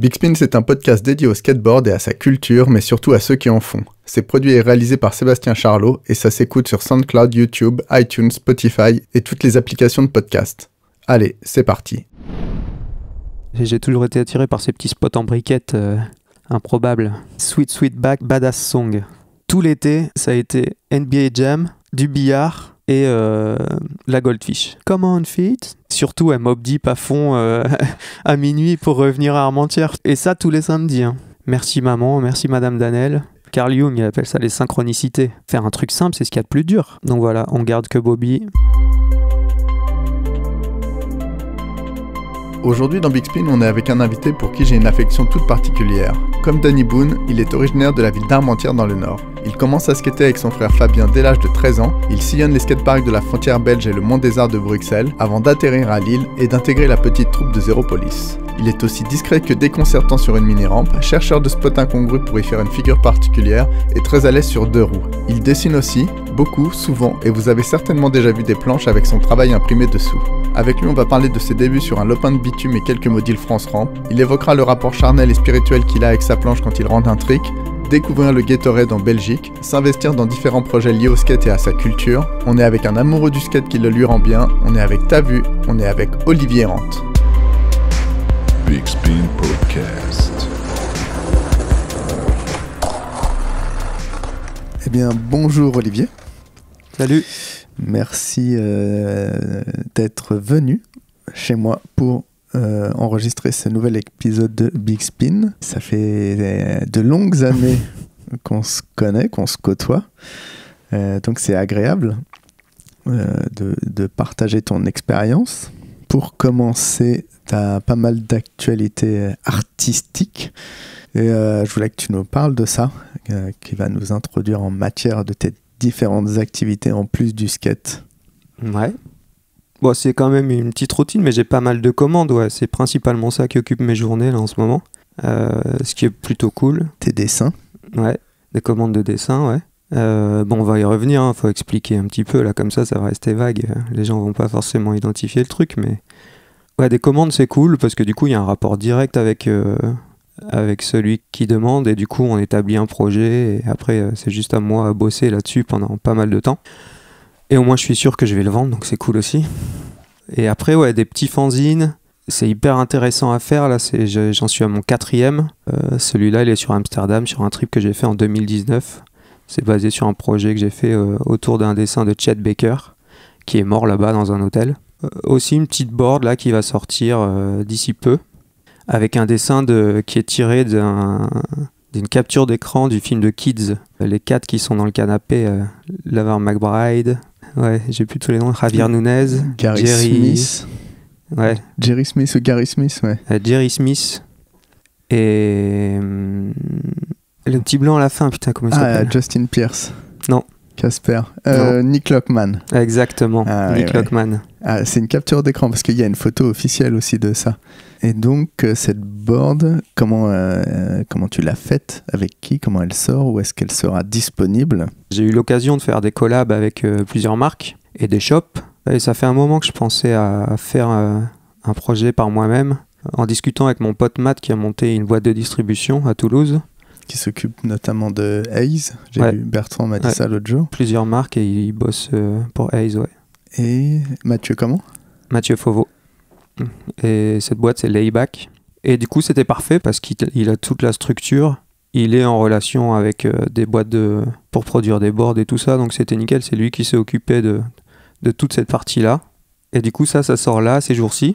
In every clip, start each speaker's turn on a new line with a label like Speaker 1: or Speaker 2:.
Speaker 1: Big Spin, c'est un podcast dédié au skateboard et à sa culture, mais surtout à ceux qui en font. C'est produit et réalisé par Sébastien Charlot et ça s'écoute sur SoundCloud, YouTube, iTunes, Spotify et toutes les applications de podcast. Allez, c'est parti.
Speaker 2: J'ai toujours été attiré par ces petits spots en briquette euh, improbables. Sweet Sweet Back Badass Song. Tout l'été, ça a été NBA Jam, du billard, et euh, la Goldfish. Come on fit Surtout, elle deep à fond euh, à minuit pour revenir à Armentières. Et ça, tous les samedis. Hein. Merci maman, merci madame Danel. Carl Jung, il appelle ça les synchronicités. Faire un truc simple, c'est ce qu'il y a de plus dur. Donc voilà, on garde que Bobby. Aujourd'hui dans Big Spin, on est
Speaker 1: avec un invité pour qui j'ai une affection toute particulière. Comme Danny Boone, il est originaire de la ville d'Armentières dans le Nord. Il commence à skater avec son frère Fabien dès l'âge de 13 ans, il sillonne les skateparks de la frontière belge et le Mont des Arts de Bruxelles avant d'atterrir à Lille et d'intégrer la petite troupe de Police. Il est aussi discret que déconcertant sur une mini-rampe, chercheur de spots incongrus pour y faire une figure particulière et très à l'aise sur deux roues. Il dessine aussi, beaucoup, souvent, et vous avez certainement déjà vu des planches avec son travail imprimé dessous. Avec lui, on va parler de ses débuts sur un lopin de bitume et quelques modules France Ramp. Il évoquera le rapport charnel et spirituel qu'il a avec sa planche quand il rentre un trick, découvrir le Gatorade en Belgique, s'investir dans différents projets liés au skate et à sa culture. On est avec un amoureux du skate qui le lui rend bien, on est avec Tavu, on est avec Olivier Hant. Big Podcast. Eh bien, bonjour Olivier. Salut. Merci euh, d'être venu chez moi pour euh, enregistrer ce nouvel épisode de Big Spin. Ça fait euh, de longues années qu'on se connaît, qu'on se côtoie. Euh, donc c'est agréable de, partager ton expérience. Pour commencer, tu as pas mal d'actualités artistiques. Et je voulais que tu nous parles de ça, qui va nous introduire en matière de tes différentes activités en plus du skate.
Speaker 2: Ouais, Bon, c'est quand même une petite routine, mais j'ai pas mal de commandes. Ouais. C'est principalement ça qui occupe mes journées là, en ce moment. Euh, ce qui est plutôt cool. Tes dessins Ouais, des commandes de dessins, ouais. Euh, bon, on va y revenir, il hein. faut expliquer un petit peu, là, comme ça, ça va rester vague. Les gens vont pas forcément identifier le truc, mais. Ouais, des commandes, c'est cool, parce que du coup, il y a un rapport direct avec, euh, avec celui qui demande, et du coup, on établit un projet, et après, c'est juste à moi à bosser là-dessus pendant pas mal de temps. Et au moins, je suis sûr que je vais le vendre, donc c'est cool aussi. Et après, ouais, des petits fanzines. C'est hyper intéressant à faire. Là, j'en suis à mon quatrième. Euh, celui-là, il est sur Amsterdam, sur un trip que j'ai fait en 2019. C'est basé sur un projet que j'ai fait euh, autour d'un dessin de Chet Baker, qui est mort là-bas dans un hôtel. Euh, aussi une petite board là qui va sortir d'ici peu, avec un dessin qui est tiré d'une capture d'écran du film de Kids. Les quatre qui sont dans le canapé, Lover McBride, ouais, j'ai plus tous les noms. Javier Nunez, Jerry Smith. Ouais. Jerry Smith ou Gary Smith, ouais. Euh, Jerry Smith. Et. Hum, le petit blanc à la fin, putain, comment il ah, s'appelle Justin Pierce. Non. Casper. Euh, Nick Lockman. Exactement, ah Nick Lockman.
Speaker 1: Ah, c'est une capture d'écran parce qu'il y a une photo officielle aussi de ça. Et donc, euh, cette board, comment, euh, comment tu l'as faite Avec qui Comment elle sort Où est-ce qu'elle sera disponible
Speaker 2: J'ai eu l'occasion de faire des collabs avec plusieurs marques et des shops. Et ça fait un moment que je pensais à faire un projet par moi-même. En discutant avec mon pote Matt qui a monté une boîte de distribution à Toulouse, qui s'occupe notamment de Hayes. J'ai vu Bertrand m'a dit ça l'autre jour. Plusieurs marques et il bosse euh, pour Hayes, ouais. Et Mathieu comment Mathieu Fauveau. Mm. Et cette boîte, c'est Layback. Et du coup, c'était parfait parce qu'il a toute la structure. Il est en relation avec euh, des boîtes de, pour produire des boards et tout ça. Donc c'était nickel. C'est lui qui s'est occupé de, de toute cette partie-là. Et du coup, ça, ça sort là ces jours-ci.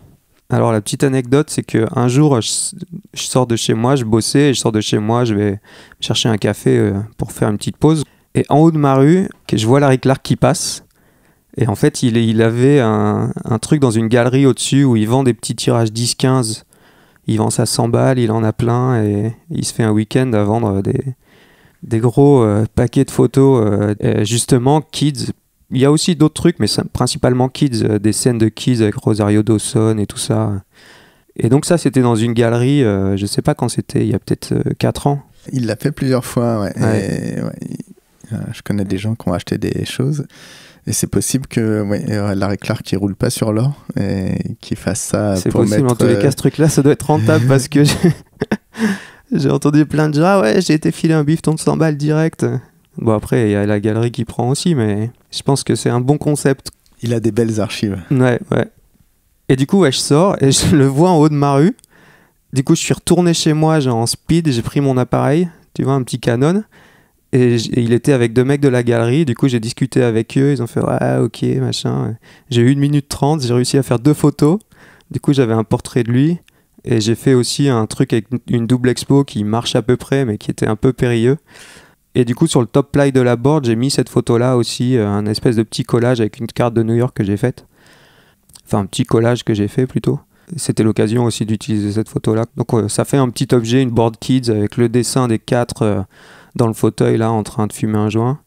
Speaker 2: Alors la petite anecdote, c'est que un jour, je, sors de chez moi, je bossais, et je sors de chez moi, je vais chercher un café euh, pour faire une petite pause. Et en haut de ma rue, je vois Larry Clark qui passe. Et en fait, il, avait un, truc dans une galerie au-dessus où il vend des petits tirages 10-15. Il vend ça 100 balles, il en a plein et il se fait un week-end à vendre euh, des, gros euh, paquets de photos, justement kids, il y a aussi d'autres trucs, mais principalement Kids, euh, des scènes de Kids avec Rosario Dawson et tout ça. Et donc ça, c'était dans une galerie, je euh, je sais pas quand c'était, il y a peut-être euh, quatre 4 ans.
Speaker 1: Il l'a fait plusieurs fois, ouais. je connais des gens qui ont acheté des choses. Et c'est possible que ouais, Larry Clark qui roule pas sur l'or et qui fasse ça. C'est possible, en tous les cas, ce
Speaker 2: truc-là, ça doit être rentable parce que j'ai entendu plein de gens, ah ouais, j'ai été filé un bifton de 100 balles direct. Bon, après, il y a la galerie qui prend aussi, mais je pense que c'est un bon concept. Il a des belles archives. Ouais, ouais. Et du coup, je sors et je le vois en haut de ma rue. Du coup, je suis retourné chez moi, j'ai en speed, j'ai pris mon appareil, tu vois, un petit Canon. Et, il était avec deux mecs de la galerie. Du coup, j'ai discuté avec eux. Ils ont fait Ouais, ok, machin. J'ai eu une minute trente, j'ai réussi à faire deux photos. Du coup, j'avais un portrait de lui. Et j'ai fait aussi un truc avec une double expo qui marche à peu près, mais qui était un peu périlleux. Et du coup, sur le top ply de la board, j'ai mis cette photo-là aussi, euh, un espèce de petit collage avec une carte de New York que j'ai faite. Enfin, un petit collage que j'ai fait plutôt. C'était l'occasion aussi d'utiliser cette photo-là. Donc, euh, ça fait un petit objet, une board kids, avec le dessin des quatre euh, dans le fauteuil, là, en train de fumer un joint.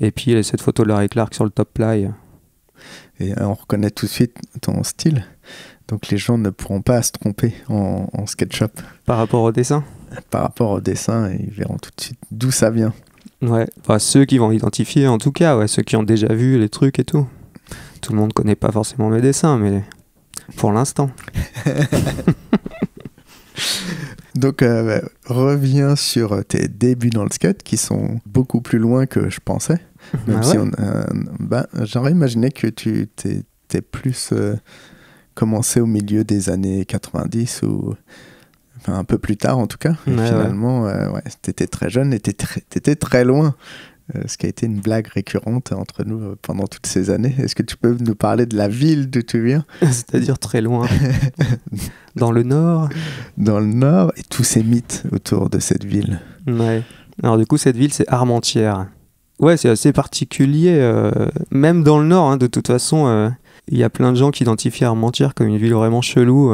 Speaker 2: Et puis, cette photo de Larry Clark sur le top ply.
Speaker 1: Et on reconnaît tout de suite ton style. Donc les gens ne pourront pas se tromper en, en SketchUp.
Speaker 2: Par rapport au dessin Par rapport au dessin, ils verront tout de suite d'où ça vient. Ouais, ceux qui vont identifier en tout cas, ouais, ceux qui ont déjà vu les trucs et tout. Tout le monde connaît pas forcément mes dessins, mais pour l'instant.
Speaker 1: Donc, euh, bah, reviens sur euh, tes débuts dans le skate qui sont beaucoup plus loin que je pensais. Même ah si on, euh, bah, j'aurais imaginé que tu t'es, plus commencé au milieu des années 90 ou un peu plus tard en tout cas. finalement, euh, ouais. très jeune et t'étais très loin. Euh, ce qui a été une blague récurrente entre nous euh, pendant toutes ces années. Est-ce que tu peux nous parler de la ville d'où tu viens
Speaker 2: C'est-à-dire très loin.
Speaker 1: Dans le nord Dans le nord et tous ces mythes autour de cette ville.
Speaker 2: Ouais. Alors du coup, cette ville, c'est Armentières. Ouais, c'est assez particulier. même dans le nord, hein, de toute façon, il y a plein de gens qui identifient Armentières comme une ville vraiment chelou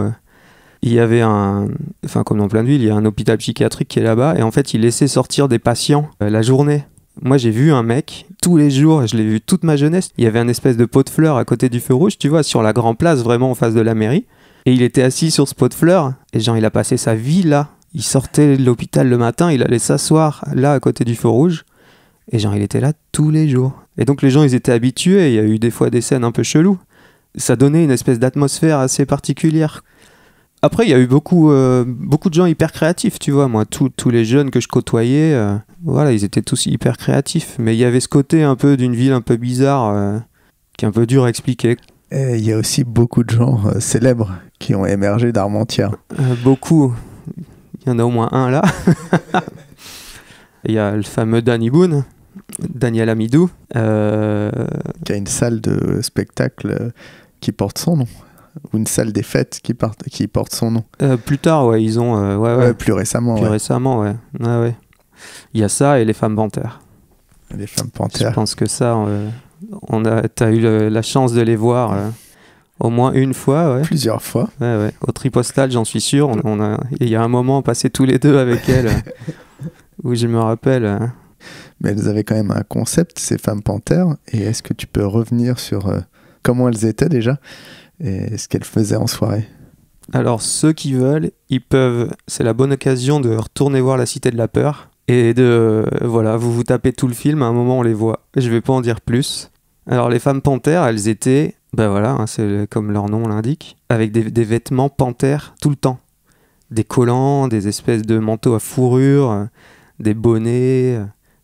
Speaker 2: il y avait un, enfin comme dans plein de villes, il y a un hôpital psychiatrique qui est là-bas, et en fait, il laissait sortir des patients euh, la journée. Moi, j'ai vu un mec tous les jours, je l'ai vu toute ma jeunesse. Il y avait un espèce de pot de fleurs à côté du feu rouge, tu vois, sur la grande place, vraiment en face de la mairie. Et il était assis sur ce pot de fleurs, et genre, il a passé sa vie là. Il sortait de l'hôpital le matin, il allait s'asseoir là à côté du feu rouge, et genre, il était là tous les jours. Et donc, les gens, ils étaient habitués, il y a eu des fois des scènes un peu cheloues. Ça donnait une espèce d'atmosphère assez particulière. Après, il y a eu beaucoup, euh, beaucoup de gens hyper créatifs, tu vois. Moi, tous les jeunes que je côtoyais, euh, voilà, ils étaient tous hyper créatifs. Mais il y avait ce côté un peu d'une ville un peu bizarre, euh, qui est un peu dur à expliquer.
Speaker 1: il y a aussi beaucoup de gens célèbres qui ont émergé d'Armentières.
Speaker 2: beaucoup. Il y en a au moins un là. Il y a le fameux Danny Boone, Daniel Amidou. Qui a
Speaker 1: une salle de spectacle qui porte son nom ou une salle des fêtes qui, qui porte son nom.
Speaker 2: Euh, plus tard, ouais, ils ont. Euh, ouais, plus récemment. Plus récemment, ouais. Ah, ouais. Il y a ça et les femmes panthères. Les femmes panthères. Je pense que ça, euh, on, as t'as eu la chance de les voir au moins une fois. Ouais. Plusieurs fois. Ouais, ouais. Au tripostal, j'en suis sûr. On, il y a un moment passé tous les deux avec elle où je me rappelle. Hein. Mais
Speaker 1: elles avaient quand même un concept, ces femmes panthères. Et est-ce que tu peux revenir sur comment elles étaient déjà et ce qu'elle faisait en soirée.
Speaker 2: Alors ceux qui veulent, ils peuvent, c'est la bonne occasion de retourner voir la Cité de la Peur et de, voilà, vous vous tapez tout le film, à un moment on les voit. Je vais pas en dire plus. Alors les femmes panthères, elles étaient, ben voilà, hein, c'est comme leur nom l'indique, avec des, vêtements panthères tout le temps. Des collants, des espèces de manteaux à fourrure, des bonnets,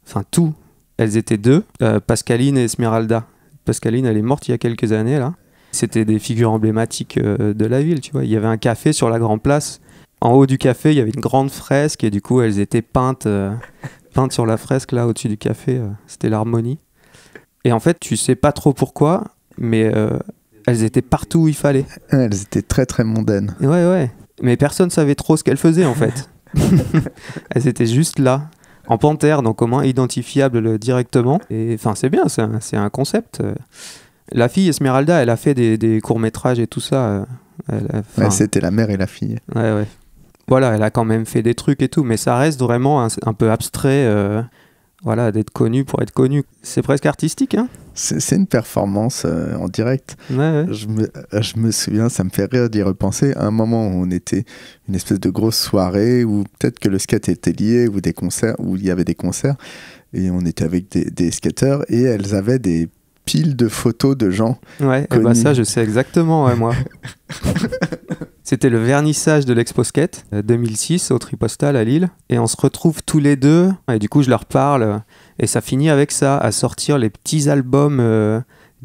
Speaker 2: enfin tout. Elles étaient deux, euh, Pascaline et Esmeralda. Pascaline, elle est morte il y a quelques années là. C'était des figures emblématiques euh, de la ville, tu vois. Il y avait un café sur la grande Place. En haut du café, il y avait une grande fresque et du coup, elles étaient peintes, euh, peintes sur la fresque là au-dessus du café. Euh, c'était l'harmonie. Et en fait, tu sais pas trop pourquoi, mais elles étaient partout où il fallait. Elles étaient très très mondaines. Ouais, ouais. Mais personne savait trop ce qu'elles faisaient en fait. elles étaient juste là en panthère, donc au moins identifiable directement. Et enfin, c'est bien, c'est un, concept. La fille Esmeralda, elle a fait des, courts-métrages et tout ça. Euh, c'était la mère et la fille. Ouais, ouais. Voilà, elle a quand même fait des trucs et tout, mais ça reste vraiment un, peu abstrait. Euh, voilà, d'être connu pour être connu. C'est presque artistique, hein.
Speaker 1: C'est une performance euh, en direct. Je, me, souviens, ça me fait rire d'y repenser. À un moment où on était une espèce de grosse soirée, où peut-être que le skate était lié, ou des concerts, où il y avait des concerts, et on était avec des, des skateurs, et elles avaient des pile de photos de gens. Ouais, et eh bah ben, ça,
Speaker 2: je sais exactement, moi. C'était le vernissage de l'Expo Skate 2006 euh, au Tripostal à Lille. Et on se retrouve tous les deux. Et du coup, je leur parle. Et ça finit avec ça, à sortir les petits albums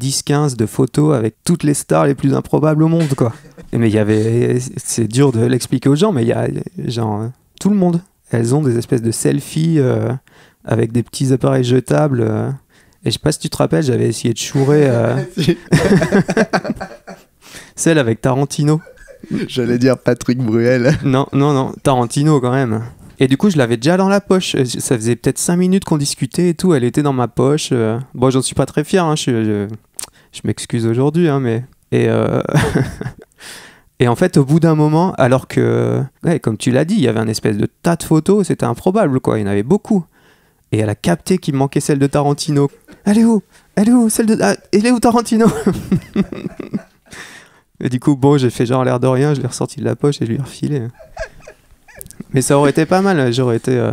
Speaker 2: 10-15 euh, de photos avec toutes les stars les plus improbables au monde, quoi. Mais il y avait. C'est dur de l'expliquer aux gens, mais il y a. Genre. Tout le monde. Elles ont des espèces de selfies euh, avec des petits appareils jetables. Et je sais pas si tu te rappelles, j'avais essayé de chourer. Euh, celle avec Tarantino. J'allais dire Patrick Bruel. Non, non, non, Tarantino quand même. Et du coup, je l'avais déjà dans la poche. Euh, ça faisait peut-être 5 minutes qu'on discutait et tout. Elle était dans ma poche. Euh. Bon, j'en suis pas très fier. Hein, je, m'excuse aujourd'hui, hein, mais. Et, et en fait, au bout d'un moment, alors que. comme tu l'as dit, il y avait un espèce de tas de photos. C'était improbable, quoi. Il y en avait beaucoup et elle a capté qu'il manquait celle de Tarantino. Elle est où Elle est où celle de Elle ah, est où Tarantino Et du coup, bon, j'ai fait genre l'air de rien, je l'ai ressorti de la poche et je lui ai refilé. Mais ça aurait été pas mal, j'aurais été. Euh,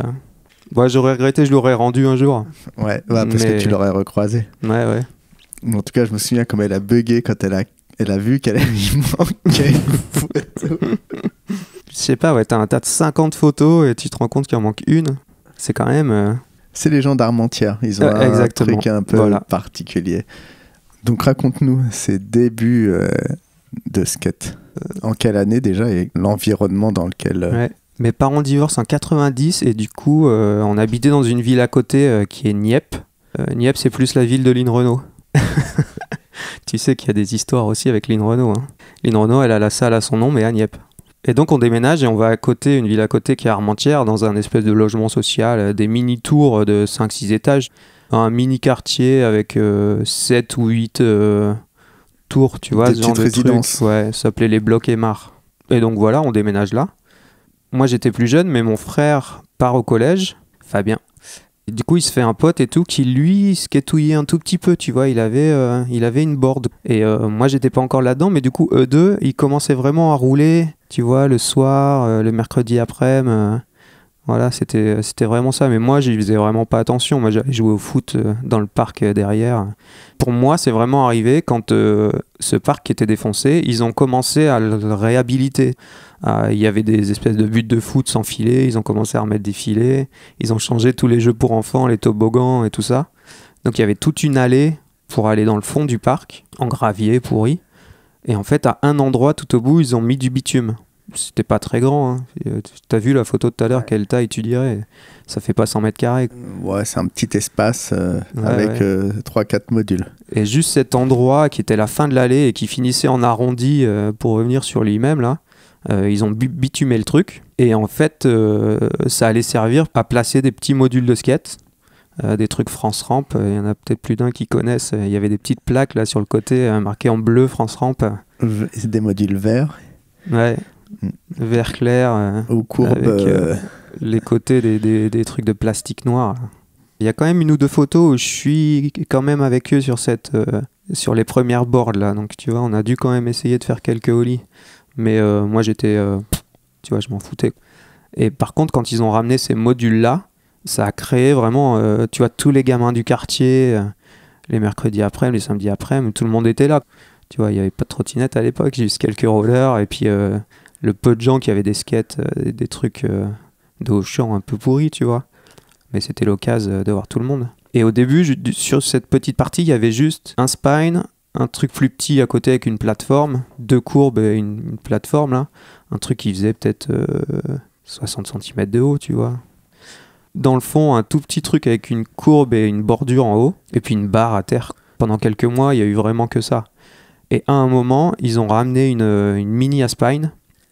Speaker 2: ouais, j'aurais regretté, je l'aurais rendu un jour. Ouais, bah, parce que tu l'aurais recroisé.
Speaker 1: Ouais, ouais. en tout cas, je me souviens comment elle a buggé quand elle a,
Speaker 2: elle a vu qu'elle manquait une photo. Je sais pas, ouais, t'as un tas de 50 photos et tu te rends compte qu'il en manque une. C'est quand même. Euh, c'est les gens d'Armentières.
Speaker 1: Ils ont euh, un truc un peu particulier. Donc raconte-nous ces débuts euh, de skate. En quelle année déjà et l'environnement dans lequel. Euh,
Speaker 2: Mes parents divorcent en 90 et du coup, on habitait dans une ville à côté qui est Nieppe. Nieppe, c'est plus la ville de Lynn Renault. tu sais qu'il y a des histoires aussi avec Lynn Renault. Hein. Lynn Renault, elle a la salle à son nom, mais à Nieppe. Et donc on déménage et on va à côté, une ville à côté qui est Armentières, dans un espèce de logement social, euh, des mini-tours euh, de 5-6 étages, un mini-quartier avec 7 euh, ou 8 tours, tu vois, des ce de résidences. Ouais, ça s'appelait les blocs Emar. Et donc voilà, on déménage là. Moi j'étais plus jeune, mais mon frère part au collège, Fabien. du coup, il se fait un pote et tout qui lui sketouillait un tout petit peu, tu vois. Il avait, il avait une borde. Et moi, j'étais pas encore là-dedans, mais du coup, eux deux, ils commençaient vraiment à rouler tu vois, le soir, euh, le mercredi après, euh, voilà, euh, c'était vraiment ça. Mais moi, je faisais vraiment pas attention. Moi, j'allais jouer au foot dans le parc derrière. Pour moi, c'est vraiment arrivé quand ce parc était défoncé, ils ont commencé à le réhabiliter. Il y avait des espèces de buts de foot sans filet, ils ont commencé à remettre des filets, ils ont changé tous les jeux pour enfants, les toboggans et tout ça. Donc il y avait toute une allée pour aller dans le fond du parc, en gravier pourri. Et en fait, à un endroit tout au bout, ils ont mis du bitume. C'était pas très grand. Hein. Euh, tu as vu la photo de tout à l'heure, quelle taille tu dirais Ça fait pas 100 mètres carrés. Euh, ouais, c'est un petit espace euh, avec
Speaker 1: 3-4 modules.
Speaker 2: Et juste cet endroit qui était la fin de l'allée et qui finissait en arrondi pour revenir sur lui-même, là, ils ont bitumé le truc. Et en fait, ça allait servir à placer des petits modules de skate euh, des trucs France Ramp. Euh, il y en a peut-être plus d'un qui connaissent. Euh, il y avait des petites plaques là sur le côté marquées en bleu France Ramp.
Speaker 1: C'est des modules verts.
Speaker 2: Ouais. Mm. Vert clair. Ou Avec, les côtés des, des, des, trucs de plastique noir. Il y a quand même une ou deux photos où je suis quand même avec eux sur cette sur les premières boards là. Donc tu vois, on a dû quand même essayer de faire quelques ollies. Mais moi j'étais tu vois, je m'en foutais. Et par contre, quand ils ont ramené ces modules là, ça a créé vraiment, euh, tu vois, tous les gamins du quartier, euh, les mercredis après, les samedis après, tout le monde était là. Tu vois, il n'y avait pas de trottinette à l'époque, juste quelques rollers, et puis euh, le peu de gens qui avaient des skates, des trucs de champ un peu pourris, tu vois. Mais c'était l'occasion de voir tout le monde. Et au début, sur cette petite partie, il y avait juste un spine, un truc plus petit à côté avec une plateforme, deux courbes et une, plateforme là, un truc qui faisait peut-être 60 cm de haut, tu vois dans le fond un tout petit truc avec une courbe et une bordure en haut, et puis une barre à terre. Pendant quelques mois, il y a eu vraiment que ça. Et à un moment, ils ont ramené une, euh, une mini Aspine.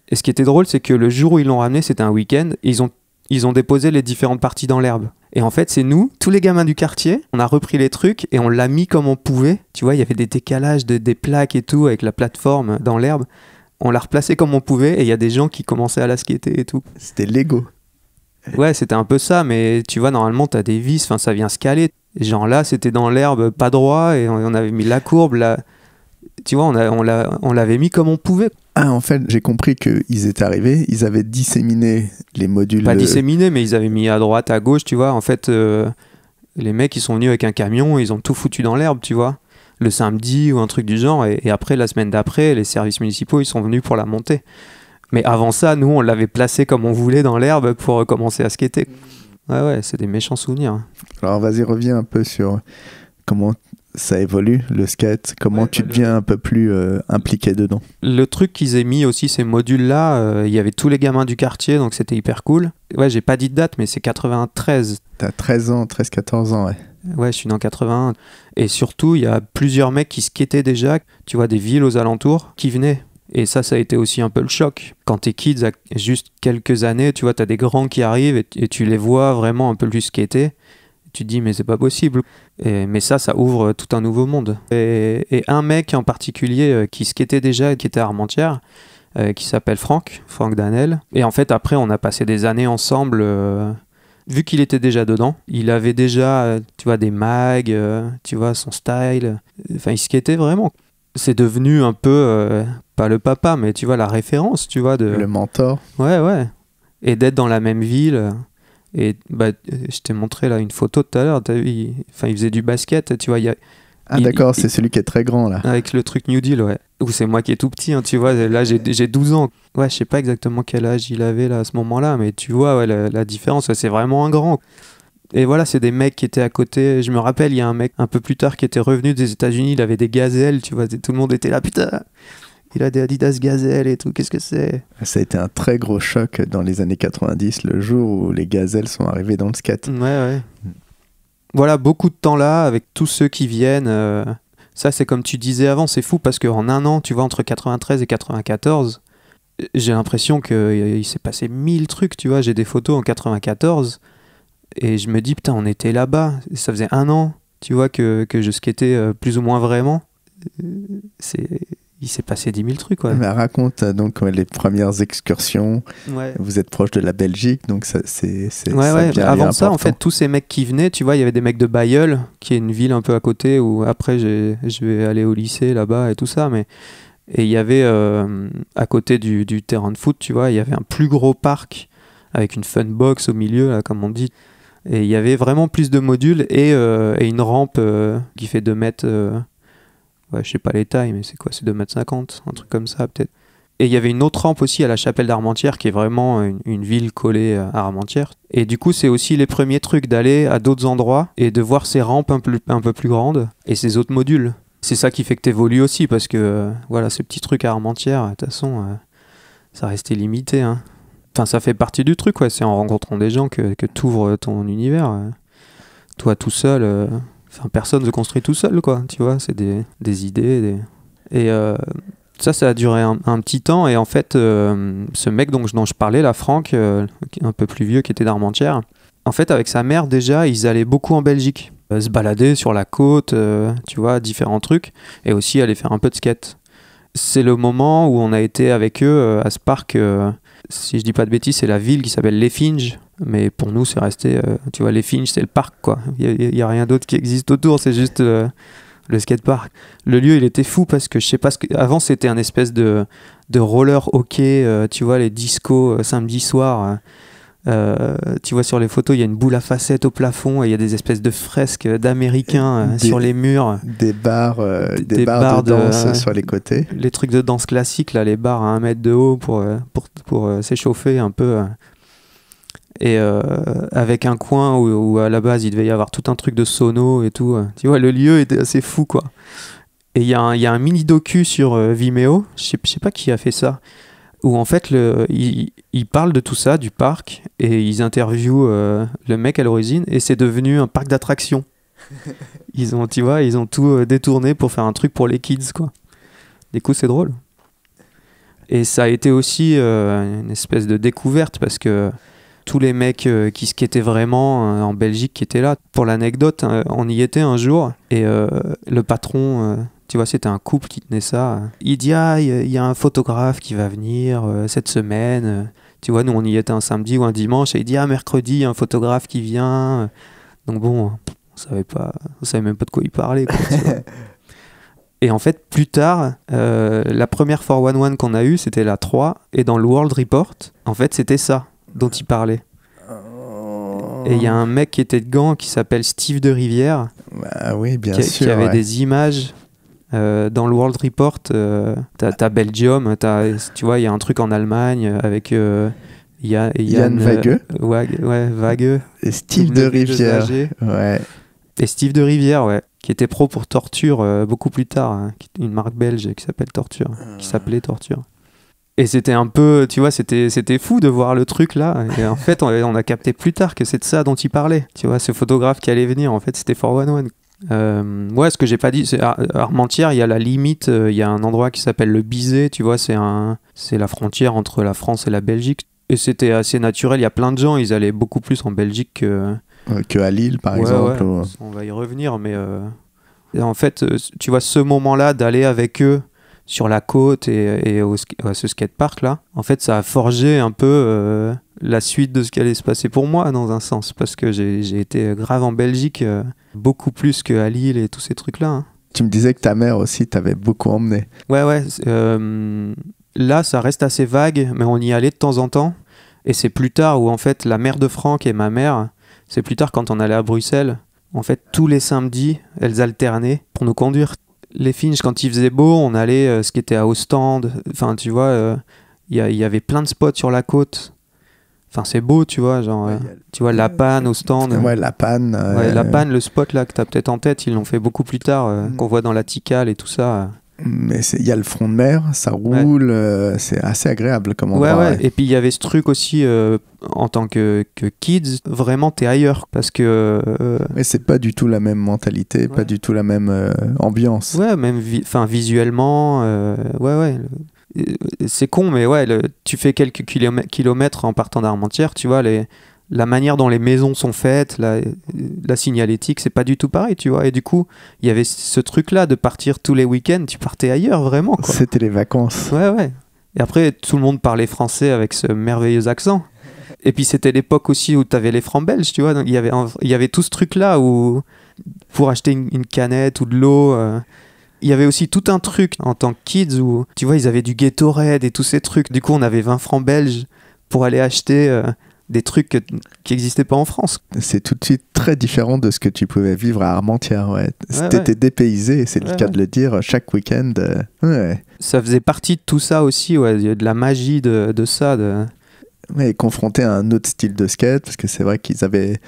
Speaker 2: Et ce qui était drôle, c'est que le jour où ils l'ont ramené, c'était un week-end, ils ont, ils ont déposé les différentes parties dans l'herbe. Et en fait, c'est nous, tous les gamins du quartier, on a repris les trucs et on l'a mis comme on pouvait. Tu vois, il y avait des décalages, des plaques et tout, avec la plateforme dans l'herbe on l'a replacé comme on pouvait et il y a des gens qui commençaient à la skater et tout. C'était Lego. Ouais, c'était un peu ça, mais tu vois, normalement, t'as des vis, ça vient se caler. Genre là, c'était dans l'herbe, pas droit, et on avait mis la courbe, là. Tu vois, on, on, l'avait mis comme on pouvait.
Speaker 1: Ah, en fait, j'ai compris qu'ils étaient arrivés, ils avaient disséminé les modules. Pas euh, disséminé,
Speaker 2: mais ils avaient mis à droite, à gauche, tu vois. En fait, euh, les mecs, ils sont venus avec un camion, ils ont tout foutu dans l'herbe, tu vois. Le samedi ou un truc du genre, et, et après, la semaine d'après, les services municipaux, ils sont venus pour la monter. Mais avant ça, nous, on l'avait placé comme on voulait dans l'herbe pour commencer à skater. Mm. Ouais, ouais, c'est des méchants souvenirs. Alors, vas-y, reviens un
Speaker 1: peu sur comment ça évolue, le skate, comment tu bah, deviens un peu plus euh, impliqué dedans.
Speaker 2: Le truc qu'ils aient mis aussi, ces modules-là, euh, il y avait tous les gamins du quartier, donc c'était hyper cool. Ouais, j'ai pas dit de date, mais c'est 93. T'as 13 ans, 13-14 ans, ouais. Ouais, je suis dans en 81. Et surtout, il y a plusieurs mecs qui skataient déjà, tu vois, des villes aux alentours, qui venaient. Et ça, ça a été aussi un peu le choc. Quand t'es kids, à juste quelques années, tu vois, t'as des grands qui arrivent et, tu les vois vraiment un peu plus skater. Tu te dis, mais c'est pas possible. mais ça, ça ouvre tout un nouveau monde. Et, un mec en particulier euh, qui skatait déjà, et qui était à euh, qui s'appelle Franck, Franck Danel. Et en fait, après, on a passé des années ensemble. Euh, vu qu'il était déjà dedans, il avait déjà, tu vois, des mags, tu vois, son style. Enfin, il skatait vraiment c'est devenu un peu euh, pas le papa mais tu vois la référence tu vois de le mentor ouais ouais et d'être dans la même ville et bah, je t'ai montré là une photo tout à l'heure il... enfin il faisait du basket tu vois y a ah d'accord, c'est celui qui est très grand là. Avec le truc New Deal, ouais. Ou c'est moi qui est tout petit, hein, tu vois, là j'ai 12 ans. Ouais, je sais pas exactement quel âge il avait là à ce moment-là, mais tu vois, ouais, la, différence, c'est vraiment un grand. Et voilà, c'est des mecs qui étaient à côté. Je me rappelle, il y a un mec un peu plus tard qui était revenu des États-Unis, il avait des gazelles, tu vois. Tout le monde était là, putain, il a des Adidas gazelles et tout, qu'est-ce que c'est
Speaker 1: Ça a été un très gros choc dans les années 90, le jour où les gazelles sont arrivées dans le skate.
Speaker 2: Ouais, ouais. Voilà, beaucoup de temps là, avec tous ceux qui viennent. Euh, ça, c'est comme tu disais avant, c'est fou parce qu'en un an, tu vois, entre 93 et 94, j'ai l'impression qu'il s'est passé mille trucs, tu vois. J'ai des photos en 94 et je me dis, putain, on était là-bas. Ça faisait un an, tu vois, que, que je skatais euh, plus ou moins vraiment. Euh, c'est il s'est passé 10 000 trucs. quoi. Mais
Speaker 1: raconte euh, donc les premières excursions. Vous êtes proche de la Belgique, donc ça, c'est. Ouais, ouais. Avant ça,
Speaker 2: en fait, tous ces mecs qui venaient, tu vois, il y avait des mecs de Bayeul, qui est une ville un peu à côté où après je vais aller au lycée là-bas et tout ça. Mais... Et il y avait à côté du, du, terrain de foot, tu vois, il y avait un plus gros parc avec une fun box au milieu, là, comme on dit. Et il y avait vraiment plus de modules et, euh, une rampe euh, qui fait 2 mètres. Euh, ouais, je sais pas les tailles, mais c'est quoi C'est 2 mètres 50, un truc comme ça peut-être. Et il y avait une autre rampe aussi à la chapelle d'Armentière qui est vraiment une, ville collée à Armentières. Et du coup, c'est aussi les premiers trucs d'aller à d'autres endroits et de voir ces rampes un peu, plus grandes et ces autres modules. C'est ça qui fait que tu t'évolues aussi, parce que voilà, ces petits trucs à Armentières, de toute façon, ça restait limité. Hein. Enfin, ça fait partie du truc, quoi. C'est en rencontrant des gens que, que t'ouvres ton univers. Euh. Toi, tout seul. Euh, enfin, personne se construit tout seul, quoi. Tu vois, c'est des, des, idées. Et euh, ça, ça a duré un, petit temps. Et en fait, ce mec dont, dont, je parlais, la Franck, un peu plus vieux, qui était d'Armentières, en fait, avec sa mère, déjà, ils allaient beaucoup en Belgique. se balader sur la côte, tu vois, différents trucs. Et aussi aller faire un peu de skate. C'est le moment où on a été avec eux à ce parc si je dis pas de bêtises, c'est la ville qui s'appelle Les Lefinge. Mais pour nous, c'est resté, euh, tu vois, Les Lefinge, c'est le parc, quoi. Il n'y a, rien d'autre qui existe autour, c'est juste euh, le skatepark. Le lieu, il était fou parce que je sais pas ce que... Avant, c'était un espèce de, de roller hockey, euh, tu vois, les discos samedi soir. Euh, tu vois sur les photos, il y a une boule à facettes au plafond et il y a des espèces de fresques d'américains euh, sur les murs.
Speaker 1: Des bars, euh, des, bars, de danse sur les côtés.
Speaker 2: Les trucs de danse classique, là, les bars à un mètre de haut pour, pour, pour s'échauffer un peu. Et avec un coin où, à la base il devait y avoir tout un truc de sono et tout. Tu vois, le lieu était assez fou quoi. Et il y, y, a un mini docu sur Vimeo, je sais pas qui a fait ça, où en fait le, ils, parlent de tout ça, du parc, et ils interviewent euh, le mec à l'origine, et c'est devenu un parc d'attractions. Ils ont, tu vois, ils ont tout euh, détourné pour faire un truc pour les kids, quoi. Du coup, c'est drôle. Et ça a été aussi euh, une espèce de découverte parce que tous les mecs qui étaient vraiment en Belgique qui étaient là, pour l'anecdote, hein, on y était un jour et le patron tu vois, c'était un couple qui tenait ça. Il dit Ah, il y a un photographe qui va venir euh, cette semaine. Tu vois, nous, on y était un samedi ou un dimanche. Et il dit Ah, mercredi, il y a un photographe qui vient. Donc bon, on savait pas, on savait même pas de quoi il parlait. et en fait, plus tard, euh, la première 411 qu'on a eue, c'était la 3. Et dans le World Report, en fait, c'était ça dont il parlait. Oh. Et il y a un mec qui était de gants qui s'appelle Steve de Rivière. Bah oui, bien qui, sûr. Qui avait des images euh, dans le World Report, euh, tu t'as Belgium, tu vois, il y a un truc en Allemagne euh, avec Yann, Yann Vague. ouais, Vague. Et Steve de Rivière. Ouais. Et Steve de Rivière, ouais, qui était pro pour Torture beaucoup plus tard, hein, une marque belge qui s'appelle Torture, qui s'appelait Torture. Et c'était un peu, tu vois, c'était, c'était fou de voir le truc là. Et en fait, on, on a capté plus tard que c'est de ça dont il parlait. Tu vois, ce photographe qui allait venir, en fait, c'était 411. Euh, ouais, ce que j'ai pas dit, c'est Armentières, il y a la limite, euh, il y a un endroit qui s'appelle le Bizet, tu vois, c'est un, c'est la frontière entre la France et la Belgique. Et c'était assez naturel, il y a plein de gens, ils allaient beaucoup plus en Belgique que,
Speaker 1: euh, à Lille, par exemple.
Speaker 2: On va y revenir, mais en fait, tu vois, ce moment-là d'aller avec eux sur la côte et, au, à ce skatepark là, en fait, ça a forgé un peu la suite de ce qui allait se passer pour moi dans un sens, parce que j'ai été grave en Belgique beaucoup plus qu'à Lille et tous ces trucs-là. Hein.
Speaker 1: Tu me disais que ta mère aussi t'avait beaucoup emmené.
Speaker 2: Ouais, ouais. Euh, là, ça reste assez vague, mais on y allait de temps en temps. Et c'est plus tard où, en fait, la mère de Franck et ma mère, c'est plus tard quand on allait à Bruxelles. En fait, tous les samedis, elles alternaient pour nous conduire. Les Finches, quand il faisait beau, on allait euh, ce qui était à Ostende. Enfin, tu vois, euh, il y, avait plein de spots sur la côte Enfin, c'est beau, tu vois, genre, euh, tu vois, la panne au stand. Ouais, la panne. Euh, ouais, la panne, le spot là que as peut-être en tête, ils l'ont fait beaucoup plus tard, euh, mm. qu'on voit dans la Ticale et tout ça.
Speaker 1: Mais il y a le front de mer, ça roule, c'est assez agréable comme endroit. Ouais, ouais.
Speaker 2: Et puis il y avait ce truc aussi, en tant que, kids, vraiment t'es ailleurs. Parce que. Mais c'est pas du tout la même mentalité, pas du tout la même ambiance. Ouais, même visuellement, ouais, ouais. Euh, c'est con, mais ouais, tu fais quelques kilomètres en partant d'Armentières, tu vois, les, la manière dont les maisons sont faites, la, euh, la signalétique, c'est pas du tout pareil, tu vois. Et du coup, il y avait ce truc-là de partir tous les week-ends, tu partais ailleurs, vraiment. C'était les vacances. Ouais, ouais. Et après, tout le monde parlait français avec ce merveilleux accent. Et puis, c'était l'époque aussi où tu avais les francs belges, tu vois. il y avait, il y avait tout ce truc-là où, pour acheter une, canette ou de l'eau, euh, il y avait aussi tout un truc en tant que kids où, tu vois, ils avaient du ghetto raid et tous ces trucs. Du coup, on avait 20 francs belges pour aller acheter euh, des trucs qui n'existaient pas en France.
Speaker 1: C'est tout de suite très différent de ce que tu pouvais vivre à Armentières. Ouais. ouais dépaysé, c'est le cas de le dire, chaque week-end.
Speaker 2: Euh, ça faisait partie de tout ça aussi, ouais, de la magie de, de ça. De... Ouais, confronté à
Speaker 1: un autre style de skate, parce que c'est vrai qu'ils avaient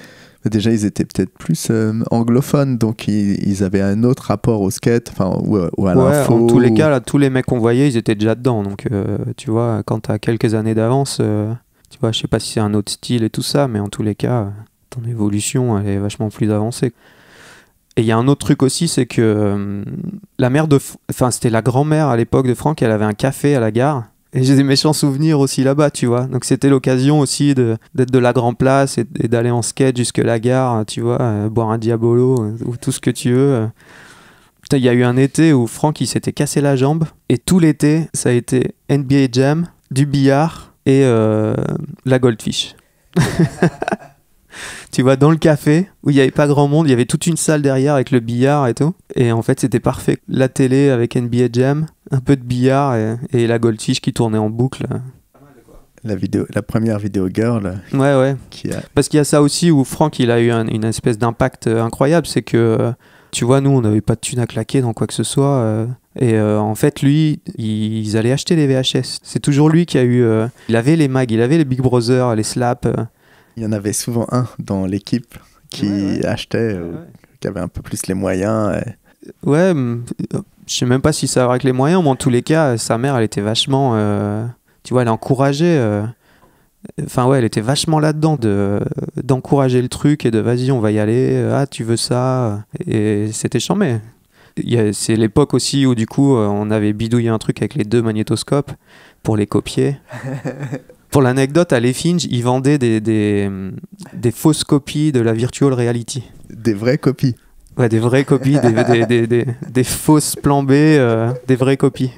Speaker 2: Déjà, ils étaient peut-être plus euh, anglophones,
Speaker 1: donc ils, avaient un autre rapport au skate, enfin, ou, à En tous les cas,
Speaker 2: tous les mecs qu'on voyait, ils étaient déjà dedans. Donc, euh, tu vois, quand t'as quelques années d'avance, euh, tu vois, je sais pas si c'est un autre style et tout ça, mais en tous les cas, ton évolution, elle est vachement plus avancée. Et il y a un autre truc aussi, c'est que la mère de. Enfin, c'était la grand-mère à l'époque de Franck, elle avait un café à la gare et j'ai des méchants souvenirs aussi là-bas, tu vois. Donc c'était l'occasion aussi d'être de, la Grand Place et, d'aller en skate jusque la gare, hein, tu vois, euh, boire un Diabolo euh, ou tout ce que tu veux. Euh. Putain, il y a eu un été où Franck il s'était cassé la jambe et tout l'été ça a été NBA Jam, du billard et la Goldfish. tu vois, dans le café où il n'y avait pas grand monde, il y avait toute une salle derrière avec le billard et tout. Et en fait, c'était parfait. La télé avec NBA Jam, un peu de billard et, la Goldfish qui tournait en boucle.
Speaker 1: La, vidéo, la première vidéo girl.
Speaker 2: Ouais, ouais. Parce qu'il y a ça aussi où Franck, il a eu une espèce d'impact euh, incroyable. C'est que, euh, tu vois, nous, on n'avait pas de thunes à claquer dans quoi que ce soit. Euh. et en fait, lui, ils allaient acheter les VHS. C'est toujours lui qui a eu. il avait les mags, il avait les Big Brother, les Slap il y
Speaker 1: en avait souvent un dans l'équipe qui achetait,
Speaker 2: ah euh, qui avait un peu plus les moyens. Ouais, je sais même pas si ça a avec les moyens, mais en tous les cas, sa mère, elle était vachement. Euh, tu vois, elle encourageait. Euh, enfin, ouais, elle était vachement là-dedans de, d'encourager le truc et de vas-y, on va y aller. Ah, tu veux ça Et c'était chambé. C'est l'époque aussi où, du coup, on avait bidouillé un truc avec les deux magnétoscopes pour les copier. Pour l'anecdote, à l'Effinge, ils vendaient des, des, fausses copies de la virtual reality. Des vraies copies Ouais, des vraies copies, des, des, des, fausses plans B, euh, des vraies copies.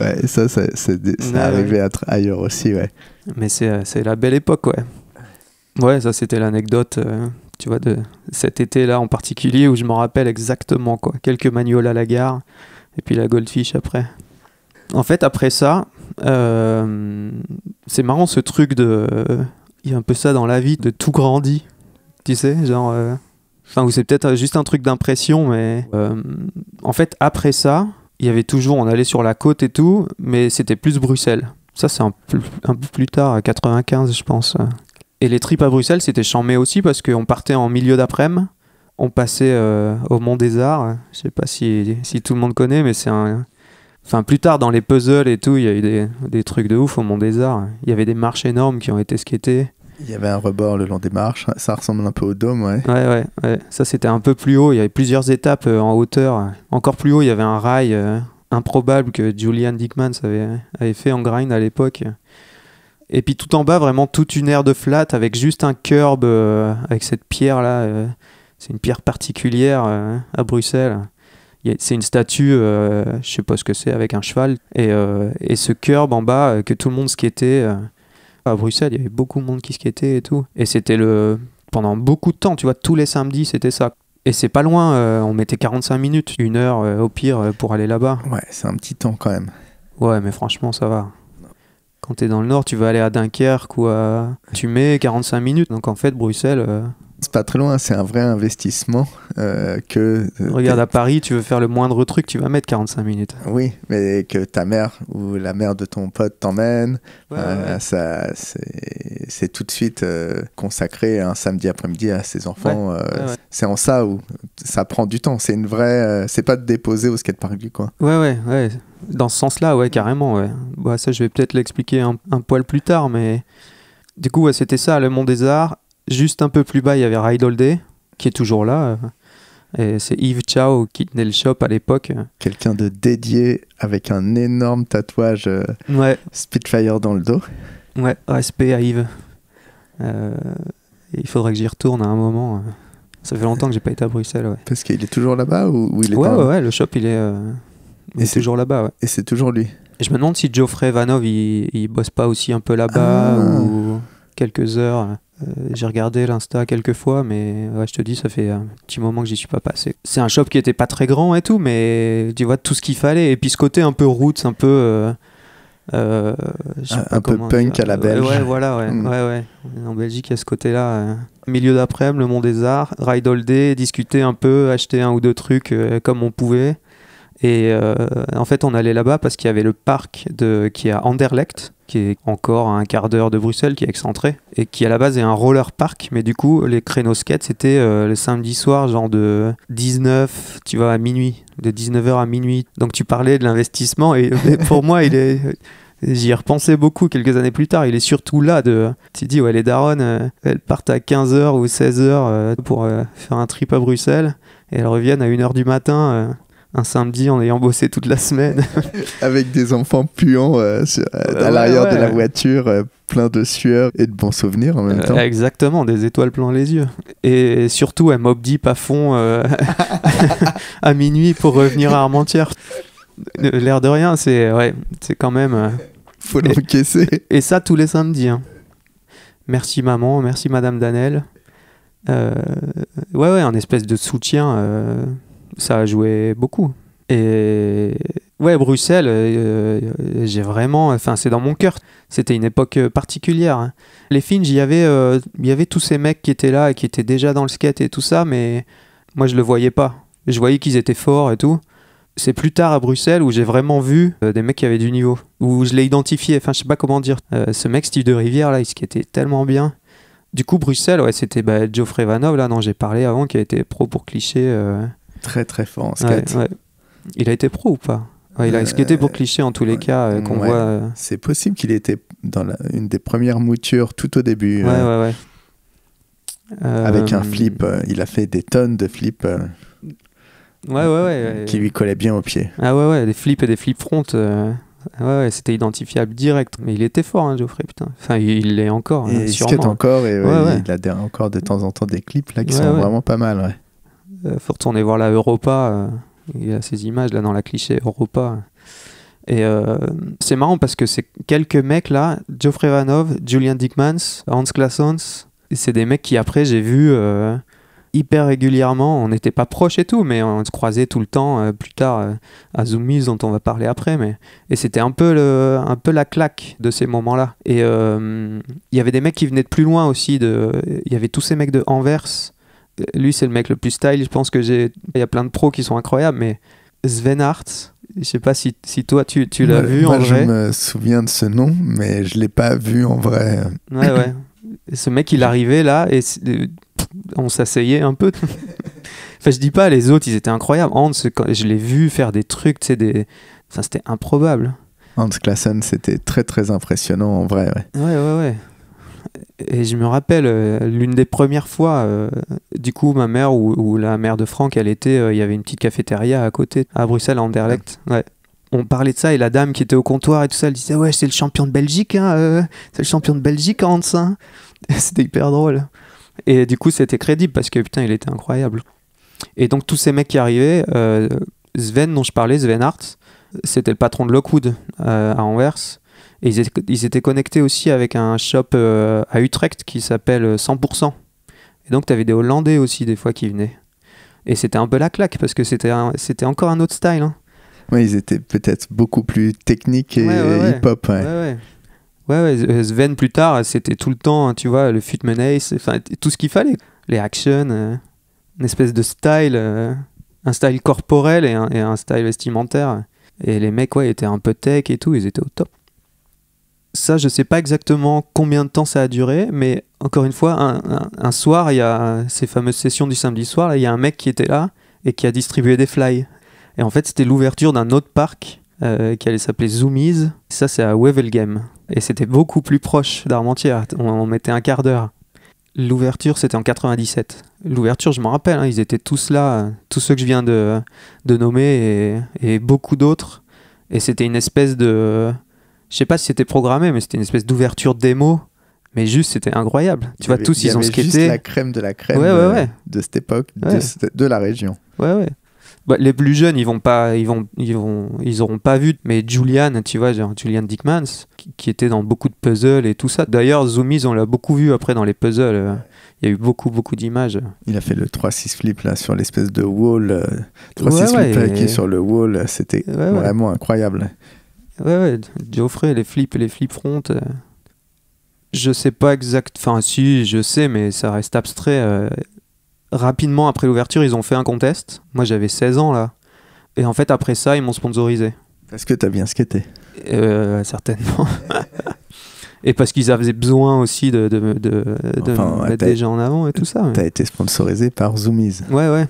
Speaker 1: Ouais, ça, ça c'est ah arrivé ailleurs aussi, ouais.
Speaker 2: Mais euh, c'est la belle époque, ouais. Ouais, ça, c'était l'anecdote, euh, tu vois, de cet été-là en particulier, où je m'en rappelle exactement, quoi. Quelques manuels à la gare, et puis la Goldfish après. En fait, après ça, euh, c'est marrant ce truc de. Euh, il y a un peu ça dans la vie, de tout grandi. Tu sais, genre. Euh, enfin, c'est peut-être juste un truc d'impression, mais. En fait, après ça, il y avait toujours. On allait sur la côte et tout, mais c'était plus Bruxelles. Ça, c'est un, peu plus tard, à 95, je pense. Et les tripes à Bruxelles, c'était chambé aussi parce qu'on partait en milieu d'après-midi. On passait au Mont des Arts. Je sais pas si, si tout le monde connaît, mais c'est un Enfin, plus tard dans les puzzles et tout, il y a eu des, trucs de ouf au Mont des Arts. Il y avait des marches énormes qui ont été skatées.
Speaker 1: Il y avait un rebord le long des marches. Ça ressemble un peu au dôme, ouais.
Speaker 2: Ouais, ouais. Ça, c'était un peu plus haut. Il y avait plusieurs étapes euh, en hauteur. Encore plus haut, il y avait un rail euh, improbable que Julian Dickman avait, fait en grind à l'époque. Et puis tout en bas, vraiment toute une aire de flat avec juste un curb euh, avec cette pierre là. c'est une pierre particulière à Bruxelles c'est une statue, euh, je sais pas ce que c'est, avec un cheval. Et, euh, et ce curb en bas, euh, que tout le monde skatait. à Bruxelles, il y avait beaucoup de monde qui skatait et tout. Et c'était le. Pendant beaucoup de temps, tu vois, tous les samedis, c'était ça. Et c'est pas loin, on mettait 45 minutes, une heure au pire pour aller là-bas. Ouais, c'est un petit temps quand même. Ouais, mais franchement, ça va. Quand t'es dans le nord, tu vas aller à Dunkerque ou à. Tu mets 45 minutes. Donc en fait, Bruxelles
Speaker 1: c'est pas très loin, c'est un vrai investissement euh, que. Euh, Regarde à
Speaker 2: Paris, tu veux faire le moindre truc, tu vas mettre 45 minutes. Oui,
Speaker 1: mais que ta mère ou la mère de ton pote t'emmène, euh, ça, c'est tout de suite consacré un samedi après-midi à ses enfants. c'est en ça où ça prend du temps. C'est une vraie, c'est pas de déposer au skate du coin.
Speaker 2: Ouais, ouais, ouais. Dans ce sens-là, ouais, carrément, ouais. Bah, ça, je vais peut-être l'expliquer un, un, poil plus tard, mais du coup, c'était ça, le monde des arts Juste un peu plus bas, il y avait Rydol Day, qui est toujours là. Euh, et c'est Yves Chao qui tenait le shop à l'époque. Quelqu'un de dédié avec un énorme tatouage euh, ouais. Spitfire dans le dos. Ouais, respect à Yves. Euh, il faudrait que j'y retourne à un moment. Ça fait longtemps que j'ai pas été à Bruxelles. Ouais. Parce qu'il est toujours là-bas ou, il est ouais, ouais, ouais, le shop il est, est toujours là-bas. Ouais. Et c'est toujours lui. Et je me demande si Geoffrey Vanov il, bosse pas aussi un peu là-bas ah. ou quelques heures. Euh, j'ai regardé l'Insta quelques fois, mais je te dis, ça fait un petit moment que j'y suis pas passé. C'est un shop qui était pas très grand et tout, mais tu vois, tout ce qu'il fallait. Et puis ce côté un peu roots, un peu. Euh, euh, un, peu punk à la belge. Ouais, voilà, mm. ouais. ouais, En Belgique, il y a ce côté-là. Milieu d'après-midi, le monde des arts, ride all discuter un peu, acheter un ou deux trucs comme on pouvait. Et euh, en fait, on allait là-bas parce qu'il y avait le parc de, qui est à Anderlecht, qui est encore à un quart d'heure de Bruxelles, qui est excentré, et qui à la base est un roller park, mais du coup, les créneaux skate, c'était euh, le samedi soir, genre de 19, tu vois, à minuit, de 19h à minuit. Donc tu parlais de l'investissement, et, pour moi, il est... J'y repensais beaucoup quelques années plus tard. Il est surtout là de. Tu dis, ouais, les daronnes, euh, elles partent à 15h ou 16h pour faire un trip à Bruxelles et elles reviennent à 1h du matin un samedi en ayant bossé toute la semaine.
Speaker 1: Avec des enfants puants à euh, euh, l'arrière de la voiture, euh, plein de sueur et de bons souvenirs en même temps.
Speaker 2: Exactement, des étoiles plein les yeux. Et surtout, elle m'obdip à fond à minuit pour revenir à Armentières. L'air de rien, c'est ouais, quand même... Faut l'encaisser. Et, ça tous les samedis. Hein. Merci maman, merci madame Danel. ouais, ouais, un espèce de soutien ça a joué beaucoup. Et ouais, Bruxelles, euh, euh, j'ai vraiment, enfin, c'est dans mon cœur. C'était une époque euh, particulière. Hein. Les Finns, il y avait, y avait tous ces mecs qui étaient là et qui étaient déjà dans le skate et tout ça, mais moi je le voyais pas. Je voyais qu'ils étaient forts et tout. C'est plus tard à Bruxelles où j'ai vraiment vu des mecs qui avaient du niveau, où je l'ai identifié. Enfin, je sais pas comment dire. ce mec Steve de Rivière là, il était tellement bien. Du coup, Bruxelles, ouais, c'était bah, Geoffrey Vanov là, dont j'ai parlé avant, qui a été pro pour cliché Très très fort en skate. Il a été pro ou pas Il a euh, skaté pour cliché en tous les cas euh, qu'on voit. Euh.
Speaker 1: C'est possible qu'il était dans une des premières moutures tout au début. Ouais, ouais, ouais.
Speaker 2: Avec un flip,
Speaker 1: il a fait des tonnes de flips.
Speaker 2: Ouais, ouais, ouais, Qui lui
Speaker 1: collaient bien au pied.
Speaker 2: Ah ouais, ouais, des flips et des flips front. Ouais, ouais c'était identifiable direct. Mais il était fort, hein, Geoffrey, putain. Enfin, il l'est encore. Hein, il skate encore et il
Speaker 1: a encore de temps en temps des clips là qui sont vraiment pas mal, ouais.
Speaker 2: Euh, faut retourner voir la Europa. Euh, il y a ces images là dans la cliché Europa. Et euh, c'est marrant parce que c'est quelques mecs là, Geoffrey Vanov, Julian Dickmans, Hans Klassons, c'est des mecs qui après j'ai vu hyper régulièrement, on n'était pas proches et tout, mais on se croisait tout le temps plus tard à Zoomies dont on va parler après. Mais... Et c'était un, peu un peu la claque de ces moments-là. Et il y avait des mecs qui venaient de plus loin aussi, il y avait tous ces mecs de Anvers lui, c'est le mec le plus style. Je pense que j'ai. y a plein de pros qui sont incroyables, mais Sven Hart, je sais pas si, toi tu, tu l'as vu en vrai. Je
Speaker 1: me souviens de ce nom, mais je l'ai pas vu en vrai.
Speaker 2: Ouais, ouais. Ce mec, il arrivait là et euh, on s'asseyait un peu. enfin, je dis pas, les autres, ils étaient incroyables. Hans, je l'ai vu faire des trucs, tu sais, des. c'était improbable.
Speaker 1: Hans Klassen, c'était très très impressionnant en vrai.
Speaker 2: Ouais, ouais, ouais. ouais. Et je me rappelle, euh, l'une des premières fois, euh, du coup, ma mère ou, la mère de Franck, elle était, euh, il y avait une petite cafétéria à côté, à Bruxelles, à Anderlecht. Ah. Ouais. On parlait de ça et la dame qui était au comptoir et tout ça, elle disait Ouais, c'est le champion de Belgique, hein, c'est le champion de Belgique, Hans. Hein. c'était hyper drôle. Et du coup, c'était crédible parce que putain, il était incroyable. Et donc, tous ces mecs qui arrivaient, Sven, dont je parlais, Sven Hart, c'était le patron de Lockwood à Anvers et ils étaient, connectés aussi avec un shop euh, à Utrecht qui s'appelle 100%. Euh, et donc, tu avais des Hollandais aussi, des fois, qui venaient. Et c'était un peu la claque, parce que c'était encore un autre style. Hein. ils étaient peut-être beaucoup plus techniques et hip-hop. Ouais, ouais, ouais. Sven, plus tard, c'était tout le temps, hein, tu vois, le Fit Menace, tout ce qu'il fallait. Les actions, euh, une espèce de style, un style corporel et un, style vestimentaire. Et les mecs, ouais, étaient un peu tech et tout, ils étaient au top ça, je sais pas exactement combien de temps ça a duré, mais encore une fois, un, soir, il y a ces fameuses sessions du samedi soir, il y a un mec qui était là et qui a distribué des fly. Et en fait, c'était l'ouverture d'un autre parc euh, qui allait s'appeler Zoomies. Ça, c'est à Wevelgem. Et c'était beaucoup plus proche d'Armentières. On, mettait un quart d'heure. L'ouverture, c'était en 97. L'ouverture, je m'en rappelle, hein, ils étaient tous là, tous ceux que je viens de, nommer et beaucoup d'autres. Et c'était une espèce de je sais pas si c'était programmé, mais c'était une espèce d'ouverture démo. Mais juste, c'était incroyable. tu vois, tous, ils ont skaté. Juste la crème de la crème
Speaker 1: De, cette époque, de, la région.
Speaker 2: Ouais, ouais. Bah, les plus jeunes, ils vont pas, ils vont, ils vont, ils auront pas vu. Mais Julian, tu vois, Julian Dickmans, qui, était dans beaucoup de puzzles et tout ça. D'ailleurs, Zoomies, on l'a beaucoup vu après dans les puzzles. Il y a eu beaucoup, beaucoup d'images.
Speaker 1: Il a fait le 3-6 flip là sur l'espèce de wall.
Speaker 2: 3-6 euh, flip euh, qui sur le wall.
Speaker 1: C'était vraiment incroyable
Speaker 2: ouais, Geoffrey, les flips et les flips front. Euh, je sais pas exact. Enfin, si, je sais, mais ça reste abstrait. Euh, rapidement après l'ouverture, ils ont fait un contest. Moi, j'avais 16 ans là. Et en fait, après ça, ils m'ont sponsorisé.
Speaker 1: Parce que t'as bien skaté.
Speaker 2: Euh, certainement. et parce qu'ils avaient besoin aussi de, de, de, mettre des gens en avant et
Speaker 1: tout ça. T'as été sponsorisé par Zoomies.
Speaker 2: Ouais, ouais.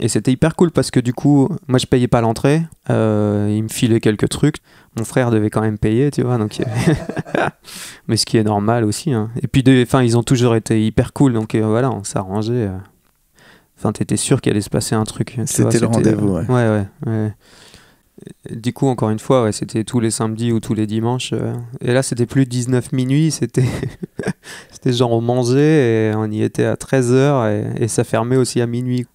Speaker 2: Et c'était hyper cool parce que du coup, moi je payais pas l'entrée, ils euh, il me filaient quelques trucs. Mon frère devait quand même payer, tu vois, donc mais ce qui est normal aussi. Hein. Et puis, enfin, ils ont toujours été hyper cool, donc euh, voilà, on s'arrangeait. Euh. Enfin, t'étais sûr qu'il allait se passer un truc. C'était le rendez-vous, ouais. Ouais, ouais. Du coup, encore une fois, c'était tous les samedis ou tous les dimanches. et là, c'était plus 19 minuit, c'était genre on mangeait et on y était à 13h et ça fermait aussi à minuit.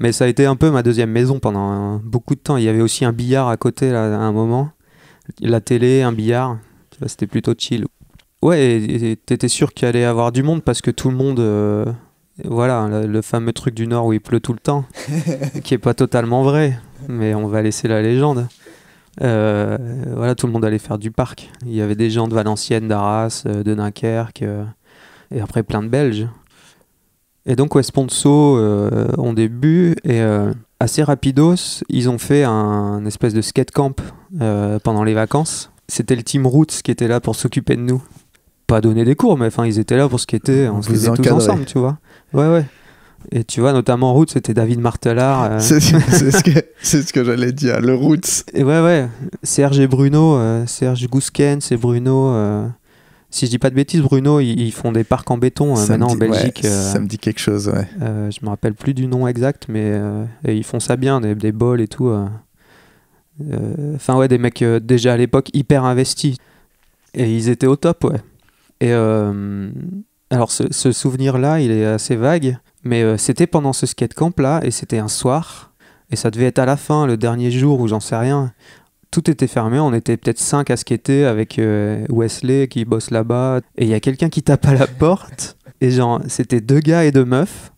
Speaker 2: Mais ça a été un peu ma deuxième maison pendant beaucoup de temps. Il y avait aussi un billard à côté à un moment. La télé, un billard. C'était plutôt chill. Ouais, t'étais sûr qu'il allait y avoir du monde parce que tout le monde. Euh, voilà, le, fameux truc du Nord où il pleut tout le temps, qui est pas totalement vrai, mais on va laisser la légende. Euh, voilà, tout le monde allait faire du parc. Il y avait des gens de Valenciennes, d'Arras, euh, de Dunkerque, et après plein de Belges. Et donc West ont euh, début et euh, assez rapidos, ils ont fait un, espèce de skate camp euh, pendant les vacances. C'était le team Roots qui était là pour s'occuper de nous. Pas donner des cours, mais enfin ils étaient là pour skater, on se faisait tous ensemble, tu vois. Ouais, ouais. Et tu vois, notamment Roots, c'était David Martelard. Euh. C'est ce que, j'allais dire, le Roots. Et ouais, ouais. Serge et Bruno, Serge Gousquen, c'est Bruno si je dis pas de bêtises, Bruno, ils, font des parcs en béton euh, maintenant en Belgique. Euh, ça me dit quelque chose, ouais. Euh, je me rappelle plus du nom exact, mais ils font ça bien, des, bols et tout. Enfin, ouais, des mecs déjà à l'époque hyper investis. Et ils étaient au top, ouais. Et alors, ce, souvenir-là, il est assez vague, mais c'était pendant ce skate camp-là, et c'était un soir, et ça devait être à la fin, le dernier jour, ou j'en sais rien tout était fermé. On était peut-être cinq à skater avec euh, Wesley qui bosse là-bas. Et il y a quelqu'un qui tape à la porte. Et genre, c'était deux gars et deux meufs.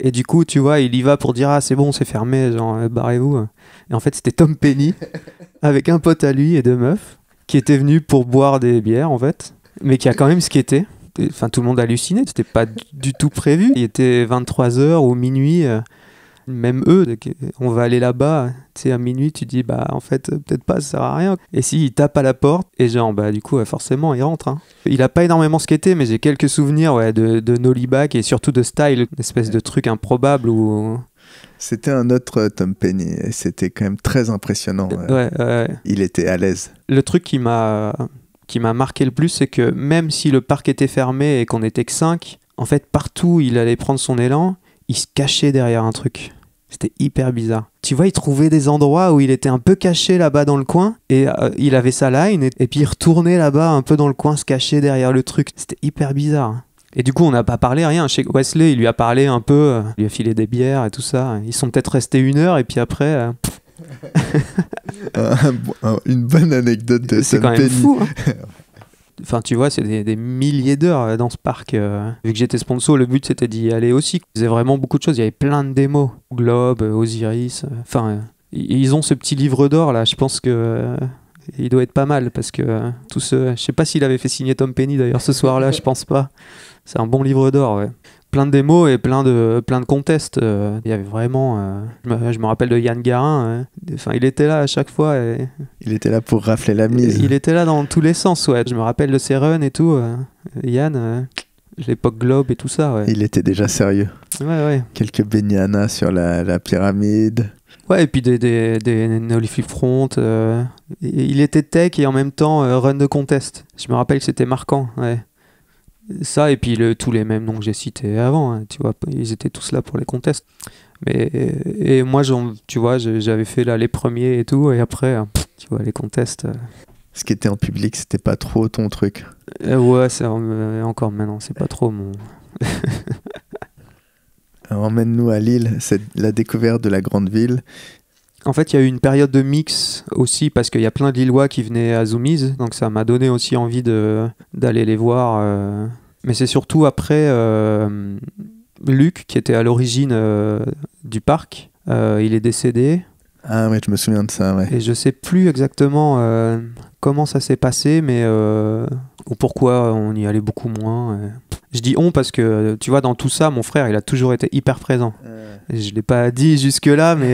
Speaker 2: Et du coup, tu vois, il y va pour dire Ah, c'est bon, c'est fermé, genre, euh, barrez-vous. Et en fait, c'était Tom Penny avec un pote à lui et deux meufs qui était venu pour boire des bières, en fait, mais qui a quand même skaté. Enfin, tout le monde halluciné, c'était pas du tout prévu. Il était 23h ou minuit. Euh, même eux, on va aller là-bas, tu sais, à minuit, tu dis, bah en fait, peut-être pas, ça sert à rien. Et si, il tape à la porte, et genre, bah du coup, forcément, il rentre. Hein. Il a pas énormément skaté, mais j'ai quelques souvenirs ouais, de, de Nollyback et surtout de Style, une espèce de truc improbable où. C'était un autre
Speaker 1: Tom Penny, et c'était quand même très impressionnant. Euh, ouais, ouais. il était à l'aise.
Speaker 2: Le truc qui m'a qui m'a marqué le plus, c'est que même si le parc était fermé et qu'on était que 5, en fait, partout il allait prendre son élan, il se cachait derrière un truc. C'était hyper bizarre. Tu vois, il trouvait des endroits où il était un peu caché là-bas dans le coin et euh, il avait sa line et, puis il retournait là-bas un peu dans le coin, se cacher derrière le truc. C'était hyper bizarre. Et du coup, on n'a pas parlé rien. Chez Wesley, il lui a parlé un peu, euh, il lui a filé des bières et tout ça. Ils sont peut-être restés une heure et puis après.
Speaker 1: Euh, une bonne anecdote de C'est fou. Hein.
Speaker 2: Enfin, tu vois, c'est des, milliers d'heures euh, dans ce parc. Euh. Vu que j'étais sponsor, le but c'était d'y aller aussi. Ils faisaient vraiment beaucoup de choses. Il y avait plein de démos. Globe, euh, Osiris. Enfin, ils ont ce petit livre d'or là. Je pense que. il doit être pas mal parce que tout ce. Je sais pas s'il avait fait signer Tom Penny d'ailleurs ce soir-là, je pense pas. C'est un bon livre d'or, ouais plein de démos et plein de, plein de contests. Euh. Il y avait vraiment. Euh, je me rappelle de Yann Garin. Euh. Enfin, il était là à chaque fois. Et...
Speaker 1: Il était là pour rafler la mise. Il
Speaker 2: était là dans tous les sens, ouais. Je me rappelle de ses runs et tout. Yann l'époque globe et tout ça. Ouais. Il
Speaker 1: était déjà sérieux. Ouais, ouais. Quelques Benyana sur la, la, pyramide.
Speaker 2: Ouais, et puis des, des, des Front. il était tech et en même temps run de contest. Je me rappelle que c'était marquant. Ouais ça et puis le, tous les mêmes noms que j'ai cités avant, hein, tu vois, ils étaient tous là pour les contests. Mais et, moi, tu vois, j'avais fait là les premiers et tout, et après, hein, tu vois, les contests. Euh. Ce qui était
Speaker 1: en public, c'était pas trop ton truc.
Speaker 2: Euh, ouais, c'est euh, encore maintenant, c'est pas trop mon. Emmène-nous à Lille, c'est la découverte de la grande ville. En fait, il y a eu une période de mix aussi parce qu'il y a plein de Lillois qui venaient à Zoumise, donc ça m'a donné aussi envie d'aller les voir. Euh. Mais c'est surtout après euh, Luc qui était à l'origine euh, du parc. il est décédé. Ah oui, je me souviens de ça, ouais. Et je sais plus exactement comment ça s'est passé, mais ou pourquoi on y allait beaucoup moins. Euh, je dis on parce que, tu vois, dans tout ça, mon frère, il a toujours été hyper présent. Euh. Je ne l'ai pas dit jusque-là, mais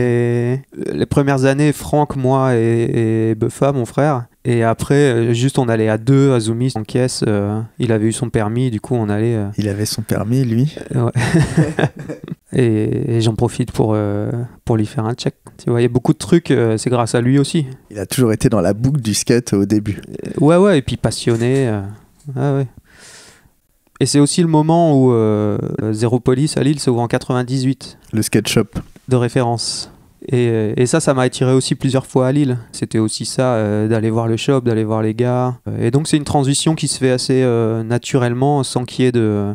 Speaker 2: euh, les premières années, Franck, moi et Buffa, mon frère, et après, euh, juste on allait à deux, Azumi en caisse, euh, il avait eu son permis, du coup on allait... Euh, il avait son permis, lui ouais. Et, j'en profite pour, pour lui faire un check. Tu vois, il y a beaucoup de trucs, c'est grâce à lui aussi.
Speaker 1: Il a toujours été dans la boucle du skate au début.
Speaker 2: ouais, ouais, et puis passionné. Ah, ouais. Et c'est aussi le moment où Zéro Police à Lille s'ouvre en 98. Le skate shop. De référence. Euh, et, ça, ça m'a attiré aussi plusieurs fois à Lille. C'était aussi ça, euh, d'aller voir le shop, d'aller voir les gars. Euh, et donc c'est une transition qui se fait assez naturellement, sans qu'il y ait de,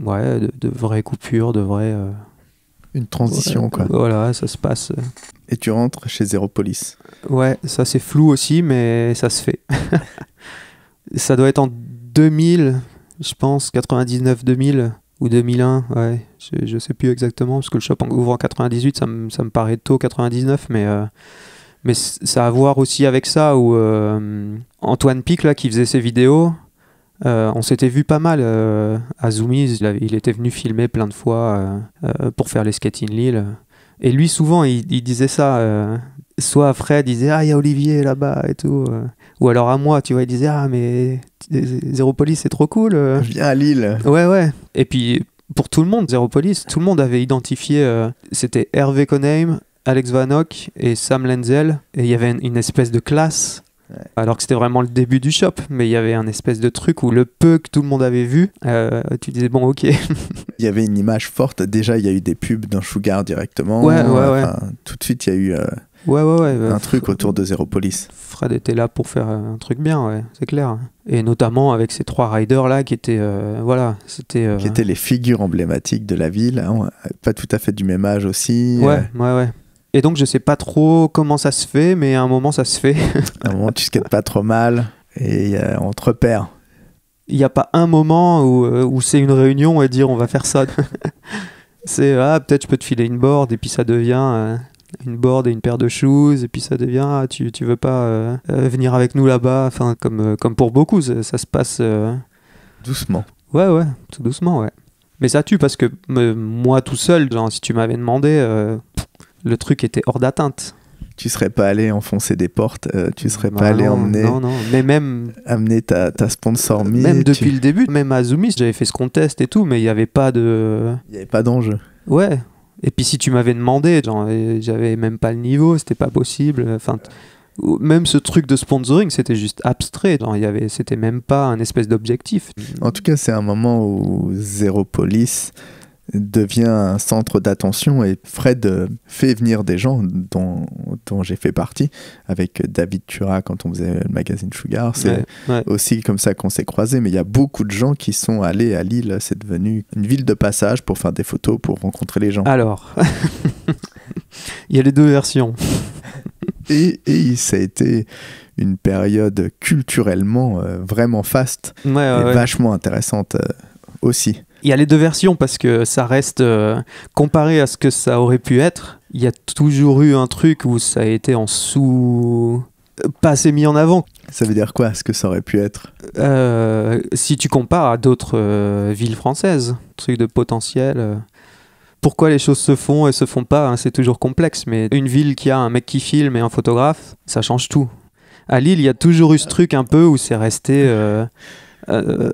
Speaker 2: ouais, de, vraies coupures, de vraies... Une transition, quoi. Voilà, ça se passe.
Speaker 1: Et tu rentres chez Zéropolis.
Speaker 2: Ouais, ça c'est flou aussi, mais ça se fait. ça doit être en 2000, je pense, 99-2000 ou 2001, ouais, je, sais plus exactement, parce que le shop ouvre en 98, ça, me ça paraît tôt, 99, mais, euh, mais ça a à voir aussi avec ça, où euh, Antoine Pic, là, qui faisait ses vidéos, euh, on s'était vu pas mal à Zoomies, il, il, était venu filmer plein de fois pour faire les in Lille. Et lui, souvent, il, disait ça. soit Fred disait Ah, il y a Olivier là-bas et tout. Ou alors à moi, tu vois, ils disaient « Ah, mais Zéropolis, c'est trop cool. Viens à Lille. Ouais, ouais. Et puis, pour tout le monde, Zéropolis, tout le monde avait identifié. Euh, c'était Hervé Conheim, Alex Vanock et Sam Lenzel. Et il y avait une espèce de classe. Alors que c'était vraiment le début du shop, mais il y avait un espèce de truc où le peu que tout le monde avait vu, euh, tu disais bon ok. il
Speaker 1: y avait une image forte, déjà il y a eu des pubs d'un Sugar directement. Ouais, ouais, ouais. tout de suite il y a eu... Euh, Ouais, ouais, ouais. Bah, un truc autour de Zéropolis.
Speaker 2: Fred était là pour faire euh, un truc bien, ouais, c'est clair. Et notamment avec ces trois riders là qui étaient, euh, voilà, c'était. Euh, qui étaient les
Speaker 1: figures emblématiques de la ville, hein, pas tout à fait du même âge aussi. Ouais, ouais,
Speaker 2: ouais. Et donc je sais pas trop comment ça se fait, mais à un moment ça se fait. à un moment tu skates pas trop mal et on te repère. Il n'y a pas un moment où, où c'est une réunion et dire on va faire ça. c'est ah peut-être je peux te filer une board et puis ça devient une board et une paire de shoes, et puis ça devient ah, tu, tu veux pas euh, euh, venir avec nous là-bas, enfin, comme, euh, comme pour beaucoup, ça, se passe. Doucement. Ouais, ouais, tout doucement, ouais. Mais ça tue parce que moi tout seul, genre, si tu m'avais demandé, le truc était hors d'atteinte.
Speaker 1: Tu serais pas allé enfoncer des portes, tu serais bah pas allé emmener. Non, non, mais même. Amener ta, ta sponsor Même depuis
Speaker 2: le début, même à Zoomis, j'avais fait ce contest et tout, mais il n'y avait pas de. Il n'y avait pas d'enjeu. Ouais, et puis si tu m'avais demandé, j'avais même pas le niveau, c'était pas possible. Enfin, même ce truc de sponsoring, c'était juste abstrait. Il y avait, c'était même pas un espèce d'objectif. En tout cas, c'est un moment où Zéro
Speaker 1: Police devient un centre d'attention et Fred euh, fait venir des gens dont, j'ai fait partie avec David Tura quand on faisait le magazine Sugar. C'est aussi comme ça qu'on s'est croisés, mais il y a beaucoup de gens qui sont allés à Lille. C'est devenu une ville de passage pour faire des photos, pour rencontrer les gens.
Speaker 2: Alors, il y a les deux versions.
Speaker 1: et, ça a été une période culturellement euh, vraiment faste et vachement intéressante euh, aussi
Speaker 2: il y a les deux versions parce que ça reste euh, comparé à ce que ça aurait pu être. Il y a toujours eu un truc où ça a été en sous euh, pas assez mis en avant. Ça veut dire quoi ce que ça aurait pu être euh, Si tu compares à d'autres villes françaises, truc de potentiel. pourquoi les choses se font et se font pas, hein, c'est toujours complexe. Mais une ville qui a un mec qui filme et un photographe, ça change tout. À Lille, il y a toujours eu ce truc un peu où c'est resté euh,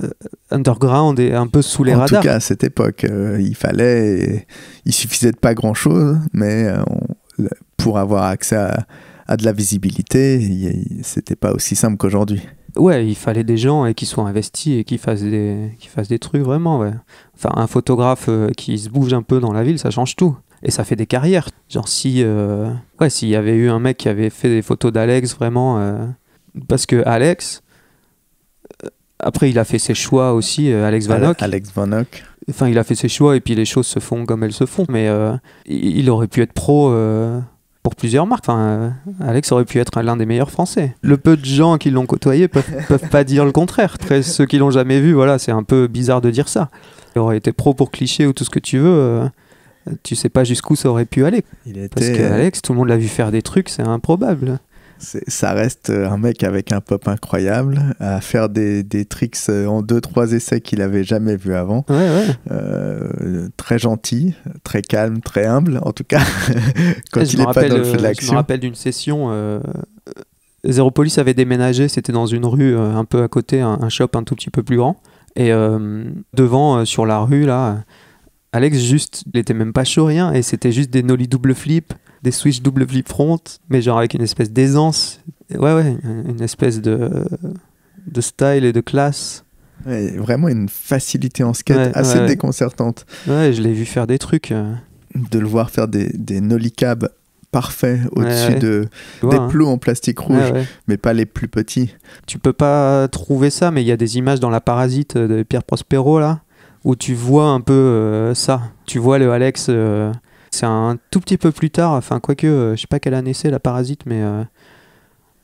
Speaker 2: underground et un peu sous les radars. En tout cas, à
Speaker 1: cette époque, euh, il fallait, il suffisait de pas grand chose, mais euh, pour avoir accès à, de la visibilité, c'était pas aussi simple qu'aujourd'hui.
Speaker 2: Ouais, il fallait des gens et qui soient investis et qui fassent des, des trucs vraiment. Enfin, un photographe qui se bouge un peu dans la ville, ça change tout et ça fait des carrières. Genre si ouais, s'il y avait eu un mec qui avait fait des photos d'Alex vraiment parce que Alex après, il a fait ses choix aussi, euh, Alex Vanock. Alex Enfin, il a fait ses choix et puis les choses se font comme elles se font. Mais euh, il aurait pu être pro euh, pour plusieurs marques. Enfin, Alex aurait pu être l'un des meilleurs Français. Le peu de gens qui l'ont côtoyé peuvent, peuvent pas dire le contraire. Très, ceux qui l'ont jamais vu, voilà, c'est un peu bizarre de dire ça. Il aurait été pro pour cliché ou tout ce que tu veux. tu sais pas jusqu'où ça aurait pu aller. Parce que Parce qu'Alex, tout le monde l'a vu faire des trucs, c'est improbable
Speaker 1: ça reste euh, un mec avec un pop incroyable, à faire des, tricks euh, en 2-3 essais qu'il avait jamais vu avant. Euh, très gentil, très calme, très humble, en tout cas, quand je il pas de Je me rappelle
Speaker 2: d'une session, euh, Police avait déménagé, c'était dans une rue un peu à côté, un, shop un tout petit peu plus grand. Et devant, sur la rue, là, Alex, juste, il même pas chaud, rien, et c'était juste des noli double flip des switches double flip front, mais genre avec une espèce d'aisance. Ouais, ouais, une espèce de, de style et de classe.
Speaker 1: vraiment une facilité en skate assez déconcertante.
Speaker 2: Ouais, je l'ai vu faire des trucs. Euh.
Speaker 1: De le voir faire des, des
Speaker 2: nolly cab parfaits au-dessus de, des hein. plots en plastique rouge, mais pas les plus petits. Tu peux pas trouver ça, mais il y a des images dans La Parasite de Pierre Prospero là, où tu vois un peu euh, ça. Tu vois le Alex. Euh, c'est un tout petit peu plus tard, enfin, quoique, euh, je sais pas quelle année c'est, la parasite, mais. Euh,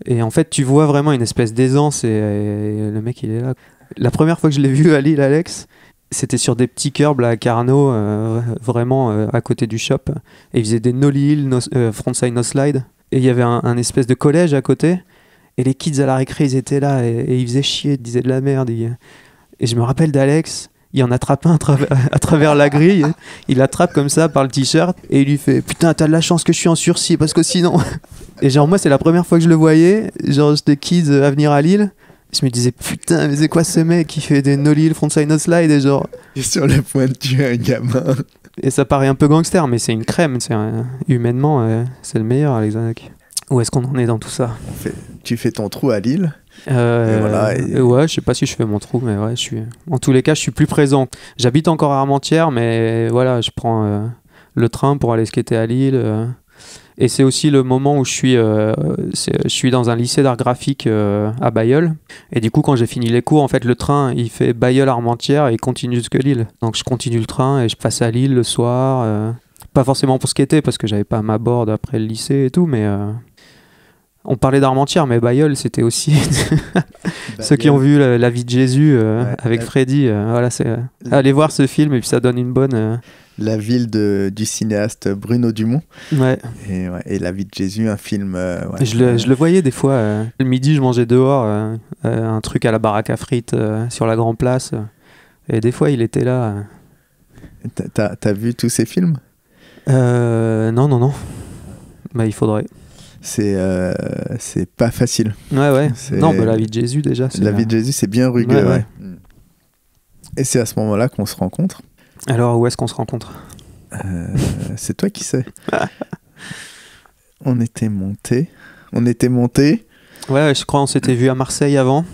Speaker 2: et en fait, tu vois vraiment une espèce d'aisance et, le mec, il est là. La première fois que je l'ai vu à Lille, Alex, c'était sur des petits curbs à Carnot, euh, vraiment à côté du shop. Et ils faisaient des no Lille, no, frontside, no slide. Et il y avait un, espèce de collège à côté. Et les kids à la récré, ils étaient là et, ils faisaient chier, ils disaient de la merde. Et je me rappelle d'Alex il en attrape un à travers, la grille, il l'attrape comme ça par le t-shirt et il lui fait Putain, t'as de la chance que je suis en sursis parce que sinon. Et genre, moi, c'est la première fois que je le voyais, genre, j'étais kids euh, à venir à Lille. Je me disais, putain, mais c'est quoi ce mec qui fait des no Lille, frontside, no-slide et genre. sur le point de tuer un gamin. Et ça paraît un peu gangster, mais c'est une crème, c'est humainement, euh, c'est le meilleur, Alexandre. Où est-ce qu'on en est dans tout ça Tu fais ton trou à Lille euh, euh, Ouais, je sais pas si je fais mon trou, mais ouais, je suis. En tous les cas, je suis plus présent. J'habite encore à Armentières, mais voilà, je prends euh, le train pour aller skater à Lille. et c'est aussi le moment où je suis, je suis dans un lycée d'art graphique à Bayeul. Et du coup, quand j'ai fini les cours, en fait, le train, il fait Bayeul-Armentières et il continue jusque Lille. Donc, je continue le train et je passe à Lille le soir. pas forcément pour skater parce que j'avais pas ma board après le lycée et tout, mais on parlait d'Armentières, mais Bayeul, c'était aussi ceux qui ont vu la, vie de Jésus euh, avec Freddy. Euh, voilà, c'est euh, allez voir ce film et puis ça donne une bonne.
Speaker 1: La ville du cinéaste Bruno Dumont. Et, La vie de Jésus, un film. je, le,
Speaker 2: voyais des fois. le midi, je mangeais dehors un truc à la baraque à frites sur la grande place. et des fois, il était là.
Speaker 1: T'as as vu tous ces films
Speaker 2: Non, non, non. Bah,
Speaker 1: il faudrait c'est euh, c'est pas facile. Ouais, ouais. Non, bah, la vie de Jésus, déjà. La vie de Jésus, c'est bien rugueux, mm. Et c'est à ce moment-là qu'on se rencontre.
Speaker 2: Alors, où est-ce qu'on se rencontre
Speaker 1: euh, C'est toi qui sais. on était monté. On était monté.
Speaker 2: Ouais, je crois on s'était vu à Marseille avant.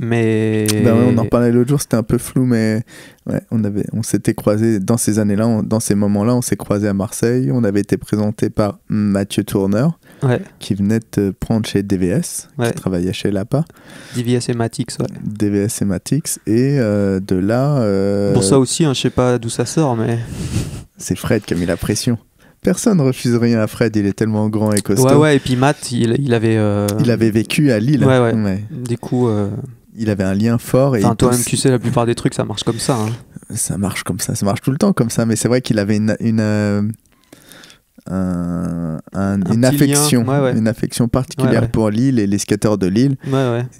Speaker 2: Mais. Bah, on en
Speaker 1: parlait l'autre jour, c'était un peu flou, mais Ouais, on avait, on s'était croisés dans ces années-là, dans ces moments-là, on s'est croisés à Marseille. On avait été présenté par Mathieu Tourneur, qui venait de prendre chez DVS, qui travaillait chez Lapa.
Speaker 2: DVS et Matix, ouais.
Speaker 1: DVS et Matix, et euh, de là. Pour euh, ça aussi,
Speaker 2: hein, je sais pas d'où ça sort, mais.
Speaker 1: C'est Fred qui a mis la pression. Personne refuse rien à Fred, il est tellement grand et costaud. Ouais, ouais,
Speaker 2: et puis Matt, il, il avait. Euh, il avait vécu à Lille. Ouais, ouais. ouais. Du il avait un lien fort. Et enfin, toi-même, tu sais, la plupart des trucs, ça marche comme ça. Hein. Ça
Speaker 1: marche comme ça, ça marche tout le temps comme ça. Mais c'est vrai qu'il avait une, une, euh, une affection, une affection particulière pour Lille et les skateurs de Lille.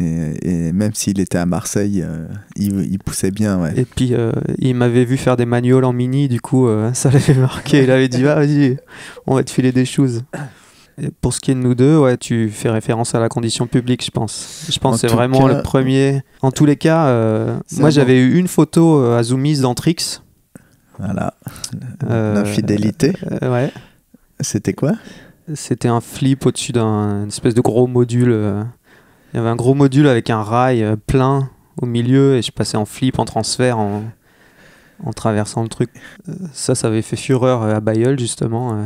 Speaker 1: Et, et, même s'il était à Marseille, euh, il, poussait bien. Et
Speaker 2: puis, euh, il m'avait vu faire des manuals en mini, du coup, ça l'avait marqué. Il avait dit, ah, vas-y, on va te filer des choses. Pour ce qui est de nous deux, ouais, tu fais référence à la condition publique, je pense. Je pense que c'est vraiment le euh, premier. En tous les cas, euh, moi j'avais eu une photo euh, à Zoomis d'Antrix. Voilà. la fidélité. ouais. C'était quoi C'était un flip au-dessus d'un espèce de gros module. Il y avait un gros module avec un rail plein au milieu et je passais en flip, en transfert, en traversant le truc. ça, ça avait fait fureur à Bayeul, justement.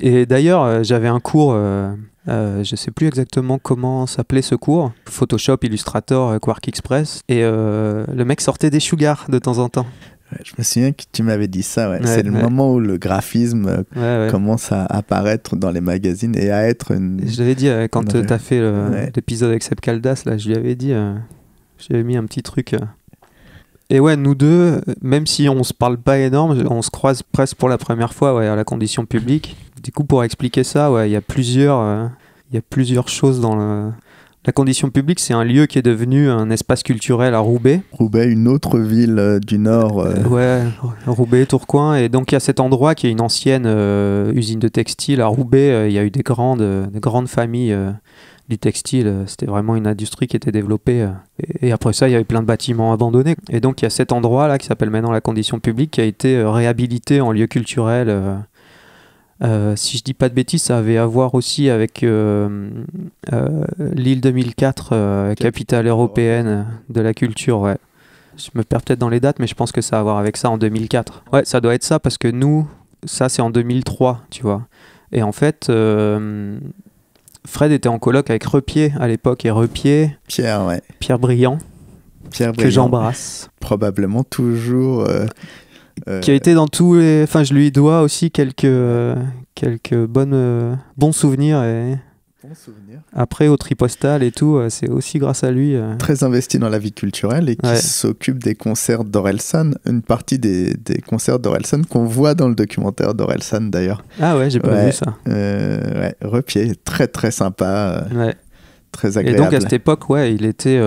Speaker 2: Et d'ailleurs, euh, j'avais un cours, euh, euh, je ne sais plus exactement comment s'appelait ce cours, Photoshop, Illustrator, Quark Express, et le mec sortait des sugars de temps en temps. je me souviens que tu m'avais dit ça, c'est le moment
Speaker 1: où le graphisme commence à apparaître dans les magazines et à être Je l'avais dit, quand tu as fait
Speaker 2: l'épisode avec Seb Caldas, là, je lui avais dit, j'avais mis un petit truc... Et ouais, nous deux, même si on se parle pas énorme, on se croise presque pour la première fois ouais, à la condition publique. Du coup, pour expliquer ça, ouais, il y a plusieurs, euh, il y a plusieurs choses dans La condition publique, c'est un lieu qui est devenu un espace culturel à Roubaix.
Speaker 1: Roubaix, une autre ville euh, du nord. Euh. ouais,
Speaker 2: Roubaix, Tourcoing. Et donc il y a cet endroit qui est une ancienne usine de textile. À Roubaix, il y a eu des grandes, des grandes familles du textile. C'était vraiment une industrie qui était développée. Et, après ça, il y avait plein de bâtiments abandonnés. Et donc, il y a cet endroit-là qui s'appelle maintenant la condition publique qui a été réhabilité en lieu culturel euh, si je dis pas de bêtises, ça avait à voir aussi avec euh, euh, l'île 2004, capitale européenne de la culture. Ouais. Je me perds peut-être dans les dates, mais je pense que ça a à voir avec ça en 2004. Ouais, ça doit être ça parce que nous, ça c'est en 2003, tu vois. Et en fait, Fred était en colloque avec Repier à l'époque et Repier. Pierre, ouais. Pierre Pierre Briand. Que j'embrasse.
Speaker 1: Probablement toujours euh, qui a été
Speaker 2: dans tous les. Enfin, je lui dois aussi quelques, euh, quelques bonnes, euh, bons souvenirs. Et... Après, au Tripostal et tout, c'est aussi grâce à lui.
Speaker 1: Très investi dans la vie culturelle et qui s'occupe des concerts d'Orelsan. Une partie des, des concerts d'Orelsan qu'on voit dans le documentaire d'Orelsan d'ailleurs.
Speaker 2: Ah ouais, j'ai pas vu ça.
Speaker 1: ouais, Repied, très très sympa. Ouais. Très agréable. Et donc à cette
Speaker 2: époque, ouais, il était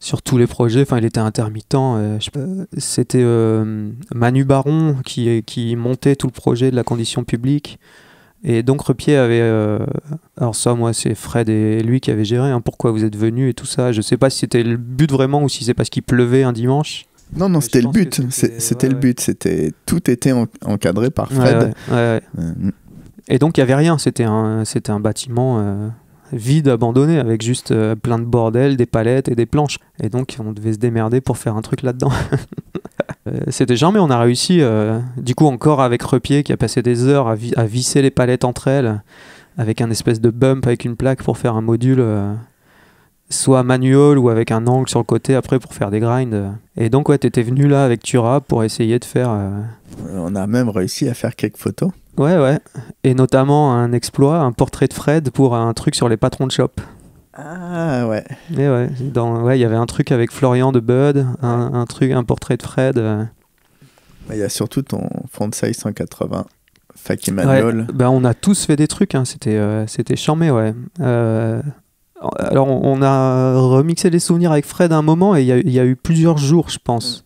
Speaker 2: sur tous les projets. Enfin, il était intermittent. Euh, c'était euh, Manu Baron qui, qui montait tout le projet de la condition publique. Et donc Repier avait... Euh, alors ça, moi, c'est Fred et lui qui avaient géré. Hein, pourquoi vous êtes venus et tout ça. Je ne sais pas si c'était le but vraiment ou si c'est parce qu'il pleuvait un dimanche. Non, non, c'était le but.
Speaker 1: C'était le but. C'était tout était encadré par Fred.
Speaker 2: et donc il n'y avait rien. C'était un, c'était un bâtiment vide, abandonné, avec juste euh, plein de bordel, des palettes et des planches. Et donc on devait se démerder pour faire un truc là-dedans. Euh, c'était jamais, on a réussi. Euh, du coup, encore avec Repier qui a passé des heures à, à, visser les palettes entre elles, avec un espèce de bump avec une plaque pour faire un module soit manuel ou avec un angle sur le côté après pour faire des grinds. Et donc, ouais, t'étais venu là avec Tura pour essayer de faire. Euh,
Speaker 1: on a même réussi à faire quelques photos.
Speaker 2: Ouais, ouais. Et notamment un exploit, un portrait de Fred pour un truc sur les patrons de shop. Ah ouais. Et ouais, dans, ouais, il y avait un truc avec Florian de Bud, un, truc, un portrait de Fred. Euh.
Speaker 1: Il y a surtout ton fond size 180. fac ben
Speaker 2: on a tous fait des trucs, hein. c'était euh, c'était charmé, ouais. Euh, alors on a remixé les souvenirs avec Fred un moment et il y, a eu plusieurs jours, je pense.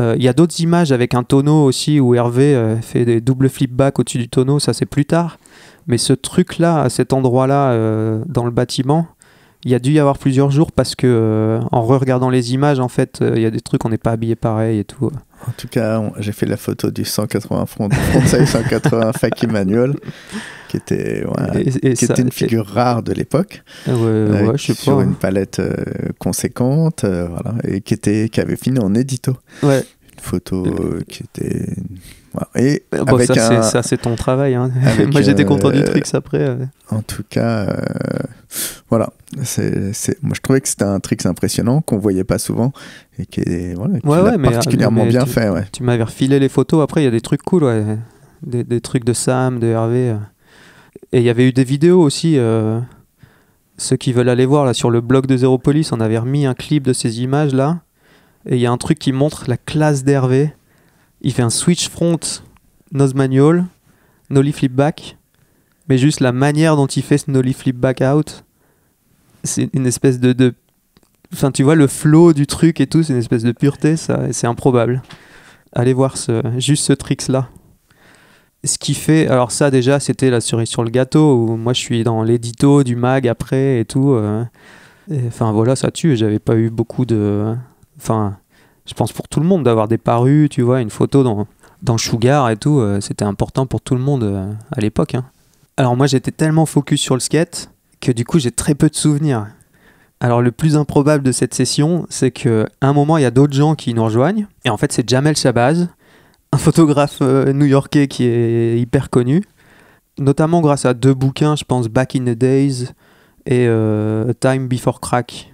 Speaker 2: Euh, il y a d'autres images avec un tonneau aussi où Hervé euh, fait des doubles flip-back au-dessus du tonneau, ça c'est plus tard. Mais ce truc-là, à cet endroit-là, euh, dans le bâtiment, il y a dû y avoir plusieurs jours parce que en re-regardant les images, en fait, il y a des trucs, on n'est pas habillé pareil et tout.
Speaker 1: En tout cas, j'ai fait la photo du 180 francs de Français 180 fac Manuel, qui était, qui était une figure rare de l'époque. Ouais, euh, sur une palette euh, conséquente, euh, voilà, et qui, était, qui avait fini en édito. Une photo qui était et ça, c'est ton travail. Hein. Moi, j'étais content du euh, truc après. Euh. En tout cas, euh, voilà. Moi, je trouvais que c'était un Trix impressionnant qu'on voyait pas souvent et qui est particulièrement bien fait. Tu
Speaker 2: m'avais refilé les photos. Après, il y a des trucs cool, des, trucs de Sam, de Hervé. Et il y avait eu des vidéos aussi. Ceux qui veulent aller voir là sur le blog de Police, on avait remis un clip de ces images là. Et il y a un truc qui montre la classe d'Hervé il fait un switch front nose manual, nollie flip back, mais juste la manière dont il fait ce nollie flip back out, c'est une espèce de, Enfin, tu vois, le flow du truc et tout, c'est une espèce de pureté, ça, c'est improbable. Allez voir ce, juste ce trick là Ce qui fait. Alors, ça, déjà, c'était la cerise sur le gâteau, où moi, je suis dans l'édito du mag après et tout. Euh, enfin, voilà, ça tue. J'avais pas eu beaucoup de. Enfin, je pense pour tout le monde d'avoir des parus, tu vois, une photo dans, dans Sugar et tout, euh, c'était important pour tout le monde euh, à l'époque. Hein. Alors moi j'étais tellement focus sur le skate que du coup j'ai très peu de souvenirs. Alors le plus improbable de cette session, c'est qu'à un moment il y a d'autres gens qui nous rejoignent et en fait c'est Jamel Shabazz, un photographe euh, new-yorkais qui est hyper connu, notamment grâce à deux bouquins, je pense Back in the Days et Time Before Crack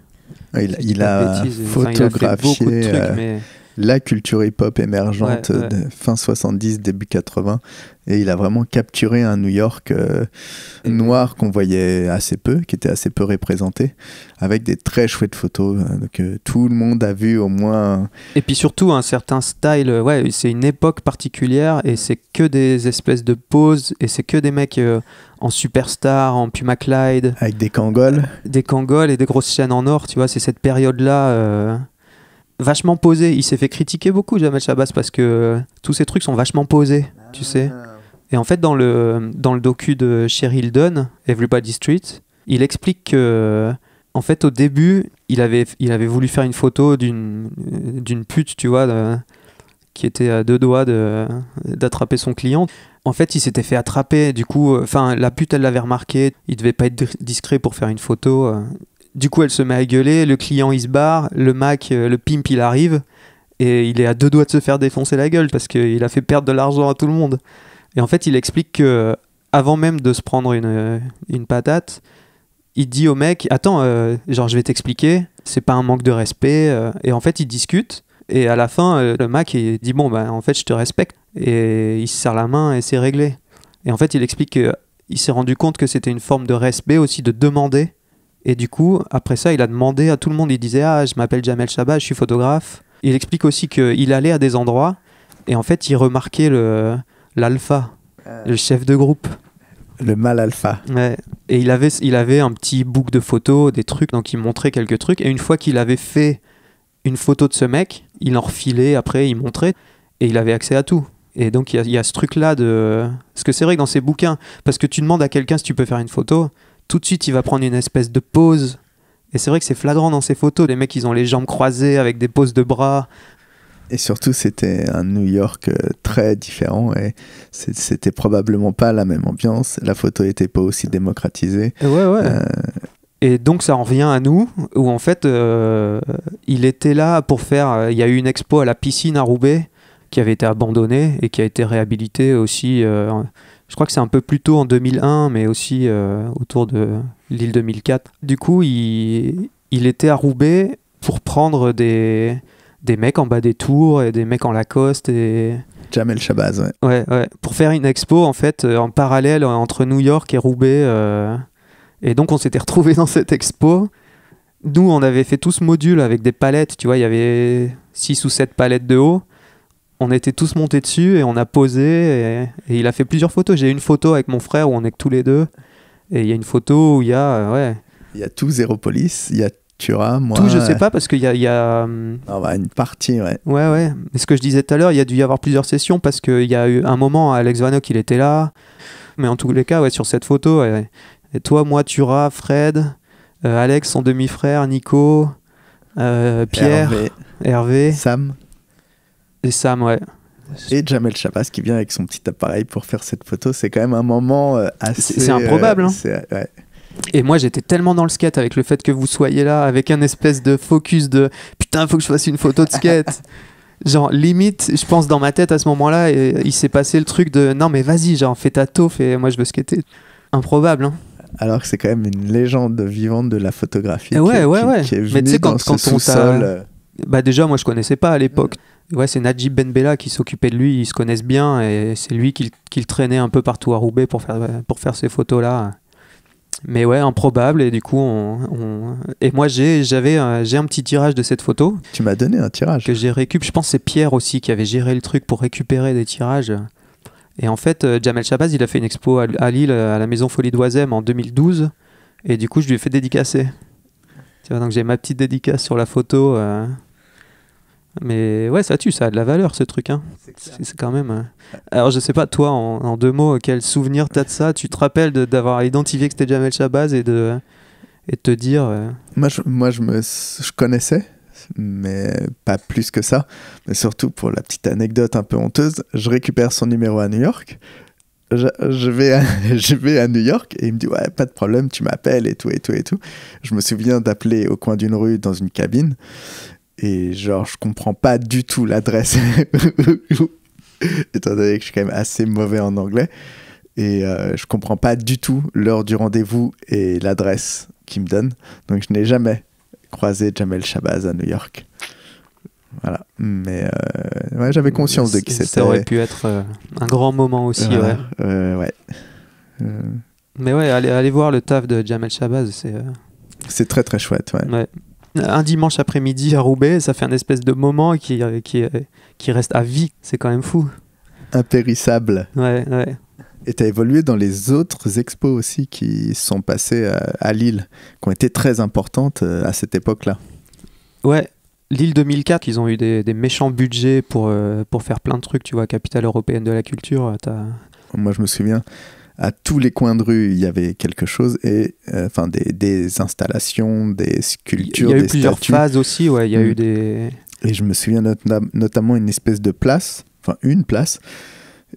Speaker 1: il, a photographié euh, la culture hip-hop émergente de fin 70, début 80. Et il a vraiment capturé un New York euh, noir qu'on voyait assez peu, qui était assez peu représenté, avec des très chouettes photos que hein. euh, tout le monde a vu au moins.
Speaker 2: Et puis surtout un certain style, ouais, c'est une époque particulière et c'est que des espèces de poses et c'est que des mecs euh, en superstar, en Puma Clyde. Avec des cangoles. Des cangoles et des grosses chaînes en or, tu vois, c'est cette période-là vachement posé. Il s'est fait critiquer beaucoup, Jamel Chabas, parce que euh, tous ces trucs sont vachement posés, tu sais. Et en fait, dans le, dans le docu de Cheryl Dunn, Everybody Street, il explique que, euh, en fait, au début, il avait, il avait voulu faire une photo d'une euh, pute, tu vois, qui était à deux doigts d'attraper son client. En fait, il s'était fait attraper. Du coup, enfin, la pute, elle l'avait remarqué. Il devait pas être discret pour faire une photo. Du coup, elle se met à gueuler, le client il se barre, le Mac, euh, le pimp il arrive, et il est à deux doigts de se faire défoncer la gueule parce qu'il a fait perdre de l'argent à tout le monde. Et en fait, il explique que euh, avant même de se prendre une, euh, patate, il dit au mec Attends, genre je vais t'expliquer, c'est pas un manque de respect. et en fait, ils discutent. Et à la fin, le Mac il dit Bon, bah en fait, je te respecte. Et il se serre la main et c'est réglé. Et en fait, il explique qu'il s'est rendu compte que c'était une forme de respect aussi de demander et du coup, après ça, il a demandé à tout le monde, il disait Ah, je m'appelle Jamel Chabat, je suis photographe. Il explique aussi qu'il allait à des endroits et en fait, il remarquait le, l'alpha, euh. le chef de groupe.
Speaker 1: Le mal alpha.
Speaker 2: Et il avait, il avait un petit bouc de photos, des trucs, donc il montrait quelques trucs. Et une fois qu'il avait fait une photo de ce mec, il en refilait après, il montrait et il avait accès à tout. Et donc il y, a ce truc-là de... Parce que c'est vrai que dans ces bouquins, parce que tu demandes à quelqu'un si tu peux faire une photo, tout de suite, il va prendre une espèce de pause. Et c'est vrai que c'est flagrant dans ces photos. Les mecs, ils ont les jambes croisées avec des poses de bras. Et surtout, c'était
Speaker 1: un New York euh, très différent et c'était probablement pas la même ambiance. La photo était pas aussi démocratisée.
Speaker 2: Euh, ouais, ouais. Euh, et donc, ça en revient à nous, où en fait, il était là pour faire. Il y a eu une expo à la piscine à Roubaix qui avait été abandonnée et qui a été réhabilitée aussi je crois que c'est un peu plus tôt en 2001, mais aussi euh, autour de l'île 2004. Du coup, il, était à Roubaix pour prendre des, des mecs en bas des tours et des mecs en Lacoste et. Jamel Chabaz, ouais. ouais. Ouais, Pour faire une expo, en fait, euh, en parallèle euh, entre New York et Roubaix. et donc, on s'était retrouvés dans cette expo. Nous, on avait fait tout ce module avec des palettes, tu vois, il y avait 6 ou 7 palettes de haut on était tous montés dessus et on a posé et, il a fait plusieurs photos. J'ai une photo avec mon frère où on est tous les deux et il y a une photo où il y a euh, ouais. Il y a tout Zéropolis, il y a Tura, moi. Tout, je sais pas parce qu'il y a, y a ah bah, une partie ouais. Ouais ouais. Mais ce que je disais tout à l'heure, il y a dû y avoir plusieurs sessions parce qu'il y a eu un moment Alex Vanok il était là. Mais en tous les cas ouais sur cette photo et toi moi Tura, Fred, euh, Alex son demi-frère, Nico, Pierre, Hervé, Sam. Et Sam,
Speaker 1: ouais. Et Jamel Chabas qui vient avec son petit appareil pour faire cette photo, c'est quand même un moment euh,
Speaker 2: assez. C'est euh, improbable. Hein. Et moi j'étais tellement dans le skate avec le fait que vous soyez là, avec un espèce de focus de putain, faut que je fasse une photo de skate. genre limite je pense dans ma tête à ce moment-là euh, il s'est passé le truc de non mais vas-y genre fais ta taupe et moi je veux skater improbable hein.
Speaker 1: alors que c'est quand même une légende vivante de la photographie eh ouais, ouais, ouais. mais tu sais quand, quand on sol
Speaker 2: bah déjà moi je connaissais pas à l'époque ouais, c'est Najib Benbella qui s'occupait de lui, ils se connaissent bien et c'est lui qui, le traînait un peu partout à Roubaix pour faire, ces photos-là. Mais ouais, improbable et du coup, on, et moi j'ai, j'avais, euh, un petit tirage de cette photo. Tu m'as donné un tirage. Que j'ai récup je pense que c'est Pierre aussi qui avait géré le truc pour récupérer des tirages. Et en fait, euh, Jamel Chabaz, il a fait une expo à, Lille, à la Maison Folie d'Oisem en 2012. Et du coup, je lui ai fait dédicacer. donc j'ai ma petite dédicace sur la photo. Euh, mais ouais, ça tue, ça a de la valeur ce truc. Hein. C'est quand même. Euh, alors je sais pas, toi, en, deux mots, quel souvenir t'as de ça Tu te rappelles d'avoir identifié que c'était Jamel Chabaz et de, et te dire. Euh,
Speaker 1: moi, je, moi je, me, je connaissais, mais pas plus que ça. Mais surtout, pour la petite anecdote un peu honteuse, je récupère son numéro à New York. Je, vais je vais à New York et il me dit ouais pas de problème tu m'appelles et tout et tout et tout je me souviens d'appeler au coin d'une rue dans une cabine et genre, je comprends pas du tout l'adresse. Étant donné que je suis quand même assez mauvais en anglais. Et euh, je comprends pas du tout l'heure du rendez-vous et l'adresse qu'il me donne. Donc je n'ai jamais croisé Jamel Shabazz à New York. Voilà. Mais euh, ouais, j'avais conscience de qui c'était. Ça aurait pu être euh, un grand moment aussi. ouais.
Speaker 2: Mais ouais, allez, allez, voir le taf de Jamel Shabazz.
Speaker 1: C'est très très chouette.
Speaker 2: ouais un dimanche après-midi à Roubaix, ça fait un espèce de moment qui, euh, qui, euh, qui reste à vie. C'est quand même fou.
Speaker 1: Impérissable. Ouais, ouais. Et tu as évolué dans les autres expos aussi qui sont passées à, Lille, qui ont été très importantes euh, à cette époque-là.
Speaker 2: Ouais, Lille 2004, ils ont eu des, méchants budgets pour, pour faire plein de trucs, tu vois, capitale européenne de la culture.
Speaker 1: Moi, je me souviens, à tous les coins de rue, il y avait quelque chose, et euh, enfin des, des, installations, des sculptures. Il y a eu plusieurs phases aussi, ouais, il y a eu mm. des. Et je me souviens notamment une espèce de place, enfin une place,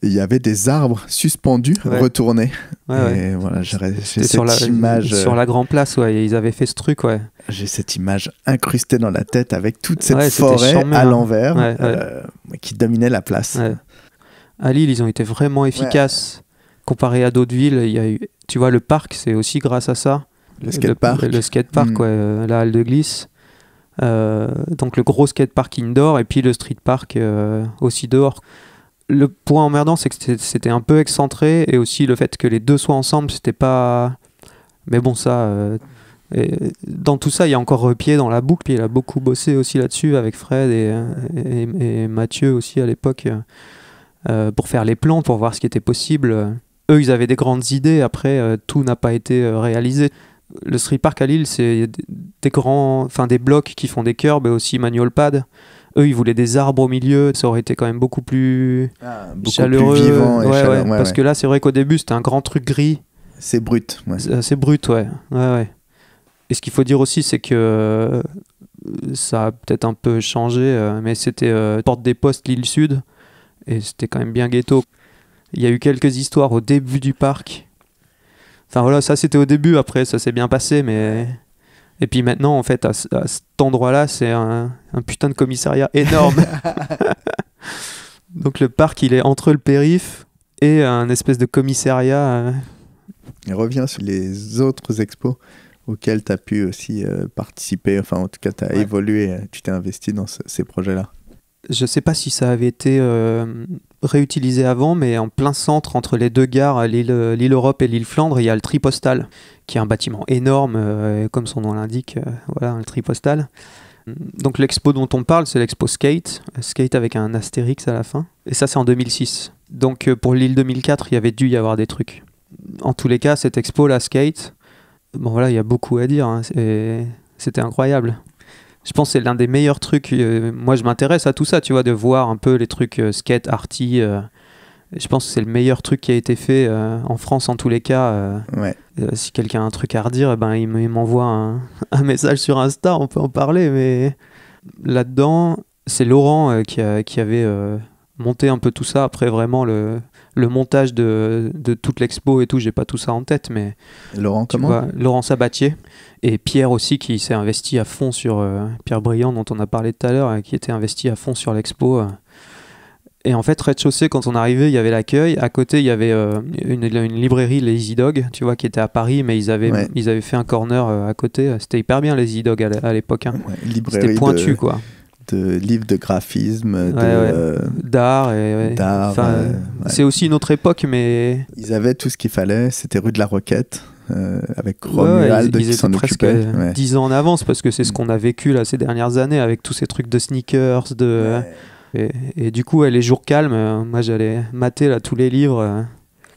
Speaker 1: il y avait des arbres suspendus, retournés. et voilà, j'ai sur la, image. Euh, sur
Speaker 2: la grande Place, ouais, ils avaient fait ce truc, ouais. J'ai cette
Speaker 1: image incrustée dans la tête avec toute cette forêt à hein. l'envers euh, qui dominait
Speaker 2: la place. À Lille, ils ont été vraiment efficaces comparé à d'autres villes, il y a eu, tu vois, le parc, c'est aussi grâce à ça. Le skatepark. Le, le skatepark, mm. euh, la halle de glisse. Euh, donc le gros skatepark indoor et puis le street park euh, aussi dehors. Le point emmerdant, c'est que c'était un peu excentré et aussi le fait que les deux soient ensemble, c'était pas. Mais bon, ça. dans tout ça, il y a encore pied dans la boucle, puis il a beaucoup bossé aussi là-dessus avec Fred et, et Mathieu aussi à l'époque pour faire les plans, pour voir ce qui était possible. Eux, ils avaient des grandes idées, après, euh, tout n'a pas été euh, réalisé le street park à Lille, c'est des grands, enfin des blocs qui font des curbs et aussi manual pad. Eux, ils voulaient des arbres au milieu, ça aurait été quand même beaucoup plus ah, beaucoup chaleureux. Plus vivant et parce que là, c'est vrai qu'au début, c'était un grand truc gris. C'est brut. C'est brut, ouais. Et ce qu'il faut dire aussi, c'est que euh, ça a peut-être un peu changé, mais c'était Porte des Postes, Lille Sud, et c'était quand même bien ghetto. Il y a eu quelques histoires au début du parc. Enfin voilà, ça c'était au début, après ça s'est bien passé, mais. Et puis maintenant, en fait, à, cet endroit-là, c'est un, putain de commissariat énorme. Donc le parc, il est entre le périph et un espèce de commissariat. Euh.
Speaker 1: reviens sur les autres expos auxquels tu as pu aussi euh, participer, enfin en tout cas tu as évolué, euh, tu t'es investi dans ces projets-là
Speaker 2: je sais pas si ça avait été euh, réutilisé avant, mais en plein centre, entre les deux gares, euh, l'île Europe et l'île Flandre, il y a le Tripostal, qui est un bâtiment énorme, euh, comme son nom l'indique, voilà, le Tripostal. Donc l'expo dont on parle, c'est l'expo Skate, Skate avec un astérix à la fin, et ça c'est en 2006. Donc pour l'île 2004, il y avait dû y avoir des trucs. En tous les cas, cette expo, la Skate, bon voilà, il y a beaucoup à dire, hein, c'était incroyable je pense que c'est l'un des meilleurs trucs. Euh, moi, je m'intéresse à tout ça, tu vois, de voir un peu les trucs euh, skate, arty. Euh, je pense que c'est le meilleur truc qui a été fait en France, en tous les cas. si quelqu'un a un truc à redire, eh ben, il m'envoie un, message sur Insta, on peut en parler. Mais là-dedans, c'est Laurent qui avait monté un peu tout ça. Après, vraiment, le, le montage de, toute l'expo et tout, j'ai pas tout ça en tête, mais. Laurent, comment vois, Laurent Sabatier et Pierre aussi qui s'est investi à fond sur. Euh, Pierre Briand, dont on a parlé tout à l'heure, euh, qui était investi à fond sur l'expo. Euh. et en fait, rez-de-chaussée, quand on arrivait, il y avait l'accueil. À côté, il y avait une, librairie, Lazy Dog, tu vois, qui était à Paris, mais ils avaient, ils avaient fait un corner à côté. C'était hyper bien, Lazy Dog à l'époque. Hein. C'était pointu, quoi
Speaker 1: de livres de graphisme,
Speaker 2: d'art. C'est aussi une autre époque, mais. Ils avaient tout ce qu'il fallait, c'était rue
Speaker 1: de la Roquette. Euh, avec Romuald qui s'en occupait. 10
Speaker 2: ans en avance parce que c'est ce qu'on a vécu là ces dernières années avec tous ces trucs de sneakers, de et, du coup les jours calmes, euh, moi j'allais mater là tous les livres euh.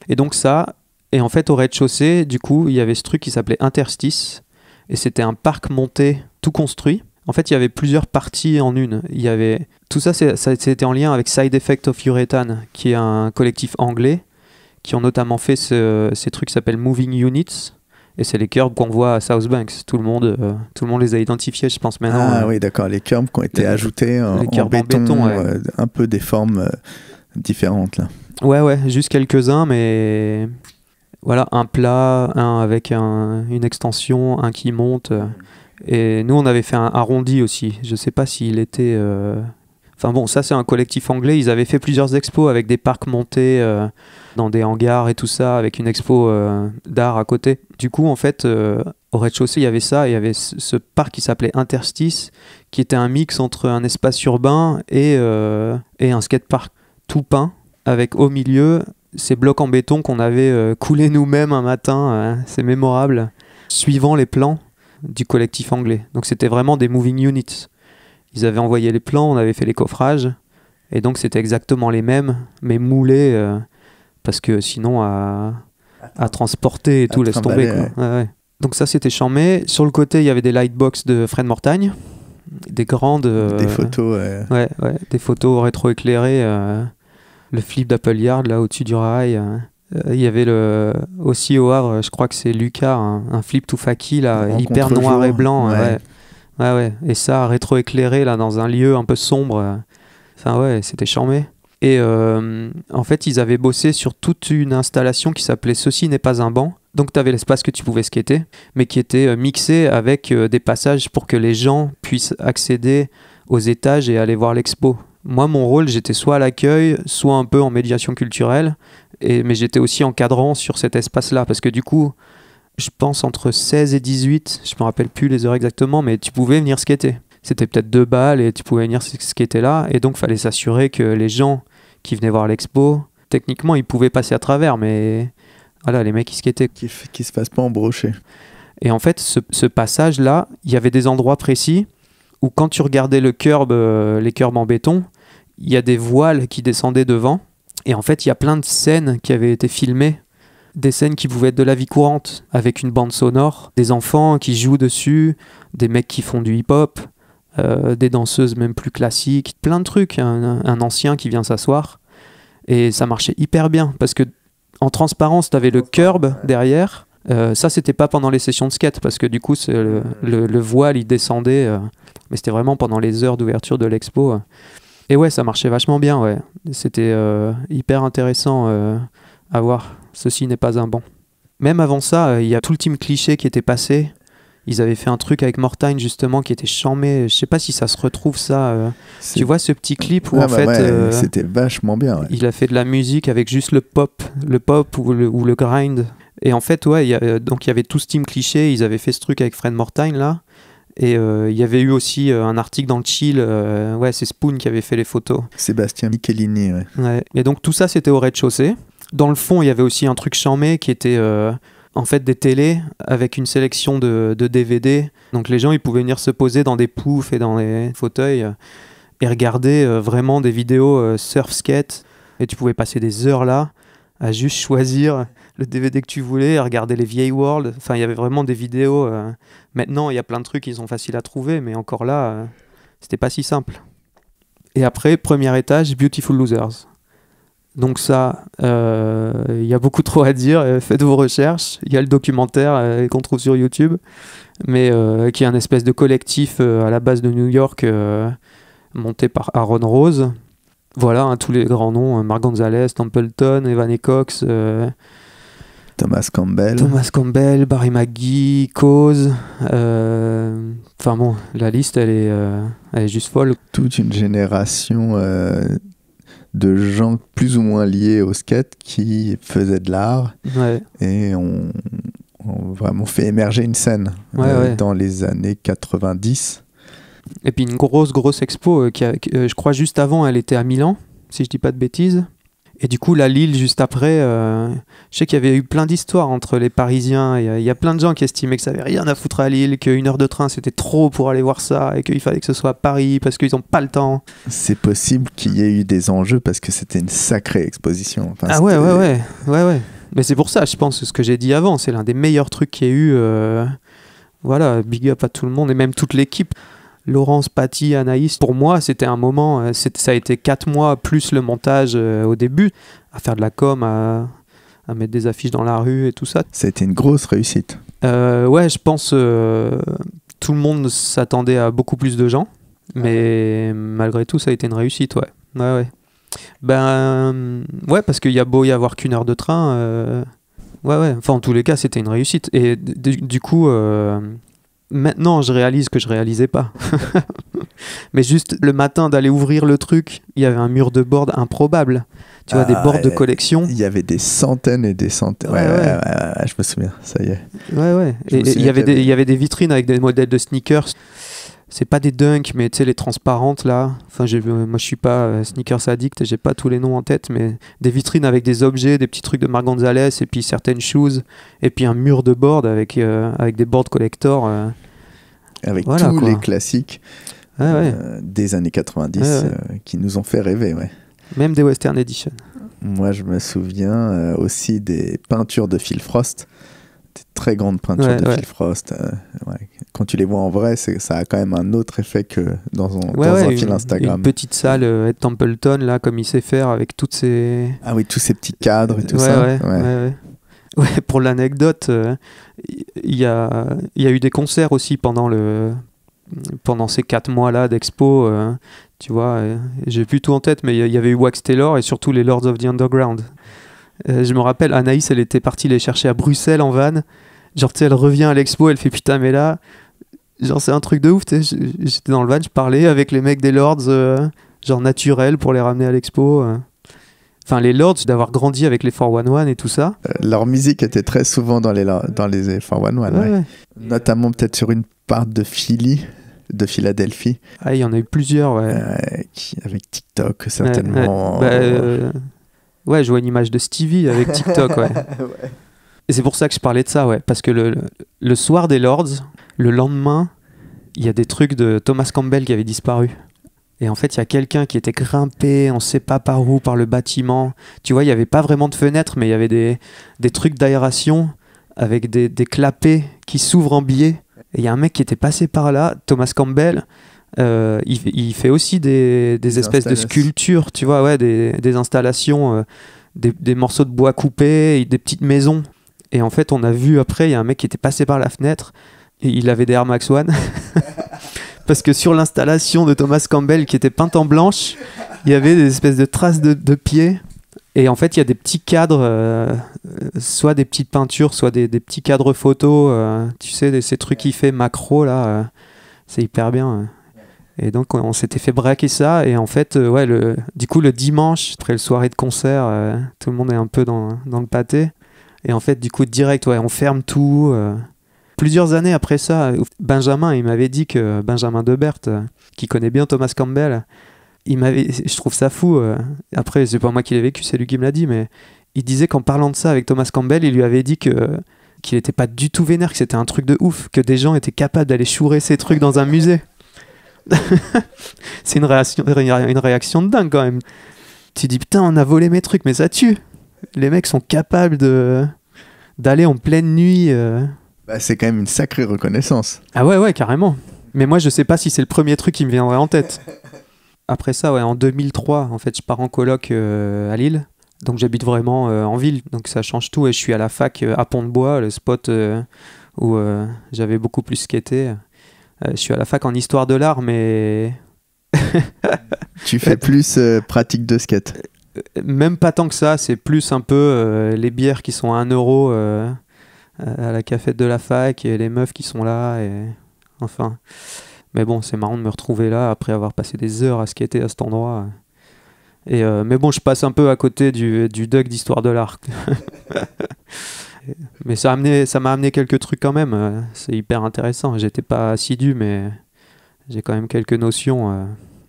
Speaker 2: et donc ça et en fait au rez-de-chaussée du coup il y avait ce truc qui s'appelait Interstice et c'était un parc monté tout construit en fait, il y avait plusieurs parties en une. Il y avait tout ça, c'était en lien avec Side Effect of Urethane qui est un collectif anglais qui ont notamment fait ces trucs qui s'appellent Moving Units. Et c'est les curbs qu'on voit à South Banks. Tout le monde, euh, tout le monde les a identifiés, je pense maintenant. Ah euh.
Speaker 1: oui, d'accord. Les curbs qui ont été ajoutés en, béton, euh, un peu des formes différentes là.
Speaker 2: Ouais, ouais, juste quelques-uns, mais voilà, un plat, un avec une extension, un qui monte. Et nous, on avait fait un arrondi aussi. Je ne sais pas s'il était. Euh, enfin bon, ça, c'est un collectif anglais. Ils avaient fait plusieurs expos avec des parcs montés euh, dans des hangars et tout ça, avec une expo euh, d'art à côté. Du coup, en fait, au rez-de-chaussée, il y avait ça. Il y avait ce parc qui s'appelait Interstice, qui était un mix entre un espace urbain et, et un skatepark tout peint, avec au milieu ces blocs en béton qu'on avait coulés nous-mêmes un matin. c'est mémorable. Suivant les plans, du collectif anglais. Donc c'était vraiment des moving units. Ils avaient envoyé les plans, on avait fait les coffrages, et donc c'était exactement les mêmes, mais moulés, euh, parce que sinon à, à transporter et tout, laisse tomber. Donc ça c'était chamé Sur le côté, il y avait des lightbox de Fred Mortagne, des grandes... Euh, des photos. Ouais, des photos rétro-éclairées. Euh, le flip d'Apple Yard, là au-dessus du rail. Euh, il y avait le aussi au Havre, je crois que c'est Lucas, un, flip tout faki là, hyper noir et blanc. Ouais. Ouais. Et ça rétroéclairé là dans un lieu un peu sombre. Euh. Enfin ouais, c'était charmé. Et euh, en fait, ils avaient bossé sur toute une installation qui s'appelait Ceci n'est pas un banc. Donc tu avais l'espace que tu pouvais skater, mais qui était mixé avec des passages pour que les gens puissent accéder aux étages et aller voir l'expo. Moi, mon rôle, j'étais soit à l'accueil, soit un peu en médiation culturelle, mais j'étais aussi encadrant sur cet espace-là, parce que du coup, je pense entre 16 et 18, je me rappelle plus les heures exactement, mais tu pouvais venir skater. C'était peut-être deux balles et tu pouvais venir skater là, et donc fallait s'assurer que les gens qui venaient voir l'expo, techniquement, ils pouvaient passer à travers, mais voilà, les mecs qui skataient. Qui, qui se fassent pas embrocher. Et en fait, ce, passage-là, il y avait des endroits précis où quand tu regardais le curb, euh, les curbs en béton, il y a des voiles qui descendaient devant et en fait, il y a plein de scènes qui avaient été filmées, des scènes qui pouvaient être de la vie courante, avec une bande sonore, des enfants qui jouent dessus, des mecs qui font du hip-hop, euh, des danseuses même plus classiques, plein de trucs. Un, ancien qui vient s'asseoir. Et ça marchait hyper bien, parce que en transparence, tu avais le curb derrière. Euh, ça, c'était pas pendant les sessions de skate, parce que du coup, le, voile, il descendait. Euh, mais c'était vraiment pendant les heures d'ouverture de l'expo. Et ouais, ça marchait vachement bien, ouais. C'était euh, hyper intéressant euh, à voir. Ceci n'est pas un bon. Même avant ça, euh, il y a tout le team cliché qui était passé. Ils avaient fait un truc avec Mortagne justement qui était chamé. Je sais pas si ça se retrouve ça. Tu vois ce petit clip où en bah fait, c'était vachement bien. Il a fait de la musique avec juste le pop, le pop ou le, grind. Et en fait, ouais, donc il y avait tout ce team cliché. Ils avaient fait ce truc avec Fred Mortagne là. Et euh, il y avait eu aussi euh, un article dans le Chill, euh, ouais, c'est Spoon qui avait fait les photos.
Speaker 1: Sébastien Michelini,
Speaker 2: ouais. Et donc tout ça, c'était au rez-de-chaussée. Dans le fond, il y avait aussi un truc charmé qui était en fait des télés avec une sélection de, DVD. Donc les gens, ils pouvaient venir se poser dans des poufs et dans les fauteuils et regarder vraiment des vidéos surf skate. Et tu pouvais passer des heures là à juste choisir le DVD que tu voulais, regarder les vieilles worlds. Enfin, il y avait vraiment des vidéos. Euh. Maintenant, il y a plein de trucs ils sont faciles à trouver, mais encore là, euh, c'était pas si simple. Et après, premier étage, Beautiful Losers. Donc ça, euh, il y a beaucoup trop à dire. Faites vos recherches. Il y a le documentaire qu'on trouve sur YouTube, mais qui est un espèce de collectif à la base de New York monté par Aaron Rose. Voilà, hein, tous les grands noms, Mark Gonzalez, Templeton, Evan Cox, Thomas
Speaker 1: Campbell. Thomas
Speaker 2: Campbell, Barry McGee, Cause. Euh, enfin bon, la liste, elle est, euh, elle est juste folle.
Speaker 1: Toute une génération euh, de gens plus ou moins liés au skate qui faisaient de l'art. Et on, on, vraiment fait émerger une scène dans les années 90.
Speaker 2: Et puis une grosse, grosse expo, je crois juste avant, elle était à Milan, si je dis pas de bêtises. Et du coup, la Lille, juste après, euh, je sais qu'il y avait eu plein d'histoires entre les Parisiens. Il y, a plein de gens qui estimaient que ça avait rien à foutre à Lille, qu'une heure de train c'était trop pour aller voir ça, et qu'il fallait que ce soit à Paris parce qu'ils n'ont pas le temps.
Speaker 1: C'est possible qu'il y ait eu des enjeux parce que c'était une sacrée exposition. ah ouais,
Speaker 2: ouais, ouais, ouais, ouais. Mais c'est pour ça, je pense, ce que j'ai dit avant, c'est l'un des meilleurs trucs qu'il y ait eu. Euh, voilà, big up à tout le monde et même toute l'équipe. Laurence, Patty, Anaïs, pour moi, c'était un moment, euh, ça a été 4 mois plus le montage euh, au début, à faire de la com, à, mettre des affiches dans la rue et tout ça. C'était
Speaker 1: une grosse réussite.
Speaker 2: Euh, ouais, je pense tout le monde s'attendait à beaucoup plus de gens, ah mais malgré tout, ça a été une réussite, ouais. Ouais, Ben, ouais, parce qu'il y a beau y avoir qu'une heure de train. Ouais, ouais. Enfin, en tous les cas, c'était une réussite. Et du coup, maintenant je réalise que je réalisais pas. Mais juste le matin d'aller ouvrir le truc, il y avait un mur de board improbable. Tu vois, des ah, boards de
Speaker 1: collection. Il y avait des centaines et des centaines. Ouais, ouais, ouais. ouais je me souviens, ça y est.
Speaker 2: Ouais, ouais. il y avait des vitrines avec des modèles de sneakers c'est pas des dunks, mais tu sais, les transparentes là. Enfin, j'ai, euh, moi, je suis pas sneaker euh, sneakers addict, j'ai pas tous les noms en tête, mais des vitrines avec des objets, des petits trucs de Marc Gonzalez, et puis certaines shoes, et puis un mur de board avec, euh, avec des board collector. Avec tous les
Speaker 1: classiques des années 90 qui nous ont fait rêver, ouais. Même des Western Edition. Moi, je me souviens aussi des peintures de Phil Frost, des très grandes peintures de Phil Frost quand tu les vois en vrai, ça a quand même un autre effet que dans, un fil Instagram. Une
Speaker 2: petite salle Ed euh, Templeton, là, comme il sait faire avec toutes ces. Ah oui, tous ces petits cadres et tout ça. Ouais, pour l'anecdote, euh, il y, a, eu des concerts aussi pendant, le, pendant ces quatre mois-là d'expo. Euh, tu vois, j'ai plus tout en tête, mais il y, y, avait eu Wax Taylor et surtout les Lords of the Underground. je me rappelle, Anaïs, elle était partie les chercher à Bruxelles en van. Genre, tu sais, elle revient à l'expo, elle fait putain, mais là, genre c'est un truc de ouf j'étais dans le van je parlais avec les mecs des lords euh, genre naturel pour les ramener à l'expo euh. Enfin, les Lords, d'avoir grandi avec les 411 et tout ça.
Speaker 1: Euh, leur musique était très souvent dans les, dans les 411, ouais, Notamment peut-être sur une part de Philly, de
Speaker 2: Philadelphie. Ah, il y en a eu plusieurs, ouais. avec TikTok, certainement. Bah, ouais, je vois une image de Stevie avec TikTok, ouais. Et c'est pour ça que je parlais de ça, ouais. Parce que le, le soir des Lords, le lendemain, il y a des trucs de Thomas Campbell qui avaient disparu. Et en fait, il y a quelqu'un qui était grimpé, on sait pas par où, par le bâtiment. Tu vois, il n'y avait pas vraiment de fenêtres, mais il y avait des, trucs d'aération avec des, des clapets qui s'ouvrent en biais. Et il y a un mec qui était passé par là, Thomas Campbell. Euh, il, fait aussi des, espèces de sculptures, tu vois, ouais, des, des installations, euh, des, des, morceaux de bois coupés, des petites maisons. Et en fait, on a vu après, il y a un mec qui était passé par la fenêtre il avait des Air Max One. Parce que sur l'installation de Thomas Campbell, qui était peinte en blanche, il y avait des espèces de traces de, pieds. Et en fait, il y a des petits cadres, euh, soit des petites peintures, soit des, petits cadres photos. Euh, tu sais, ces trucs qu'il fait macro, là, euh, c'est hyper bien. Et donc, on, s'était fait braquer ça. Et en fait, ouais, le, du coup, le dimanche, après le soirée de concert, tout le monde est un peu dans, dans, le pâté. Et en fait, du coup, direct, ouais, on ferme tout. Plusieurs années après ça, Benjamin, il m'avait dit que Benjamin Debert, euh, qui connaît bien Thomas Campbell, il m'avait, je trouve ça fou. Euh. Après, c'est pas moi qui l'ai vécu, c'est lui qui me l'a dit, mais il disait qu'en parlant de ça avec Thomas Campbell, il lui avait dit que euh, qu'il n'était pas du tout vénère, que c'était un truc de ouf, que des gens étaient capables d'aller chourer ces trucs dans un musée. c'est une réaction, une réaction de dingue quand même. Tu dis putain, on a volé mes trucs, mais ça tue. Les mecs sont capables de d'aller en pleine nuit. Bah, c'est quand même une sacrée reconnaissance. Ah ouais, ouais, carrément. Mais moi, je sais pas si c'est le premier truc qui me viendrait en tête. Après ça, ouais, en 2003, en fait, je pars en coloc euh, à Lille. Donc j'habite vraiment euh, en ville, donc ça change tout. Et je suis à la fac euh, à Pont-de-Bois, le spot où j'avais beaucoup plus skaté. je suis à la fac en histoire de l'art, mais...
Speaker 1: tu fais plus pratique de skate
Speaker 2: Même pas tant que ça, c'est plus un peu les bières qui sont à 1 euro à la cafette de la fac et les meufs qui sont là et enfin mais bon c'est marrant de me retrouver là après avoir passé des heures à skater à cet endroit et euh, mais bon je passe un peu à côté du, du d'histoire de l'art mais ça m'a amené, ça amené quelques trucs quand même euh, c'est hyper intéressant j'étais pas assidu mais j'ai quand même quelques notions euh,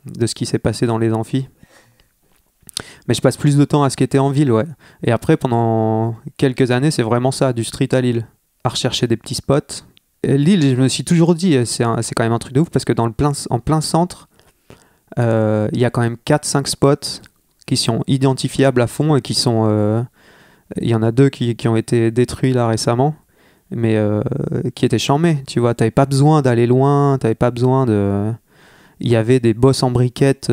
Speaker 2: de ce qui s'est passé dans les amphis mais je passe plus de temps à ce qui était en ville, ouais. Et après, pendant quelques années, c'est vraiment ça, du street à Lille. À rechercher des petits spots. L'île, Lille, je me suis toujours dit, c'est quand même un truc de ouf, parce que dans le plein, en plein centre, euh, il y a quand même 4-5 spots qui sont identifiables à fond et qui sont. Euh, il y en a deux qui, ont été détruits là récemment, mais euh, qui étaient chamés, tu vois. T'avais pas besoin d'aller loin, t'avais pas besoin de. Il y avait des bosses en briquettes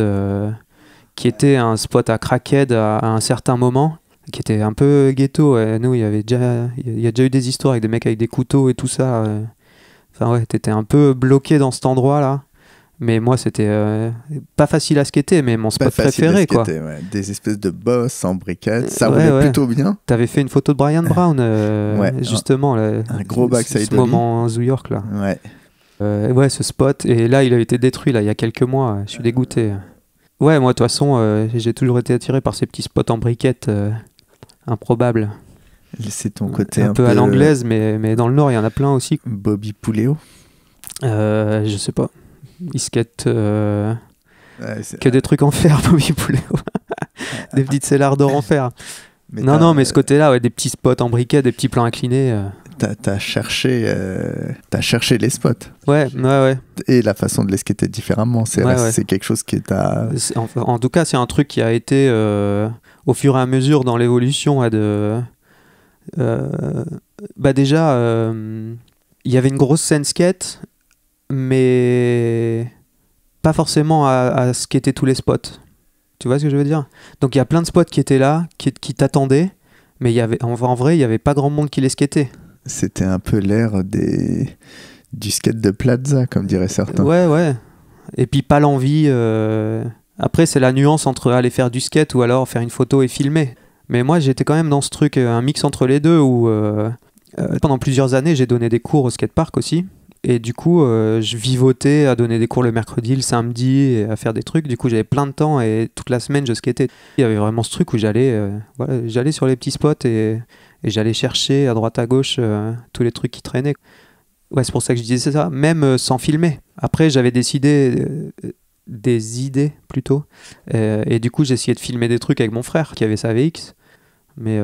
Speaker 2: qui était un spot à crackhead à, un certain moment, qui était un peu ghetto. nous, il y avait déjà, il y a déjà eu des histoires avec des mecs avec des couteaux et tout ça. Euh. Enfin ouais, t'étais un peu bloqué dans cet endroit là. Mais moi, c'était euh, pas facile à skater, mais mon spot préféré. quoi. Des espèces de boss en briquette, ça euh, ouais, roulait plutôt bien. T'avais fait une photo de Brian Brown, justement. un gros backside. Ce moment en New York, là. Ouais. ouais, ce spot. Et là, il a été détruit, là, il y a quelques mois. Je suis dégoûté. Ouais, moi, de toute façon, euh, j'ai toujours été attiré par ces petits spots en briquettes euh, improbables. C'est ton côté un, peu, à l'anglaise, mais, mais dans le Nord, il y en a plein aussi. Bobby Pouléo euh, Je sais pas. Isquette. Ouais, que des trucs en fer, Bobby Pouléo. des petites cellards d'or en fer. non, non, mais ce côté-là, ouais, des petits spots en briquettes, des petits plans inclinés
Speaker 1: t'as cherché, euh, cherché les spots. Ouais, ouais, ouais. Et la façon de les skater différemment, c'est quelque chose qui est à...
Speaker 2: en, tout cas, c'est un truc qui a été euh, au fur et à mesure dans l'évolution de... Euh, bah déjà, il y avait une grosse scène skate, mais pas forcément à, skater tous les spots. Tu vois ce que je veux dire Donc il y a plein de spots qui étaient là, qui, qui t'attendaient, mais y avait, en, en vrai, il n'y avait pas grand monde qui les skatait
Speaker 1: c'était un peu l'ère des du skate de Plaza, comme diraient certains.
Speaker 2: Ouais, ouais. Et puis pas l'envie. Euh, après, c'est la nuance entre aller faire du skate ou alors faire une photo et filmer. Mais moi, j'étais quand même dans ce truc, euh, un mix entre les deux, où euh, pendant plusieurs années, j'ai donné des cours au skatepark aussi. Et du coup, je vivotais à donner des cours le mercredi, le samedi, à faire des trucs. Du coup, j'avais plein de temps et toute la semaine, je skatais. Il y avait vraiment ce truc où j'allais j'allais sur les petits spots et et j'allais chercher à droite à gauche euh, tous les trucs qui traînaient. Ouais, c'est pour ça que je disais ça, même euh, sans filmer. Après, j'avais décidé euh, des idées plutôt. et du coup, j'essayais de filmer des trucs avec mon frère qui avait sa VX. Mais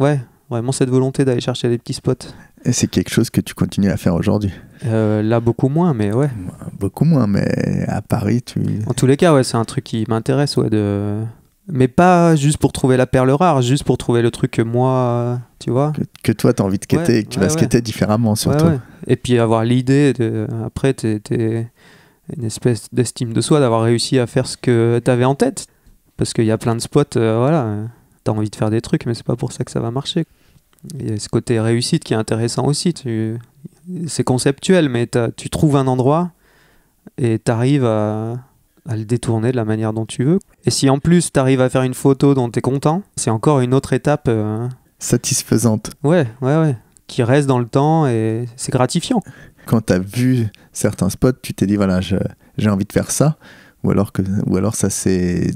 Speaker 2: ouais, vraiment cette volonté d'aller chercher des petits spots.
Speaker 1: Et c'est quelque chose que tu continues à faire aujourd'hui
Speaker 2: Là, beaucoup moins, mais ouais. Beaucoup moins, mais à Paris, tu. En tous les cas, ouais, c'est un truc qui m'intéresse, ouais, de, mais pas juste pour trouver la perle rare, juste pour trouver le truc que moi, tu vois.
Speaker 1: Que, toi, tu as envie de quêter et que tu vas skater différemment, surtout.
Speaker 2: Et puis avoir l'idée, de... après, tu es, une espèce d'estime de soi d'avoir réussi à faire ce que tu avais en tête. Parce qu'il y a plein de spots, euh, voilà, tu as envie de faire des trucs, mais c'est pas pour ça que ça va marcher. Il y a ce côté réussite qui est intéressant aussi. Tu... C'est conceptuel, mais tu trouves un endroit et tu arrives à à le détourner de la manière dont tu veux. Et si en plus tu arrives à faire une photo dont tu es content, c'est encore une autre étape. Euh, hein.
Speaker 1: Satisfaisante.
Speaker 2: Ouais, ouais, ouais. Qui reste dans le temps et c'est gratifiant.
Speaker 1: Quand tu as vu certains spots, tu t'es dit, voilà, j'ai envie de faire ça. Ou alors, que, ou alors ça, c'est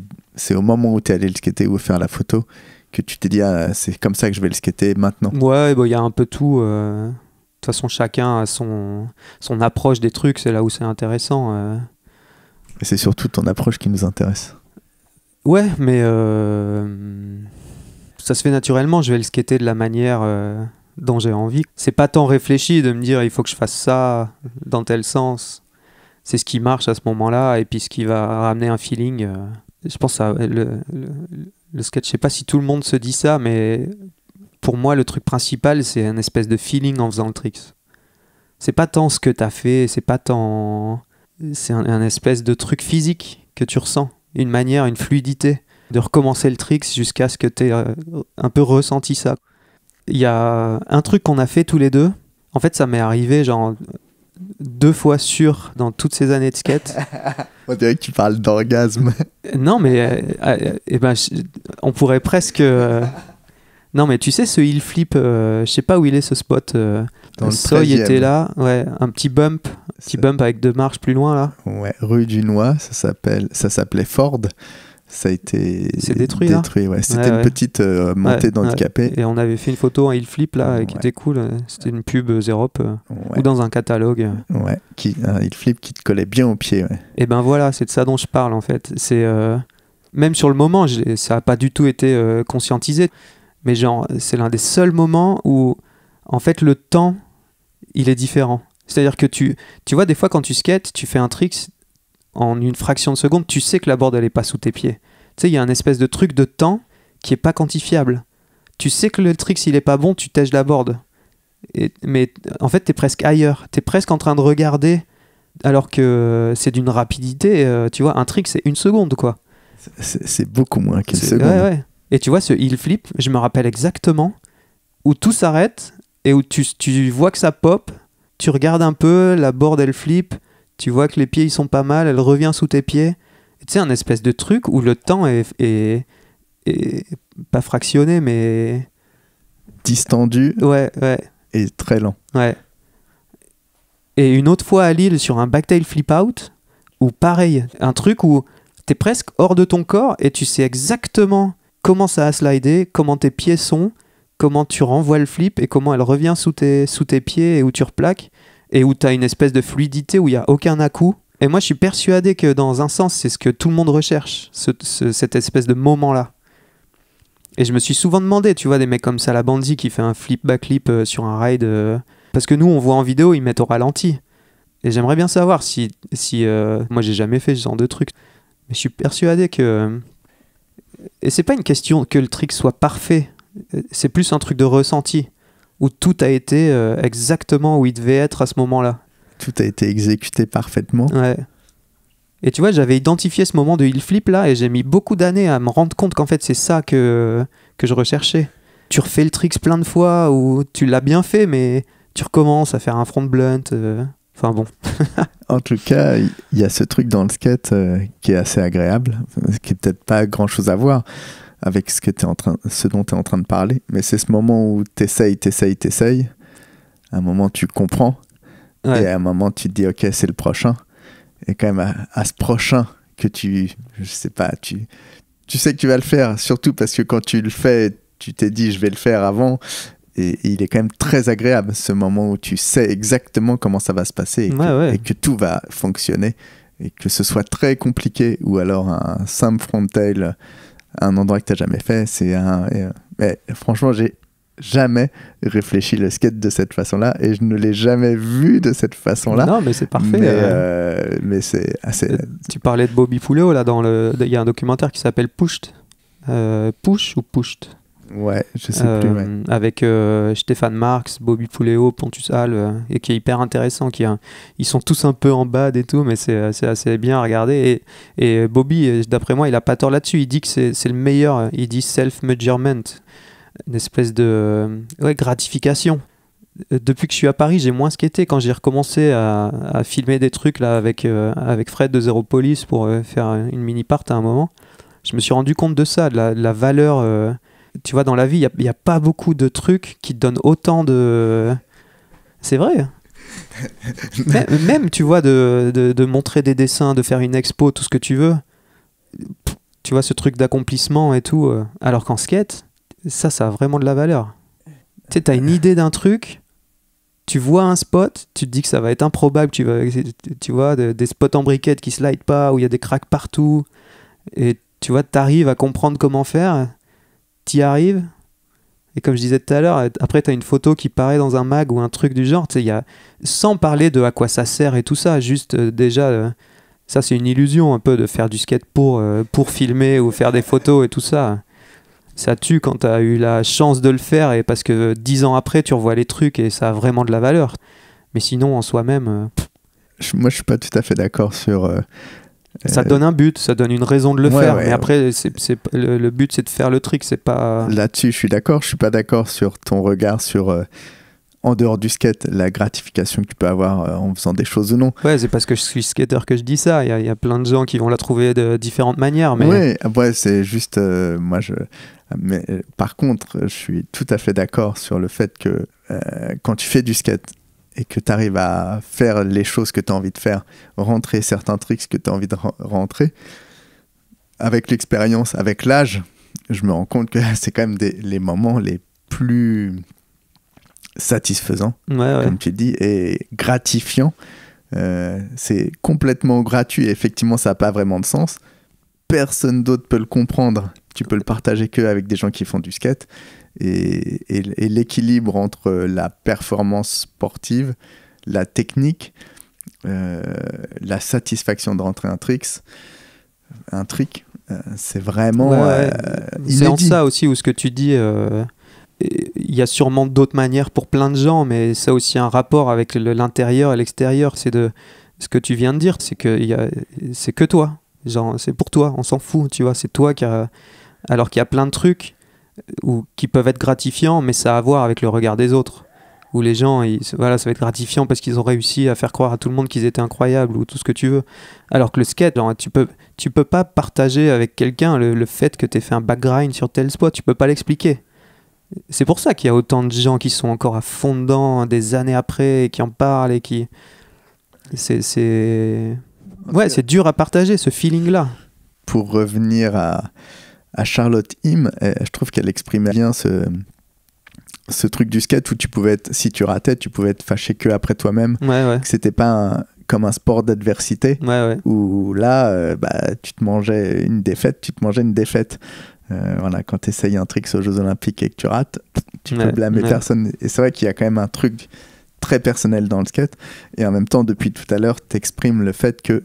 Speaker 1: au moment où tu es allé le skater ou faire la photo que tu t'es dit, ah, c'est comme ça que je vais le skater maintenant.
Speaker 2: Ouais, il y a un peu tout. Euh. De toute façon, chacun a son, son approche des trucs, c'est là où c'est intéressant. Euh.
Speaker 1: Et C'est surtout ton approche qui nous intéresse.
Speaker 2: Ouais, mais euh, ça se fait naturellement. Je vais le skater de la manière euh, dont j'ai envie. C'est pas tant réfléchi de me dire il faut que je fasse ça dans tel sens. C'est ce qui marche à ce moment-là et puis ce qui va ramener un feeling. Euh. je pense à le, sketch. Je sais pas si tout le monde se dit ça, mais pour moi, le truc principal, c'est un espèce de feeling en faisant le tricks. C'est pas tant ce que tu as fait, c'est pas tant c'est un, espèce de truc physique que tu ressens, une manière, une fluidité de recommencer le trick jusqu'à ce que tu aies euh, un peu ressenti ça. Il y a un truc qu'on a fait tous les deux. En fait, ça m'est arrivé genre deux fois sûr dans toutes ces années de skate.
Speaker 1: on dirait que tu parles d'orgasme.
Speaker 2: non, mais euh, euh, eh ben, on pourrait presque non, mais tu sais, ce Hill flip, euh, je sais pas où il est ce spot. Euh, dans le seuil était là, ouais, un petit bump, bump avec deux marches plus loin là.
Speaker 1: rue du Noix, ça s'appelle, ça s'appelait Ford ça a été détruit. Hein. C'était une petite euh, montée d'handicapés.
Speaker 2: Et on avait fait une photo, en il flip là, qui était cool. C'était une pub Europe ou dans un catalogue.
Speaker 1: Ouais, qui, un il flip qui te collait bien au pied.
Speaker 2: Et ben voilà, c'est de ça dont je parle en fait. C'est même sur le moment, ça n'a pas du tout été conscientisé. Mais genre, c'est l'un des seuls moments où, en fait, le temps, il est différent. C'est-à-dire que tu, tu vois, des fois, quand tu skates, tu fais un trick en une fraction de seconde, tu sais que la board, elle est pas sous tes pieds. Tu sais, il y a un espèce de truc de temps qui est pas quantifiable. Tu sais que le trick, s'il est pas bon, tu tèges la board. mais en fait, tu es presque ailleurs. Tu es presque en train de regarder, alors que c'est d'une rapidité. Euh, tu vois, un trick, c'est une seconde, quoi. C'est beaucoup moins qu'une seconde. Ouais, ouais. Et tu vois, ce il flip, je me rappelle exactement où tout s'arrête et où tu, vois que ça pop, tu regardes un peu, la board elle flip, tu vois que les pieds ils sont pas mal, elle revient sous tes pieds. Tu sais, un espèce de truc où le temps est, pas fractionné, mais. Distendu. Ouais, ouais. Et très lent. Ouais. Et une autre fois à Lille sur un backtail flip out, ou pareil, un truc où t'es presque hors de ton corps et tu sais exactement comment ça a slider, comment tes pieds sont, comment tu renvoies le flip et comment elle revient sous tes, sous tes pieds et où tu replaques et où tu as une espèce de fluidité où il n'y a aucun à-coup. Et moi, je suis persuadé que dans un sens, c'est ce que tout le monde recherche, cette espèce de moment-là. Et je me suis souvent demandé, tu vois, des mecs comme ça, la Salabandi qui fait un flip back flip euh, sur un ride. Euh, parce que nous, on voit en vidéo, ils mettent au ralenti. Et j'aimerais bien savoir si. si euh, moi, j'ai jamais fait ce genre de truc. Mais je suis persuadé que et c'est pas une question que le trick soit parfait, c'est plus un truc de ressenti où tout a été euh, exactement où il devait être à ce moment-là. Tout a été exécuté parfaitement. Ouais. Et tu vois, j'avais identifié ce moment de heel flip là et j'ai mis beaucoup d'années à me rendre compte qu'en fait c'est ça que, que je recherchais. Tu refais le trick plein de fois ou tu l'as bien fait mais tu recommences à faire un front blunt. Euh, Enfin bon.
Speaker 1: en tout cas, il y a ce truc dans le skate euh, qui est assez agréable, qui n'est peut-être pas grand chose à voir avec ce, dont tu es en train de parler, mais c'est ce moment où tu essayes, tu essayes, tu essayes. un moment, tu comprends. Et à un moment, tu te dis, OK, c'est le prochain. Et quand même, à, ce prochain que tu. Je sais pas, tu, tu sais que tu vas le faire, surtout parce que quand tu le fais, tu t'es dit, je vais le faire avant et, il est quand même très agréable ce moment où tu sais exactement comment ça va se passer et, que, tout va fonctionner et que ce soit très compliqué ou alors un simple à un endroit que tu n'as jamais fait c'est un euh, mais franchement j'ai jamais réfléchi le skate de cette façon-là et je ne l'ai jamais vu de cette façon-là. Non, mais
Speaker 2: c'est parfait. Mais, euh.
Speaker 1: Euh, c'est assez.
Speaker 2: Tu parlais de Bobby Pouleau là dans le, il y a un documentaire qui s'appelle Pushed, Push ou Pushed, Ouais, je sais plus. Euh, avec euh, Stéphane Marx, Bobby Pouléo, Pontus Hall, euh, et qui est hyper intéressant. Qui, ils sont tous un peu en bas et tout, mais c'est assez bien à regarder. Et, Bobby, d'après moi, il a pas tort là-dessus. Il dit que c'est le meilleur. Il dit self-measurement, une espèce de ouais, gratification depuis que je suis à Paris, j'ai moins skaté. Quand j'ai recommencé à, filmer des trucs là avec, avec Fred de Zero Police pour faire une mini part à un moment, je me suis rendu compte de ça, de la, valeur tu vois, dans la vie, il n'y a, pas beaucoup de trucs qui te donnent autant de. C'est vrai. même, tu vois, de, montrer des dessins, de faire une expo, tout ce que tu veux. Tu vois, ce truc d'accomplissement et tout. Euh, alors qu'en skate, ça, ça a vraiment de la valeur. Tu sais, as une idée d'un truc, tu vois un spot, tu te dis que ça va être improbable, tu, vas, tu vois, des spots en briquette qui slide pas, où il y a des cracks partout, et tu vois, tu arrives à comprendre comment faire, arrive arrives. Et comme je disais tout à l'heure, euh, après, tu as une photo qui paraît dans un mag ou un truc du genre. Y a... Sans parler de à quoi ça sert et tout ça, juste euh, déjà, euh, ça c'est une illusion un peu de faire du skate pour, pour filmer ou faire des photos et tout ça. Ça tue quand tu as eu la chance de le faire et parce que dix ans après, tu revois les trucs et ça a vraiment de la valeur. Mais sinon, en soi-même.
Speaker 1: Moi, je suis pas tout à fait d'accord sur
Speaker 2: euh, ça donne un but, ça donne une raison de le faire. mais après, le, but, c'est de faire le trick. C'est pas.
Speaker 1: Là-dessus, je suis d'accord. Je suis pas d'accord sur ton regard sur. Euh, en dehors du skate, la gratification que tu peux avoir euh, en faisant des choses ou non. Ouais, c'est parce que je suis skater que je
Speaker 2: dis ça. Il y, a plein de gens qui vont la trouver de différentes manières. Mais...
Speaker 1: Ouais, c'est juste. moi, je. Mais par contre, je suis tout à fait d'accord sur le fait que quand tu fais du skate, et que tu arrives à faire les choses que tu as envie de faire, rentrer certains tricks que tu as envie de rentrer, avec l'expérience, avec l'âge, je me rends compte que c'est quand même des, les moments les plus satisfaisants, comme tu dis, et gratifiants. Euh, c'est complètement gratuit et effectivement, ça n'a pas vraiment de sens. Personne d'autre peut le comprendre. Tu peux le partager que avec des gens qui font du skate et, l'équilibre entre la performance sportive, la technique, euh, la satisfaction de rentrer un tricks, un trick, euh, c'est vraiment euh, C'est en ça
Speaker 2: aussi ou ce que tu dis, il y a sûrement d'autres manières pour plein de gens, mais ça aussi un rapport avec l'intérieur et l'extérieur. C'est de ce que tu viens de dire, c'est que c'est que toi, genre c'est pour toi, on s'en fout, tu vois, c'est toi qui alors qu'il y a plein de trucs ou qui peuvent être gratifiants, mais ça a à voir avec le regard des autres. Où les gens, voilà, ça va être gratifiant parce qu'ils ont réussi à faire croire à tout le monde qu'ils étaient incroyables ou tout ce que tu veux. Alors que le skate, genre, tu peux, tu peux pas partager avec quelqu'un le, fait que tu fait un background sur tel spot, tu peux pas l'expliquer. C'est pour ça qu'il y a autant de gens qui sont encore à fond dedans des années après et qui en parlent et qui. C'est. Ouais, c'est dur à partager ce feeling-là. Pour revenir à Charlotte Im,
Speaker 1: eh, je trouve qu'elle exprimait bien ce, truc du skate où tu pouvais être, si tu ratais, tu pouvais être fâché que après toi-même. Que c'était pas comme un sport d'adversité où là, euh, bah, tu te mangeais une défaite, tu te mangeais une défaite. Euh, voilà, quand tu essayes un trick aux Jeux Olympiques et que tu rates, tu peux blâmer personne. Et c'est vrai qu'il y a quand même un truc très personnel dans le skate. Et en même temps, depuis tout à l'heure, tu exprimes le fait que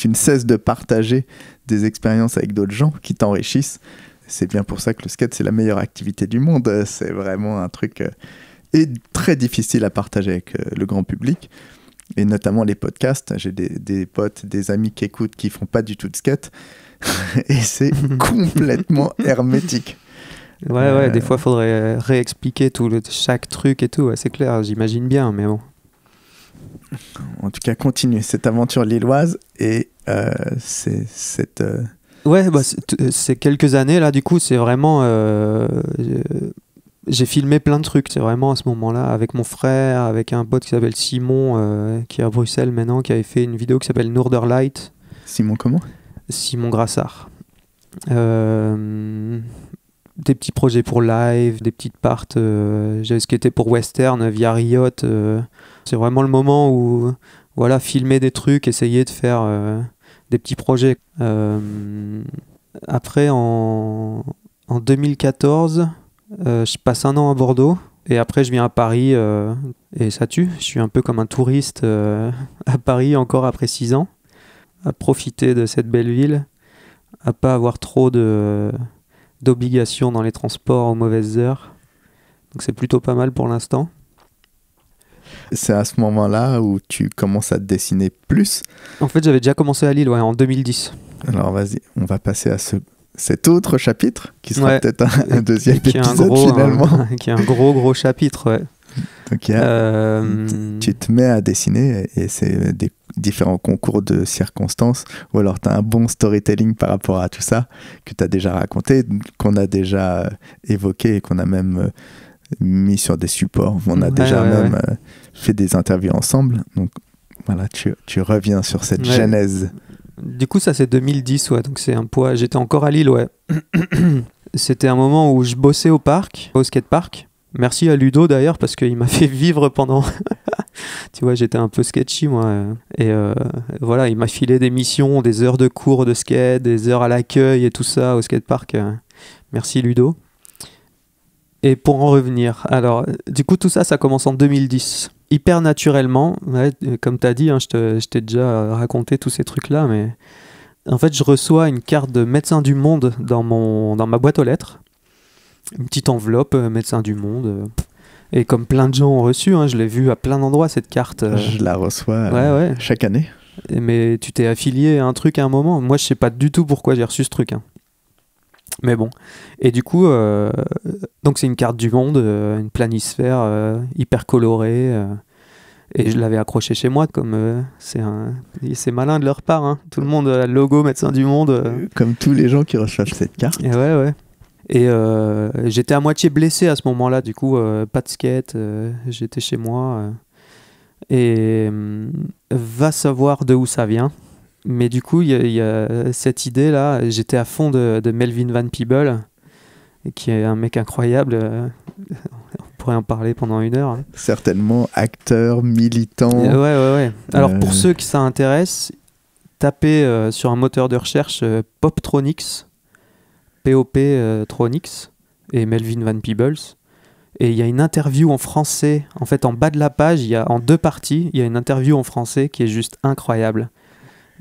Speaker 1: tu ne cesses de partager des expériences avec d'autres gens qui t'enrichissent. C'est bien pour ça que le skate, c'est la meilleure activité du monde. C'est vraiment un truc euh, et très difficile à partager avec euh, le grand public. Et notamment les podcasts. J'ai des, potes, des amis qui écoutent, qui font pas du tout de skate. et c'est complètement hermétique.
Speaker 2: Ouais, ouais, des euh, fois, il faudrait réexpliquer tout le, chaque truc et tout. c'est clair, j'imagine bien, mais bon
Speaker 1: en tout cas, continuer cette aventure lilloise et euh, c'est cette. Euh,
Speaker 2: ouais, bah, ces euh, quelques années là, du coup, c'est vraiment. j'ai filmé plein de trucs, c'est vraiment à ce moment-là, avec mon frère, avec un pote qui s'appelle Simon, qui est à Bruxelles maintenant, qui avait fait une vidéo qui s'appelle Light Simon comment Simon Grassard. des petits projets pour live, des petites parts. J'avais était pour Western via Riot c'est vraiment le moment où, voilà, filmer des trucs, essayer de faire euh, des petits projets. Euh, après, en, 2014, euh, je passe un an à Bordeaux. Et après, je viens à Paris et ça tue. Je suis un peu comme un touriste à Paris encore après six ans, à profiter de cette belle ville, à pas avoir trop de d'obligations dans les transports aux mauvaises heures. Donc c'est plutôt pas mal pour l'instant.
Speaker 1: C'est à ce moment-là où tu commences à te dessiner plus.
Speaker 2: En fait, j'avais déjà commencé à Lille, en 2010.
Speaker 1: Alors vas-y, on va passer à ce, cet autre chapitre qui sera peut-être un, deuxième épisode hein, finalement. qui est un gros gros chapitre, ouais. Donc, euh, tu te mets à dessiner et c'est des différents concours de circonstances ou alors tu as un bon storytelling par rapport à tout ça que tu as déjà raconté, qu'on a déjà euh, évoqué et qu'on a même euh, mis sur des supports. On a déjà même fait des interviews ensemble. Donc voilà, tu, reviens sur cette genèse.
Speaker 2: Du coup, ça c'est 2010, ouais. Donc c'est un poids. J'étais encore à Lille, ouais. C'était un moment où je bossais au parc, au skatepark. Merci à Ludo d'ailleurs parce qu'il m'a fait vivre pendant. tu vois, j'étais un peu sketchy moi. Et euh, voilà, il m'a filé des missions, des heures de cours de skate, des heures à l'accueil et tout ça au skatepark. Merci Ludo. Et pour en revenir, alors du coup tout ça, ça commence en 2010 hyper naturellement. Euh, comme tu as dit, hein, je t'ai déjà raconté tous ces trucs-là, mais en fait, je reçois une carte de médecin du monde dans, mon, dans ma boîte aux lettres. Une petite enveloppe, euh, médecin du monde. Euh, et comme plein de gens ont reçu, hein, je l'ai vu à plein d'endroits cette carte. Je la reçois chaque année. Mais tu t'es affilié à un truc à un moment. Moi, je sais pas du tout pourquoi j'ai reçu ce truc. Hein. Mais bon. Et du coup, euh, donc c'est une carte du monde, euh, une planisphère euh, hyper colorée. et je l'avais accrochée chez moi, comme c'est c'est malin de leur part. Hein. Tout le monde a le logo médecin du monde. Comme
Speaker 1: tous les gens qui recherchent cette carte.
Speaker 2: Et j'étais à moitié blessé à ce moment-là, du coup, pas de skate, j'étais chez moi. et hum, va savoir de où ça vient mais du coup, il y, a cette idée-là. J'étais à fond de, Melvin Van Peeble, qui est un mec incroyable. Euh, on pourrait en parler pendant une heure.
Speaker 1: Certainement acteur, militant. ouais, ouais, ouais. Alors, pour euh. ceux
Speaker 2: qui ça intéresse, tapez euh, sur un moteur de recherche euh, Poptronics, POP Tronics, et Melvin Van Peebles. Et il y a une interview en français. En fait, en bas de la page, il y a en deux parties, il y a une interview en français qui est juste incroyable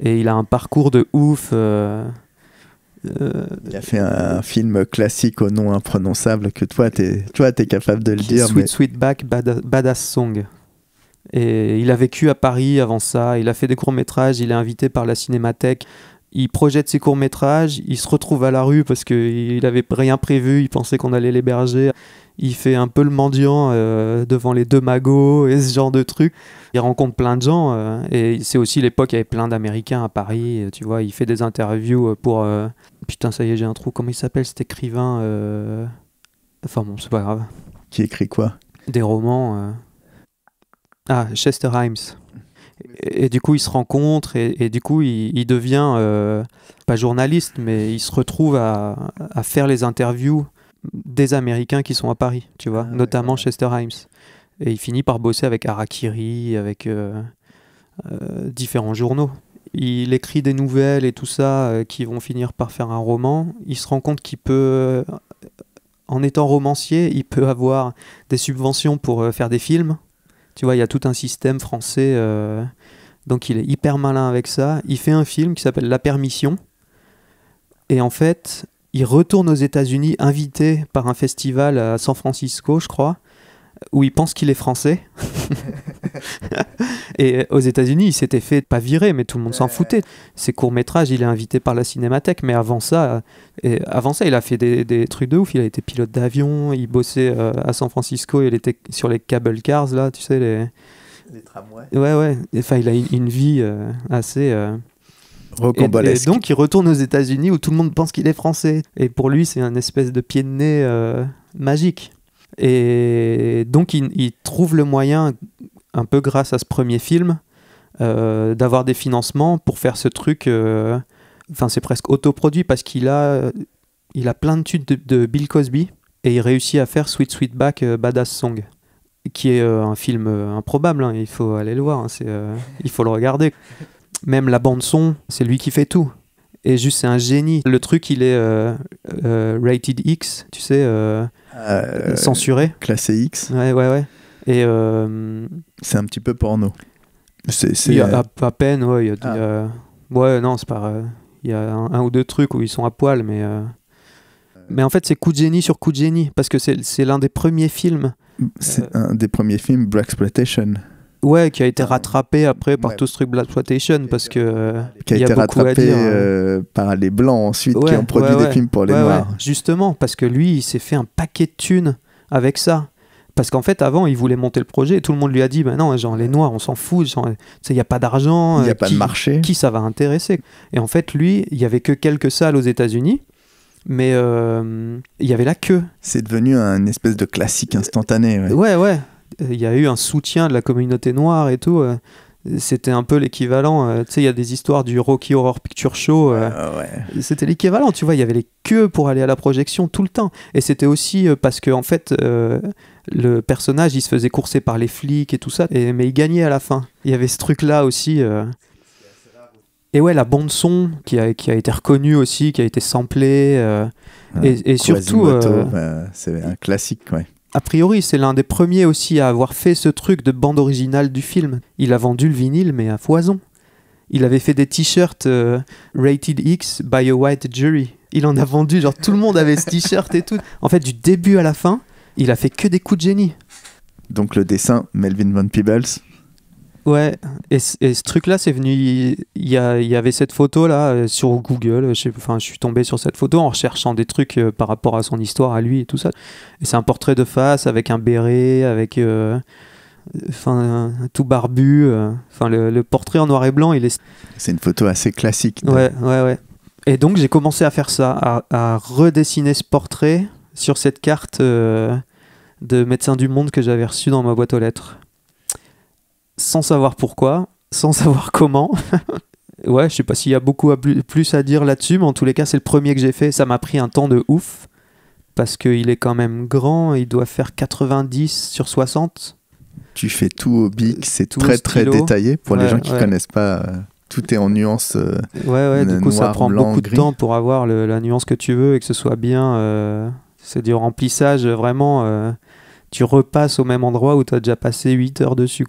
Speaker 2: et il a un parcours de ouf. Euh, il a fait
Speaker 1: un, film classique au nom imprononçable que toi, t'es, toi, t'es capable de le dire. Sweet, mais...
Speaker 2: sweet back, badass, badass song. Et il a vécu à Paris avant ça. Il a fait des courts métrages. Il est invité par la Cinémathèque. Il projette ses courts métrages. Il se retrouve à la rue parce qu'il n'avait rien prévu. Il pensait qu'on allait l'héberger il fait un peu le mendiant euh, devant les deux magots et ce genre de trucs. Il rencontre plein de gens euh, et c'est aussi l'époque il y avait plein d'Américains à Paris. Euh, tu vois, il fait des interviews pour putain ça y est j'ai un trou. Comment il s'appelle cet écrivain Enfin bon c'est pas grave. Qui écrit quoi Des romans. Ah Chester Himes. Et, du coup, il se rencontre et, du coup, il, devient, pas journaliste, mais il se retrouve à faire les interviews des Américains qui sont à Paris, tu vois, ah, notamment Chester Himes. Et il finit par bosser avec Harakiri, avec euh, euh, différents journaux. Il écrit des nouvelles et tout ça euh, qui vont finir par faire un roman. Il se rend compte qu'il peut, en étant romancier, il peut avoir des subventions pour faire des films. Tu vois, il y a tout un système français. donc il est hyper malin avec ça. Il fait un film qui s'appelle La Permission. Et en fait, il retourne aux États-Unis invité par un festival à San Francisco, je crois, où il pense qu'il est français. et aux États-Unis, il s'était fait pas virer, mais tout le monde s'en foutait. Ses courts-métrages, il est invité par la cinémathèque, mais avant ça, et avant ça il a fait des, trucs de ouf. Il a été pilote d'avion, il bossait euh, à San Francisco, il était sur les cable cars, là, tu sais, les. Les tramways. Ouais, ouais. Enfin, il a une, vie euh, assez. Euh, et, donc il retourne aux États-Unis où tout le monde pense qu'il est français. Et pour lui, c'est un espèce de pied de nez euh, magique. Et donc il, trouve le moyen, un peu grâce à ce premier film, euh, d'avoir des financements pour faire ce truc. Euh, enfin, c'est presque autoproduit parce qu'il a, il a plein de tubes de, Bill Cosby et il réussit à faire Sweet Sweet Back Badass Song qui est un film improbable, hein. il faut aller le voir, hein. il faut le regarder. Même la bande son, c'est lui qui fait tout. Et juste, c'est un génie. Le truc, il est euh, euh, rated X, tu sais, euh, censuré. Classé X. Ouais, ouais, ouais. Et c'est un petit peu porno. C'est, c'est... à, peine, ouais. Ah. Ouais, non, c'est pas. Il y a un, ou deux trucs où ils sont à poil, mais. Mais en fait, c'est coup de génie sur coup de génie, parce que c'est, l'un des premiers films. C'est
Speaker 1: un des premiers films exploitation
Speaker 2: ouais, qui a été rattrapé après par tout ce truc Black parce que euh, qui a, y a beaucoup à dire. Hein. Euh,
Speaker 1: par les blancs ensuite qui ont produit des films pour les noirs.
Speaker 2: Justement, parce que lui, il s'est fait un paquet de thunes avec ça. Parce qu'en fait, avant, il voulait monter le projet et tout le monde lui a dit Ben non, genre, les Noirs, on s'en fout, il n'y a pas d'argent, il n'y a euh, pas de marché. Qui ça va intéresser Et en fait, lui, il n'y avait que quelques salles aux États-Unis, mais il y avait la queue.
Speaker 1: C'est devenu un espèce de classique instantané.
Speaker 2: ouais. ouais. Euh, il y a eu un soutien de la communauté noire et tout euh, c'était un peu l'équivalent. Euh, tu sais, il y a des histoires du Rocky Horror Picture Show. C'était l'équivalent, tu vois. Il y avait les queues pour aller à la projection tout le temps. Et c'était aussi parce que, en fait, le personnage, il se faisait courser par les flics et tout ça. mais il gagnait à la fin. Il y avait ce truc-là aussi. Et ouais, la bande-son qui a, qui a été reconnue aussi, qui a été samplée. et, et surtout.
Speaker 1: c'est un classique, ouais
Speaker 2: a priori, c'est l'un des premiers aussi à avoir fait ce truc de bande originale du film. Il a vendu le vinyle, mais à foison. Il avait fait des t-shirts euh, Rated X by a White Jury. Il en a vendu, genre tout le monde avait ce t-shirt et tout. En fait, du début à la fin, il a fait que des coups de génie. Donc le dessin, Melvin Van Peebles, Ouais, et, ce truc-là, c'est venu. Il y, avait cette photo-là euh, sur Google. Je, enfin, je suis tombé sur cette photo en recherchant des trucs euh, par rapport à son histoire, à lui et tout ça. Et c'est un portrait de face avec un béret, avec. Euh, enfin, tout barbu. Enfin, le, portrait en noir et blanc, il est.
Speaker 1: C'est une photo assez classique.
Speaker 2: Ouais, ouais, ouais. Et donc, j'ai commencé à faire ça, à, redessiner ce portrait sur cette carte de médecin du monde que j'avais reçue dans ma boîte aux lettres sans savoir pourquoi, sans savoir comment. ouais, je sais pas s'il y a beaucoup plus à dire là-dessus, mais en tous les cas, c'est le premier que j'ai fait. Ça m'a pris un temps de ouf, parce qu'il est quand même grand, il doit faire 90 sur 60.
Speaker 1: Tu fais tout au big, euh, c'est très très détaillé pour les gens qui connaissent pas. Euh, tout est en nuances. Euh, ouais, ouais, du coup, ça prend beaucoup de temps
Speaker 2: pour avoir la nuance que tu veux et que ce soit bien. c'est du remplissage vraiment. tu repasses au même endroit où tu as déjà passé 8 heures dessus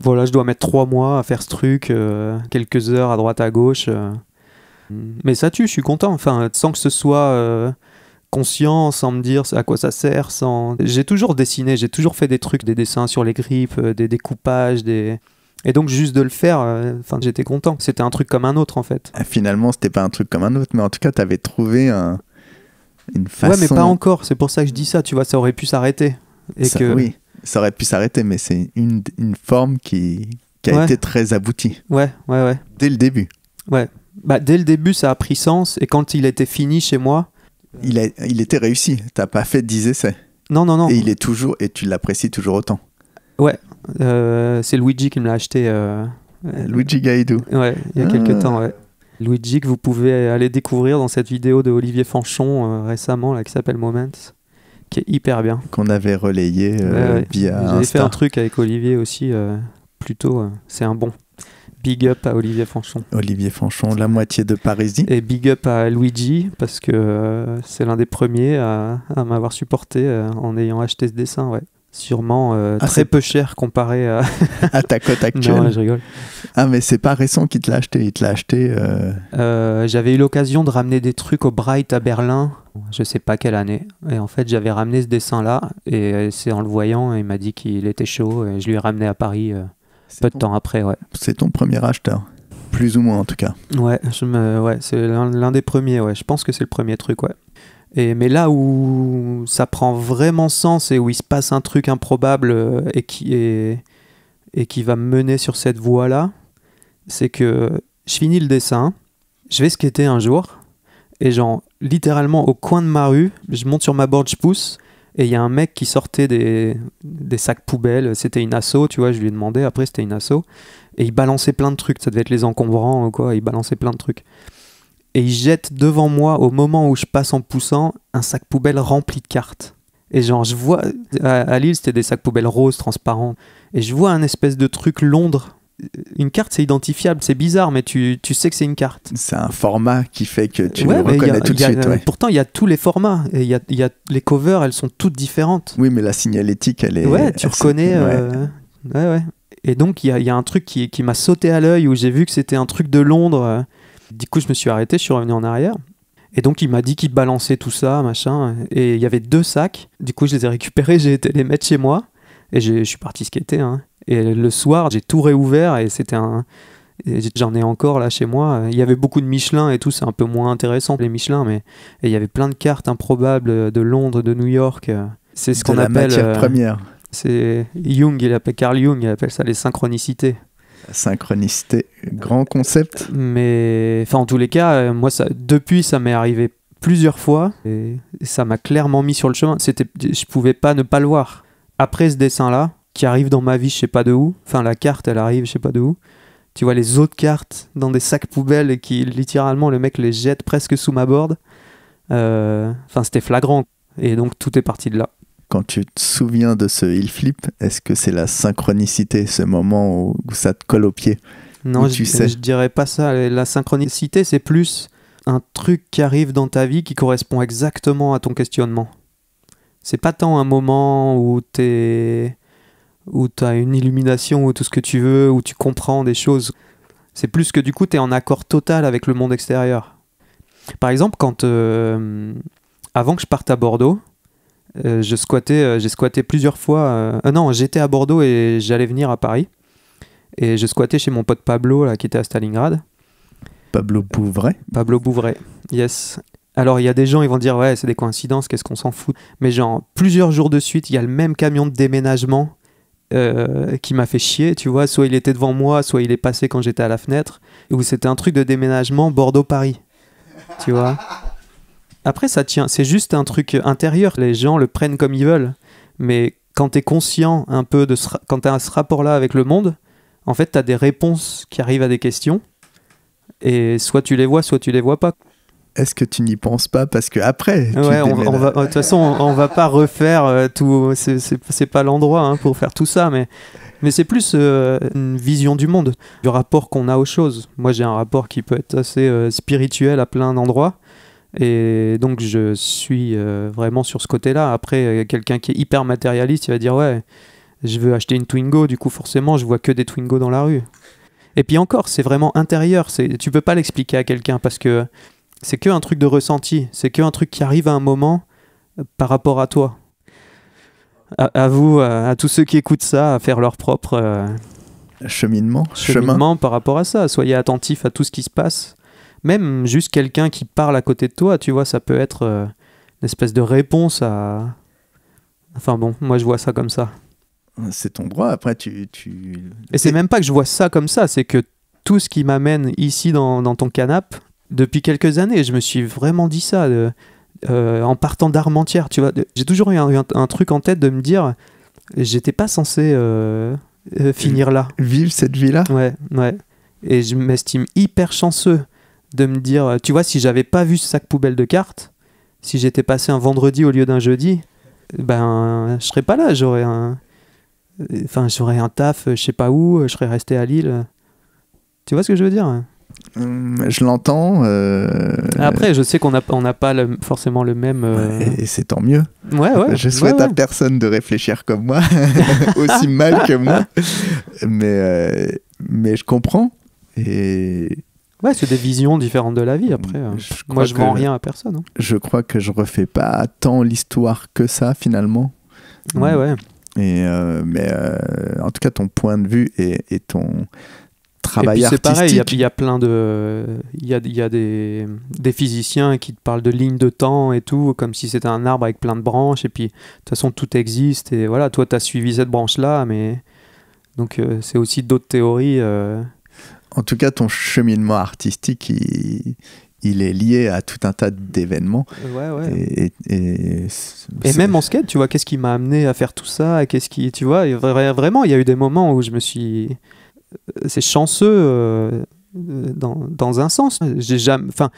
Speaker 2: voilà, je dois mettre trois mois à faire ce truc, euh, quelques heures à droite à gauche. Euh. Mm. Mais ça tue, je suis content. Enfin, sans que ce soit euh, conscient, sans me dire à quoi ça sert, sans. J'ai toujours dessiné, j'ai toujours fait des trucs, des dessins sur les griffes, des découpages, des. Et donc juste de le faire, enfin j'étais content. C'était un truc comme un autre en fait. Ah,
Speaker 1: finalement, c'était pas un truc comme un autre, mais en tout cas, tu avais trouvé une façon. Ouais, mais pas encore.
Speaker 2: C'est pour ça que je dis ça. Tu vois, ça aurait pu s'arrêter. Et ça, que oui
Speaker 1: ça aurait pu s'arrêter, mais c'est une, une, forme qui, qui a été très aboutie. Ouais,
Speaker 2: ouais, ouais. Dès le début. Ouais. Bah, dès le début, ça a pris sens. Et quand il était fini chez moi. Il, a, il était réussi. T'as
Speaker 1: pas fait 10 essais. Non, non, non. Et il est toujours. Et tu l'apprécies toujours autant.
Speaker 2: Ouais. Euh, c'est Luigi qui me l'a acheté. Euh, euh, Luigi Gaidou. Ouais, il y a quelques ah. temps, ouais. Luigi que vous pouvez aller découvrir dans cette vidéo de Olivier Fanchon récemment là, qui s'appelle Moments qui est hyper bien.
Speaker 1: Qu'on avait relayé euh, via J'avais fait un
Speaker 2: truc avec Olivier aussi, euh, plutôt, euh, c'est un bon. Big up à Olivier Fanchon.
Speaker 1: Olivier Fanchon, la moitié
Speaker 2: de Parisie. Et big up à Luigi, parce que c'est l'un des premiers à, à m'avoir supporté en ayant acheté ce dessin, ouais sûrement euh, ah, très peu cher comparé à... à ta cote actuelle. Non, je rigole.
Speaker 1: Ah, mais c'est pas récent qu'il te l'a acheté, il te l'a acheté. Euh.
Speaker 2: Euh, j'avais eu l'occasion de ramener des trucs au Bright à Berlin, je sais pas quelle année. Et en fait, j'avais ramené ce dessin-là, et c'est en le voyant, il m'a dit qu'il était chaud, et je lui ai ramené à Paris peu de temps après, ouais.
Speaker 1: C'est ton premier acheteur plus ou moins en tout cas.
Speaker 2: Ouais, je me... ouais c'est l'un des premiers, ouais. je pense que c'est le premier truc. Ouais. Et, mais là où ça prend vraiment sens et où il se passe un truc improbable euh, et qui, et qui va me mener sur cette voie-là, c'est que je finis le dessin, je vais skater un jour, et genre, littéralement au coin de ma rue, je monte sur ma board, je pousse, et il y a un mec qui sortait des, sacs poubelles, c'était une asso, tu vois, je lui ai demandé, après c'était une asso, et il balançait plein de trucs, ça devait être les encombrants ou quoi, il balançait plein de trucs et il jette devant moi, au moment où je passe en poussant, un sac poubelle rempli de cartes. Et genre, je vois, à, Lille, c'était des sacs poubelles roses, transparents. Et je vois un espèce de truc Londres. Une carte, c'est identifiable, c'est bizarre, mais tu, tu sais que c'est une carte. C'est un
Speaker 1: format qui fait que tu le reconnais tout de suite. ouais.
Speaker 2: Pourtant, il y a tous les formats. Et y y les covers, elles sont toutes différentes. Oui, mais la signalétique, elle est. Ouais, tu reconnais. Euh, ouais. ouais. Et donc, il y, y a, un truc qui, qui m'a sauté à l'œil où j'ai vu que c'était un truc de Londres. Euh, du coup, je me suis arrêté, je suis revenu en arrière. Et donc, il m'a dit qu'il balançait tout ça, machin. Et il y avait deux sacs. Du coup, je les ai récupérés, j'ai été les mettre chez moi. Et je suis parti skater. Hein. Et le soir, j'ai tout réouvert et c'était un. J'en ai encore là chez moi. Il y avait beaucoup de Michelin et tout, c'est un peu moins intéressant les Michelin, mais il y avait plein de cartes improbables de Londres, de New York. Euh, c'est ce qu'on appelle. La matière euh, première. C'est Jung, il appelle Carl Jung, il appelle ça les synchronicités.
Speaker 1: Synchronicité,
Speaker 2: grand concept. Mais enfin, en tous les cas, euh, moi, ça, depuis, ça m'est arrivé plusieurs fois et ça m'a clairement mis sur le chemin. C'était, je pouvais pas ne pas le voir. Après ce dessin-là, qui arrive dans ma vie, je sais pas de où. Enfin, la carte, elle arrive, je sais pas de où. Tu vois les autres cartes dans des sacs poubelles et qui littéralement le mec les jette presque sous ma board. Euh, enfin, c'était flagrant. Et donc tout est parti de là
Speaker 1: quand tu te souviens de ce il flip, est-ce que c'est la synchronicité, ce moment où, ça te colle au pied Non, je, sais.
Speaker 2: dirais pas ça. La synchronicité, c'est plus un truc qui arrive dans ta vie qui correspond exactement à ton questionnement. C'est pas tant un moment où t'es où t'as une illumination ou tout ce que tu veux, où tu comprends des choses. C'est plus que du coup tu es en accord total avec le monde extérieur. Par exemple, quand euh, avant que je parte à Bordeaux, euh, je squattais, euh, j'ai squatté plusieurs fois. non, euh, j'étais à Bordeaux et j'allais venir à Paris. Et je squattais chez mon pote Pablo, là, qui était à Stalingrad. Pablo Bouvray Pablo Bouvray, yes. Alors, il y a des gens, ils vont dire, ouais, c'est des coïncidences, qu'est-ce qu'on s'en fout. Mais genre, plusieurs jours de suite, il y a le même camion de déménagement qui m'a fait chier, tu vois. Soit il était devant moi, soit il est passé quand j'étais à la fenêtre. Ou c'était un truc de déménagement Bordeaux-Paris, tu vois. Après, ça tient, c'est juste un truc intérieur. Les gens le prennent comme ils veulent. Mais quand tu es conscient un peu de ce, quand ce rapport-là avec le monde, en fait, tu as des réponses qui arrivent à des questions. Et soit tu les vois, soit tu les vois pas.
Speaker 1: Est-ce que tu n'y penses pas Parce que après. Ouais, on,
Speaker 2: va, de toute façon, on, va pas refaire euh, tout. C'est pas l'endroit hein, pour faire tout ça, mais, mais c'est plus euh, une vision du monde, du rapport qu'on a aux choses. Moi, j'ai un rapport qui peut être assez euh, spirituel à plein d'endroits et donc je suis euh, vraiment sur ce côté-là. Après, euh, quelqu'un qui est hyper matérialiste, il va dire ouais, je veux acheter une Twingo, du coup forcément je vois que des Twingo dans la rue. Et puis encore, c'est vraiment intérieur. C'est, tu peux pas l'expliquer à quelqu'un parce que c'est que un truc de ressenti, c'est que un truc qui arrive à un moment euh, par rapport à toi. À, vous, à, tous ceux qui écoutent ça, à faire leur propre
Speaker 1: cheminement, cheminement
Speaker 2: par rapport à ça. Soyez attentifs à tout ce qui se passe même juste quelqu'un qui parle à côté de toi, tu vois, ça peut être euh, une espèce de réponse à. Enfin bon, moi je vois ça comme ça.
Speaker 1: C'est ton droit, après tu. tu...
Speaker 2: Et c'est même pas que je vois ça comme ça, c'est que tout ce qui m'amène ici dans, ton canapé, depuis quelques années, je me suis vraiment dit ça. Euh, en partant d'Armentière, tu vois, j'ai toujours eu un, truc en tête de me dire, j'étais pas censé euh, finir là. Vivre cette vie-là Ouais, ouais. Et je m'estime hyper chanceux de me dire, euh, tu vois, si j'avais pas vu ce sac poubelle de cartes, si j'étais passé un vendredi au lieu d'un jeudi, euh, ben, je serais pas là, j'aurais un, euh, enfin, j'aurais un taf, je sais pas où, je serais resté à Lille. Tu vois ce que je veux dire hein hum, je l'entends. Après, je sais qu'on n'a on pas forcément le même. Et, c'est tant mieux. Ouais, ouais. Je souhaite à
Speaker 1: personne de réfléchir comme moi, aussi mal que moi. Mais, mais je comprends. Et
Speaker 2: Ouais, c'est des visions différentes de la vie après. Hein. Moi, je vends rien à personne. Hein.
Speaker 1: Je crois que je refais pas tant l'histoire que ça finalement. Ouais, mm. ouais. Et euh, mais euh, en tout cas, ton point de vue et, ton travail et C'est pareil, il
Speaker 2: y, a plein de. Il y a, y a des, physiciens qui te parlent de lignes de temps et tout, comme si c'était un arbre avec plein de branches. Et puis, de toute façon, tout existe. Et voilà, toi, tu as suivi cette branche-là, mais. Donc, euh, c'est aussi d'autres théories
Speaker 1: en tout cas, ton cheminement artistique, il, il est lié à tout un tas d'événements. Ouais, ouais. Et,
Speaker 2: même en skate, tu vois, qu'est-ce qui m'a amené à faire tout ça Qu'est-ce qui, tu vois, vraiment, il y a eu des moments où je me suis, euh, c'est chanceux euh, dans, un sens. J'ai jamais, enfin,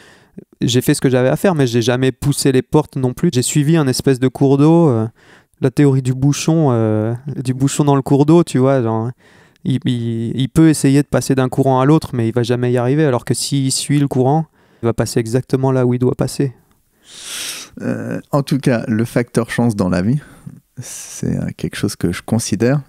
Speaker 2: j'ai fait ce que j'avais à faire, mais j'ai jamais poussé les portes non plus. J'ai suivi un espèce de cours d'eau, euh, la théorie du bouchon, du bouchon dans le cours d'eau, tu vois, il, peut essayer de passer d'un courant à l'autre, mais il va jamais y arriver. Alors que s'il suit le courant, il va passer exactement là où il doit passer.
Speaker 1: Euh, en tout cas, le facteur chance dans la vie, c'est euh, quelque chose que je considère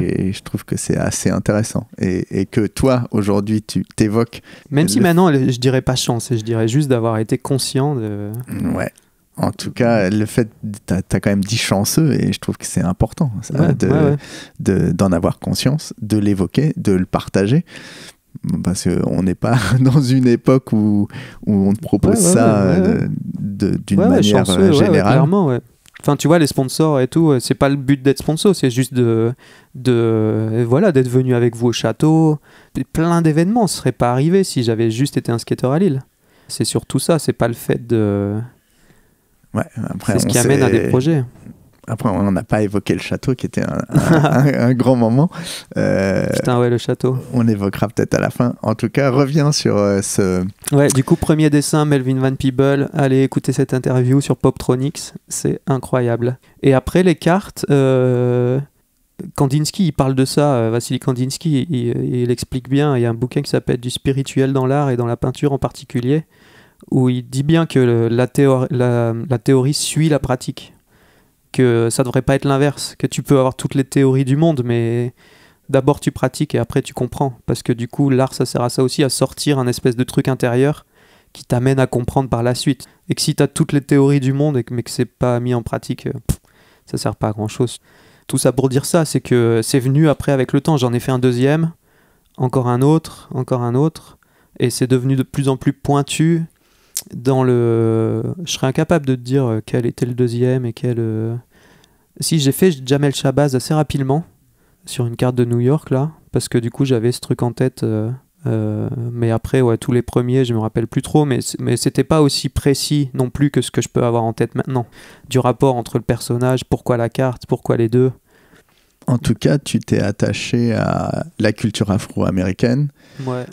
Speaker 1: et, je trouve que c'est assez intéressant. Et, que toi, aujourd'hui, tu t'évoques. Même si maintenant,
Speaker 2: je dirais pas chance, je dirais juste d'avoir été conscient de.
Speaker 1: Ouais en tout cas, le fait, tu as, quand même dit chanceux et je trouve que c'est important de, d'en avoir conscience, de l'évoquer, de le partager. Parce qu'on n'est pas dans une époque où, où on te propose ça d'une manière générale.
Speaker 2: Enfin, tu vois, les sponsors et tout, euh, c'est pas le but d'être sponsor, c'est juste de, de voilà, d'être venu avec vous au château. Plein d'événements ne seraient pas arrivés si j'avais juste été un skateur à Lille. C'est surtout ça, c'est pas le fait de c'est ce qui amène à des projets.
Speaker 1: Après, on n'a pas évoqué le château, qui était un, grand moment. Euh, Putain, ouais, le château. On évoquera peut-être à la fin. En tout cas, reviens sur euh, ce.
Speaker 2: Ouais, du coup, premier dessin, Melvin Van Peeble. Allez écouter cette interview sur Poptronics. C'est incroyable. Et après, les cartes. Euh, Kandinsky, il parle de ça, Vassili Kandinsky, il, il explique bien, il y a un bouquin qui s'appelle Du spirituel dans l'art et dans la peinture en particulier, où il dit bien que la, théorie, la, théorie suit la pratique, que ça devrait pas être l'inverse, que tu peux avoir toutes les théories du monde, mais d'abord tu pratiques et après tu comprends, parce que du coup l'art ça sert à ça aussi, à sortir un espèce de truc intérieur qui t'amène à comprendre par la suite. Et que si tu as toutes les théories du monde, mais que c'est pas mis en pratique, euh, ça sert pas à grand chose. Tout ça pour dire ça, c'est que c'est venu après avec le temps. J'en ai fait un deuxième, encore un autre, encore un autre, et c'est devenu de plus en plus pointu, dans le. Je serais incapable de te dire euh, quel était le deuxième et quel. Euh, si j'ai fait Jamel Shabaz assez rapidement sur une carte de New York là, parce que du coup j'avais ce truc en tête. Euh, mais après, ouais, tous les premiers, je me rappelle plus trop, mais c'était pas aussi précis non plus que ce que je peux avoir en tête maintenant. Du rapport entre le personnage, pourquoi la carte, pourquoi les deux
Speaker 1: en tout cas, tu t'es attaché à la culture afro-américaine, euh,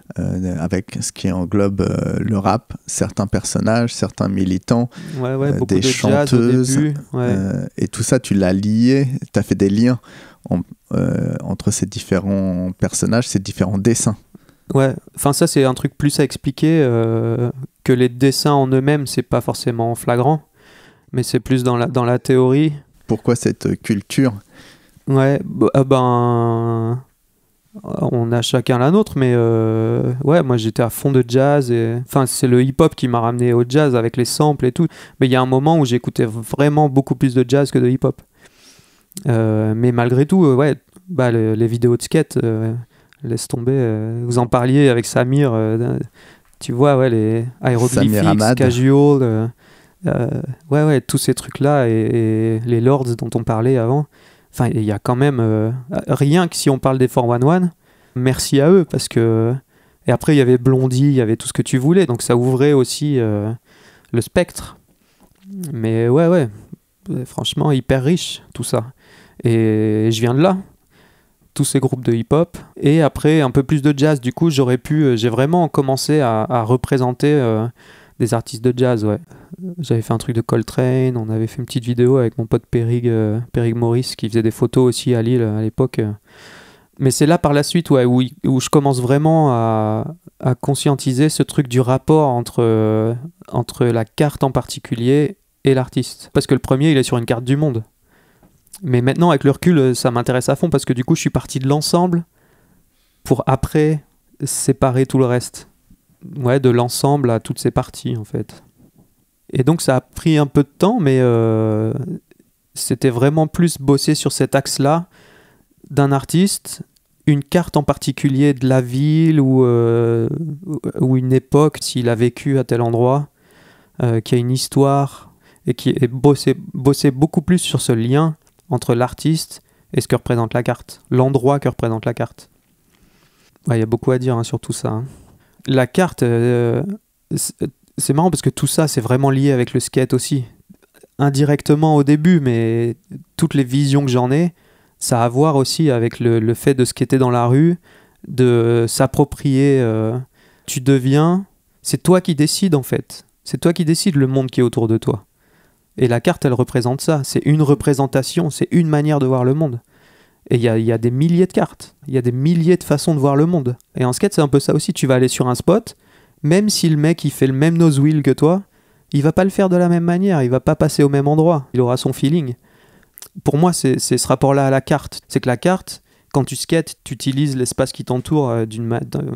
Speaker 1: avec ce qui englobe euh, le rap, certains personnages, certains militants, euh, des chanteuses. et tout ça, tu l'as lié, tu as fait des liens entre ces différents personnages, ces différents dessins.
Speaker 2: Ouais, enfin ça c'est un truc plus à expliquer que les dessins en eux-mêmes, c'est pas forcément flagrant, mais c'est plus dans la, dans la théorie.
Speaker 1: Pourquoi cette culture
Speaker 2: Ouais, bah, ah, ben. On a chacun la nôtre, mais euh, ouais, moi j'étais à fond de jazz. Et... Enfin, c'est le hip-hop qui m'a ramené au jazz avec les samples et tout. Mais il y a un moment où j'écoutais vraiment beaucoup plus de jazz que de hip-hop. Euh, mais malgré tout, euh, ouais, bah, les, vidéos de skate, laisse tomber. vous en parliez avec Samir, tu vois, ouais, les aéroglyphics, casual, ouais, ouais, tous ces trucs-là et les lords dont on parlait avant. Enfin, il y a quand même euh, rien que si on parle des 411, merci à eux parce que et après il y avait Blondie, il y avait tout ce que tu voulais, donc ça ouvrait aussi euh, le spectre. Mais ouais, ouais, franchement hyper riche tout ça. Et je viens de là, tous ces groupes de hip-hop et après un peu plus de jazz. Du coup, j'aurais pu, euh, j'ai vraiment commencé à représenter des artistes de jazz, ouais. J'avais fait un truc de Coltrane, on avait fait une petite vidéo avec mon pote Périg, euh, Maurice qui faisait des photos aussi à Lille à l'époque. Mais c'est là par la suite ouais, où, je commence vraiment à, conscientiser ce truc du rapport entre, euh, entre la carte en particulier et l'artiste. Parce que le premier, il est sur une carte du monde. Mais maintenant, avec le recul, euh, ça m'intéresse à fond parce que du coup, je suis parti de l'ensemble pour après séparer tout le reste ouais, de l'ensemble à toutes ces parties en fait. Et donc ça a pris un peu de temps, mais euh, c'était vraiment plus bosser sur cet axe-là d'un artiste, une carte en particulier de la ville ou, euh, ou une époque, s'il a vécu à tel endroit, euh, qui a une histoire, et qui est bosser, bosser beaucoup plus sur ce lien entre l'artiste et ce que représente la carte, l'endroit que représente la carte. Il y a beaucoup à dire hein, sur tout ça. Hein la carte, euh, c'est marrant parce que tout ça, c'est vraiment lié avec le skate aussi. Indirectement au début, mais toutes les visions que j'en ai, ça a à voir aussi avec le, fait de skater dans la rue, de s'approprier. Euh, tu deviens, c'est toi qui décides en fait. C'est toi qui décides le monde qui est autour de toi. Et la carte, elle représente ça. C'est une représentation, c'est une manière de voir le monde. Et il y a, des milliers de cartes, il y a des milliers de façons de voir le monde. Et en skate, c'est un peu ça aussi. Tu vas aller sur un spot, même si le mec il fait le même nose wheel que toi, il va pas le faire de la même manière, il va pas passer au même endroit, il aura son feeling. Pour moi, c'est ce rapport-là à la carte. C'est que la carte, quand tu skates, tu utilises l'espace qui t'entoure euh,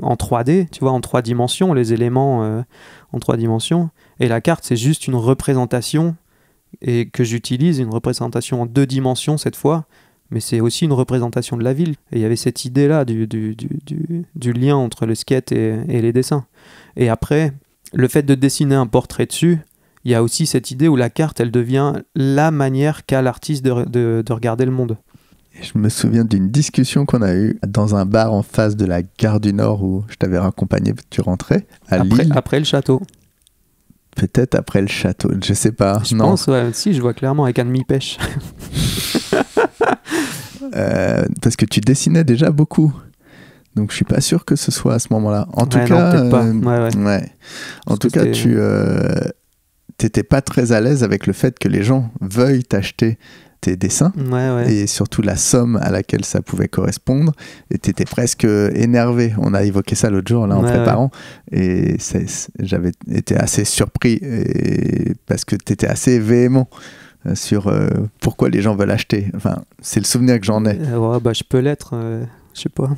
Speaker 2: en 3D, tu vois, en trois dimensions, les éléments euh, en trois dimensions. Et la carte, c'est juste une représentation et que j'utilise, une représentation en deux dimensions cette fois, mais c'est aussi une représentation de la ville. Et il y avait cette idée-là du, du, du, lien entre le skate et, et, les dessins. Et après, le fait de dessiner un portrait dessus, il y a aussi cette idée où la carte, elle devient la manière qu'a l'artiste de, de, regarder le monde.
Speaker 1: je me souviens d'une discussion qu'on a eue dans un bar en face de la gare du Nord où je t'avais raccompagné, tu rentrais à après, Lille.
Speaker 2: Après le château.
Speaker 1: Peut-être après le château, je sais pas. Je non. pense,
Speaker 2: si, je vois clairement avec un demi-pêche.
Speaker 1: Euh, parce que tu dessinais déjà beaucoup. Donc je suis pas sûr que ce soit à ce moment-là. En tout cas, euh, En tout cas, tu euh, t'étais pas très à l'aise avec le fait que les gens veuillent t'acheter tes dessins et surtout la somme à laquelle ça pouvait correspondre. Et tu étais presque énervé. On a évoqué ça l'autre jour là en préparant et j'avais été assez surpris parce que tu étais assez véhément. Euh, sur euh, pourquoi les gens veulent acheter. Enfin, c'est le souvenir que j'en ai.
Speaker 2: Euh, bah, je peux l'être, je sais pas.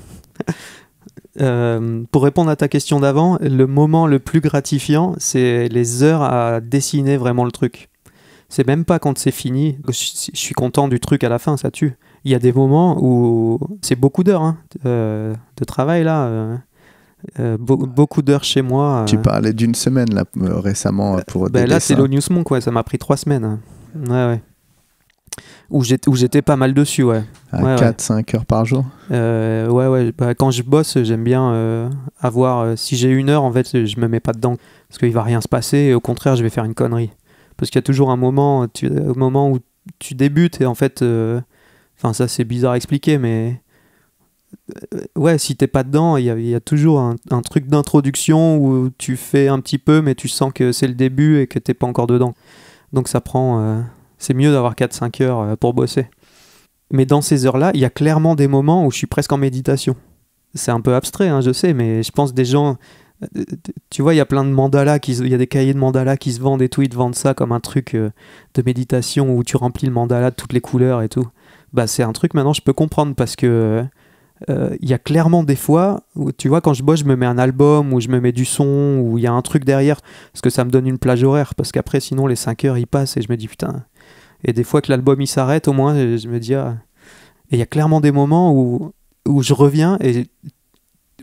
Speaker 2: pour répondre à ta question d'avant, le moment le plus gratifiant, c'est les heures à dessiner vraiment le truc. C'est même pas quand c'est fini. Je suis content du truc à la fin, ça tue. Il y a des moments où c'est beaucoup d'heures hein, de travail là. beaucoup d'heures chez moi. Tu parlais
Speaker 1: d'une semaine là récemment bah, pour. Bah, des là, c'est
Speaker 2: l'Onius ça m'a pris trois semaines. Ouais, ouais. Où j'étais pas mal dessus, ouais. À
Speaker 1: 4-5 heures par jour
Speaker 2: euh, Ouais, ouais. Bah, quand je bosse, j'aime bien euh, avoir. Euh, si j'ai une heure, en fait, je me mets pas dedans. Parce qu'il va rien se passer. au contraire, je vais faire une connerie. Parce qu'il y a toujours un moment, au moment où tu débutes, et en fait. Enfin, ça, c'est bizarre à expliquer, mais. Ouais, si t'es pas dedans, il y, a toujours un, un truc d'introduction où tu fais un petit peu, mais tu sens que c'est le début et que t'es pas encore dedans. Donc ça prend. Euh, c'est mieux d'avoir 4-5 heures euh, pour bosser. Mais dans ces heures-là, il y a clairement des moments où je suis presque en méditation. C'est un peu abstrait, hein, je sais, mais je pense des gens. Euh, tu vois, il y a plein de mandalas, il y a des cahiers de mandalas qui se vendent et tout, ils te vendent ça comme un truc de méditation où tu remplis le mandala de toutes les couleurs et tout. Bah, c'est un truc maintenant, je peux comprendre parce que euh, il y a clairement des fois où, tu vois, quand je bosse, je me mets un album, ou je me mets du son, ou il y a un truc derrière, parce que ça me donne une plage horaire, parce qu'après, sinon, les 5 heures, ils passent, et je me dis, putain. Et des fois que l'album, il s'arrête, au moins, je, me dis, ah. Et il y a clairement des moments où, où je reviens, et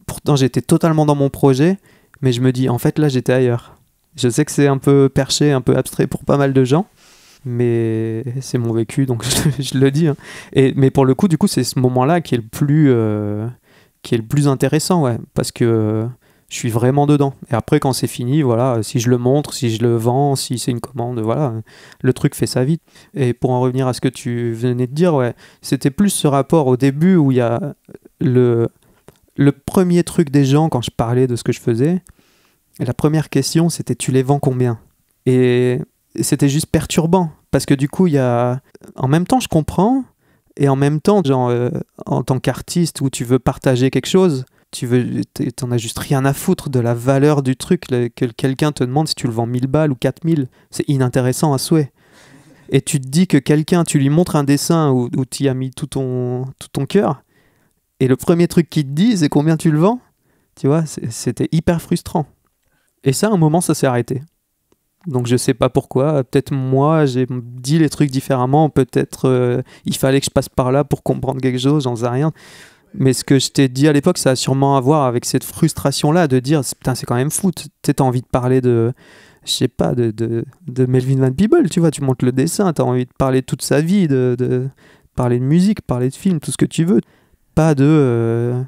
Speaker 2: pourtant, j'étais totalement dans mon projet, mais je me dis, en fait, là, j'étais ailleurs. Je sais que c'est un peu perché, un peu abstrait pour pas mal de gens, mais c'est mon vécu, donc je, le dis. Hein. Et, mais pour le coup, du coup, c'est ce moment-là qui est le plus, euh, qui est le plus intéressant, ouais, parce que euh, je suis vraiment dedans. Et après, quand c'est fini, voilà, euh, si je le montre, si je le vends, si c'est une commande, voilà, le truc fait sa vie. Et pour en revenir à ce que tu venais de dire, ouais, c'était plus ce rapport au début où il y a le, le premier truc des gens quand je parlais de ce que je faisais. La première question, c'était tu les vends combien Et c'était juste perturbant parce que du coup, il y a en même temps je comprends et en même temps genre euh, en tant qu'artiste où tu veux partager quelque chose, tu veux t'en as juste rien à foutre de la valeur du truc que quelqu'un te demande si tu le vends 1000 balles ou 4000, c'est inintéressant à souhait. Et tu te dis que quelqu'un, tu lui montres un dessin où, où tu as mis tout ton, tout ton cœur, et le premier truc qu'il te dit, c'est combien tu le vends. Tu vois, c'était hyper frustrant. Et ça, à un moment, ça s'est arrêté. Donc je sais pas pourquoi. Peut-être moi, j'ai dit les trucs différemment. Peut-être euh, il fallait que je passe par là pour comprendre quelque chose, j'en sais rien. Mais ce que je t'ai dit à l'époque, ça a sûrement à voir avec cette frustration-là de dire Putain, c'est quand même fou. Tu envie de parler de, je sais pas, de, de, Melvin Van Peebles. tu vois. Tu montes le dessin, tu as envie de parler toute sa vie, de, parler de musique, parler de film, tout ce que tu veux. Pas de. Euh,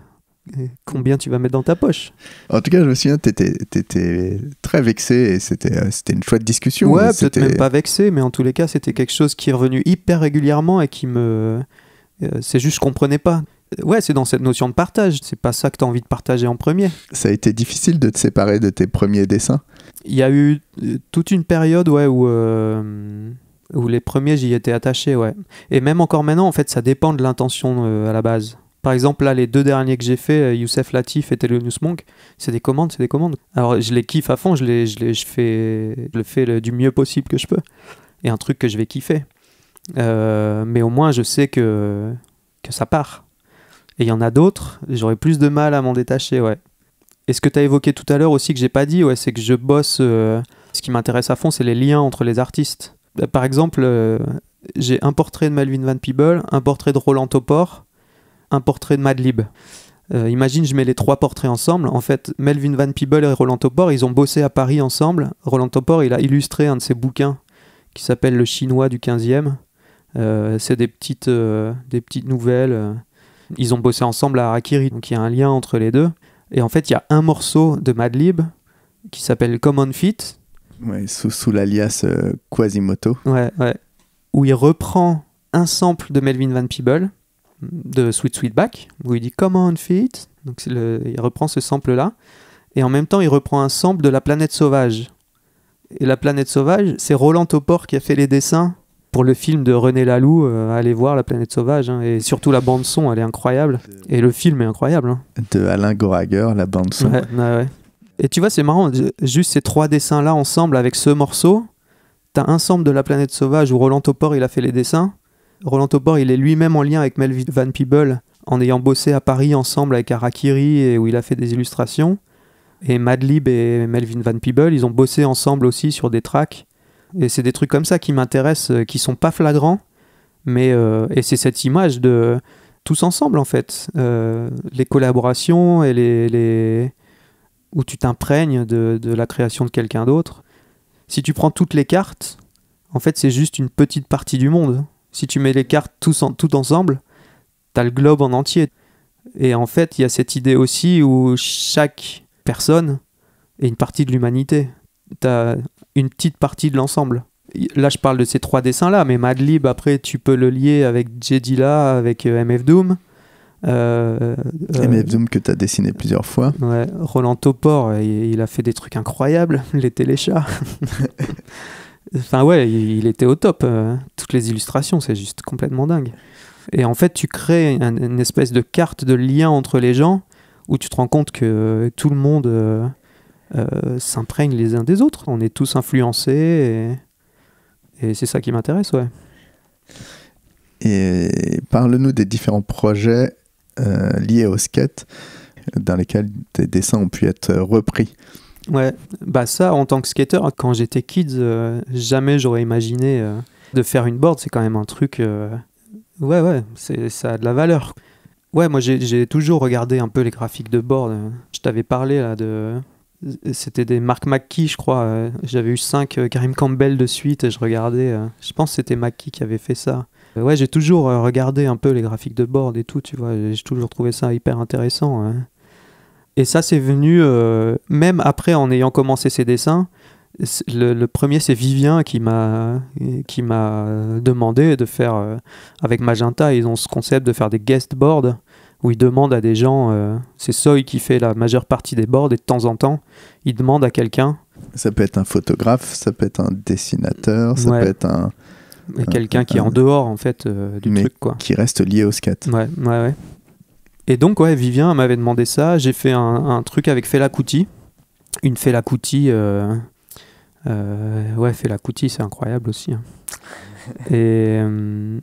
Speaker 2: combien tu vas mettre dans ta poche.
Speaker 1: En tout cas, je me souviens, tu étais très vexé et c'était, euh, c'était une chouette discussion. Ouais, peut-être même pas
Speaker 2: vexé, mais en tous les cas, c'était quelque chose qui est revenu hyper régulièrement et qui me. Euh, c'est juste, je comprenais pas. Ouais, c'est dans cette notion de partage. C'est pas ça que tu as envie de partager en premier.
Speaker 1: Ça a été difficile de te séparer de tes premiers dessins
Speaker 2: Il y a eu euh, toute une période ouais, où, où les premiers, j'y étais attaché. Ouais. Et même encore maintenant, en fait, ça dépend de l'intention à la base. Par exemple, là, les deux derniers que j'ai fait, euh, Youssef Latif et Thelonious Monk, c'est des commandes, c'est des commandes. Alors, je les kiffe à fond, je, les, fais, le fais du mieux possible que je peux. Et un truc que je vais kiffer. Euh, mais au moins, je sais que, que ça part. Et il y en a d'autres, j'aurais plus de mal à m'en détacher, ouais. Et ce que tu as évoqué tout à l'heure aussi que j'ai pas dit, ouais, c'est que je bosse. Euh, ce qui m'intéresse à fond, c'est les liens entre les artistes. Par exemple, j'ai un portrait de Melvin Van Peeble, un portrait de Roland Topor un portrait de Madlib. Euh, imagine, je mets les trois portraits ensemble. En fait, Melvin Van Peeble et Roland Topor, ils ont bossé à Paris ensemble. Roland Topor, il a illustré un de ses bouquins qui s'appelle Le Chinois du 15e. Euh, c'est des petites, euh, des petites nouvelles. Ils ont bossé ensemble à Akiri, donc il y a un lien entre les deux. Et en fait, il y a un morceau de Madlib qui s'appelle Common Fit.
Speaker 1: sous, sous l'alias Quasimoto.
Speaker 2: Ouais, Où il reprend un sample de Melvin Van Peeble de Sweet Sweet Back, où il dit Come on feet, donc il reprend ce sample-là, et en même temps il reprend un sample de La Planète Sauvage. Et La Planète Sauvage, c'est Roland Topor qui a fait les dessins pour le film de René Laloux, euh, allez voir La Planète Sauvage, hein. et surtout la bande-son, elle est incroyable, et le film est incroyable. Hein.
Speaker 1: De Alain Gorager la bande-son.
Speaker 2: Et tu vois, c'est marrant, juste ces trois dessins-là ensemble avec ce morceau, t'as un sample de La Planète Sauvage où Roland Topor il a fait les dessins, Roland Tobor, il est lui-même en lien avec Melvin Van Peeble en ayant bossé à Paris ensemble avec Arakiri et où il a fait des illustrations. Et Madlib et Melvin Van Peeble, ils ont bossé ensemble aussi sur des tracks. Et c'est des trucs comme ça qui m'intéressent, euh, qui sont pas flagrants, mais euh, et c'est cette image de tous ensemble en fait, euh, les collaborations et les, où tu t'imprègnes de la création de quelqu'un d'autre. Si tu prends toutes les cartes, en fait c'est juste une petite partie du monde. Si tu mets les cartes tous en, tout ensemble, t'as le globe en entier. Et en fait, il y a cette idée aussi où chaque personne est une partie de l'humanité. T'as une petite partie de l'ensemble. Là, je parle de ces trois dessins-là, mais Madlib, après, tu peux le lier avec Jedila, avec euh, MF Doom. Euh, euh, MF Doom
Speaker 1: que tu as dessiné plusieurs fois.
Speaker 2: Ouais, Roland Topor, il, a fait des trucs incroyables, les téléchats. Enfin ouais, il était au top. Euh, toutes les illustrations, c'est juste complètement dingue. Et en fait, tu crées une espèce de carte de lien entre les gens où tu te rends compte que tout le monde euh, euh, s'imprègne les uns des autres. On est tous influencés et, c'est ça qui m'intéresse, ouais.
Speaker 1: Et parle-nous des différents projets liés au skate dans lesquels tes dessins ont pu être repris.
Speaker 2: Ouais, bah ça, en tant que skater, quand j'étais kid, euh, jamais j'aurais imaginé euh, de faire une board. C'est quand même un truc. Euh, ouais, ouais, c'est, ça a de la valeur. Ouais, moi j'ai toujours regardé un peu les graphiques de board. Je t'avais parlé là de. C'était des Mark McKee, je crois. J'avais eu 5 Karim Campbell de suite et je regardais. Je pense que c'était McKee qui avait fait ça. Ouais, j'ai toujours regardé un peu les graphiques de board et tout, tu vois. J'ai toujours trouvé ça hyper intéressant. Hein. Et ça, c'est venu, euh, même après, en ayant commencé ces dessins, le, premier, c'est Vivien qui m'a qui m'a demandé de faire euh, avec Magenta. Ils ont ce concept de faire des guest boards où ils demandent à des gens. Euh, c'est Soy qui fait la majeure partie des boards et de temps en temps, ils demandent à quelqu'un.
Speaker 1: Ça peut être un photographe, ça peut être un dessinateur, ça peut être un. quelqu'un qui est en dehors en fait du truc quoi. Qui reste lié au skate.
Speaker 2: Ouais, ouais, ouais. Et donc, ouais, Vivien m'avait demandé ça. J'ai fait un, truc avec Fela Kuti. Une Fela Kuti. Euh, euh, ouais, Fela Kuti, c'est incroyable aussi. Hein. Et, euh,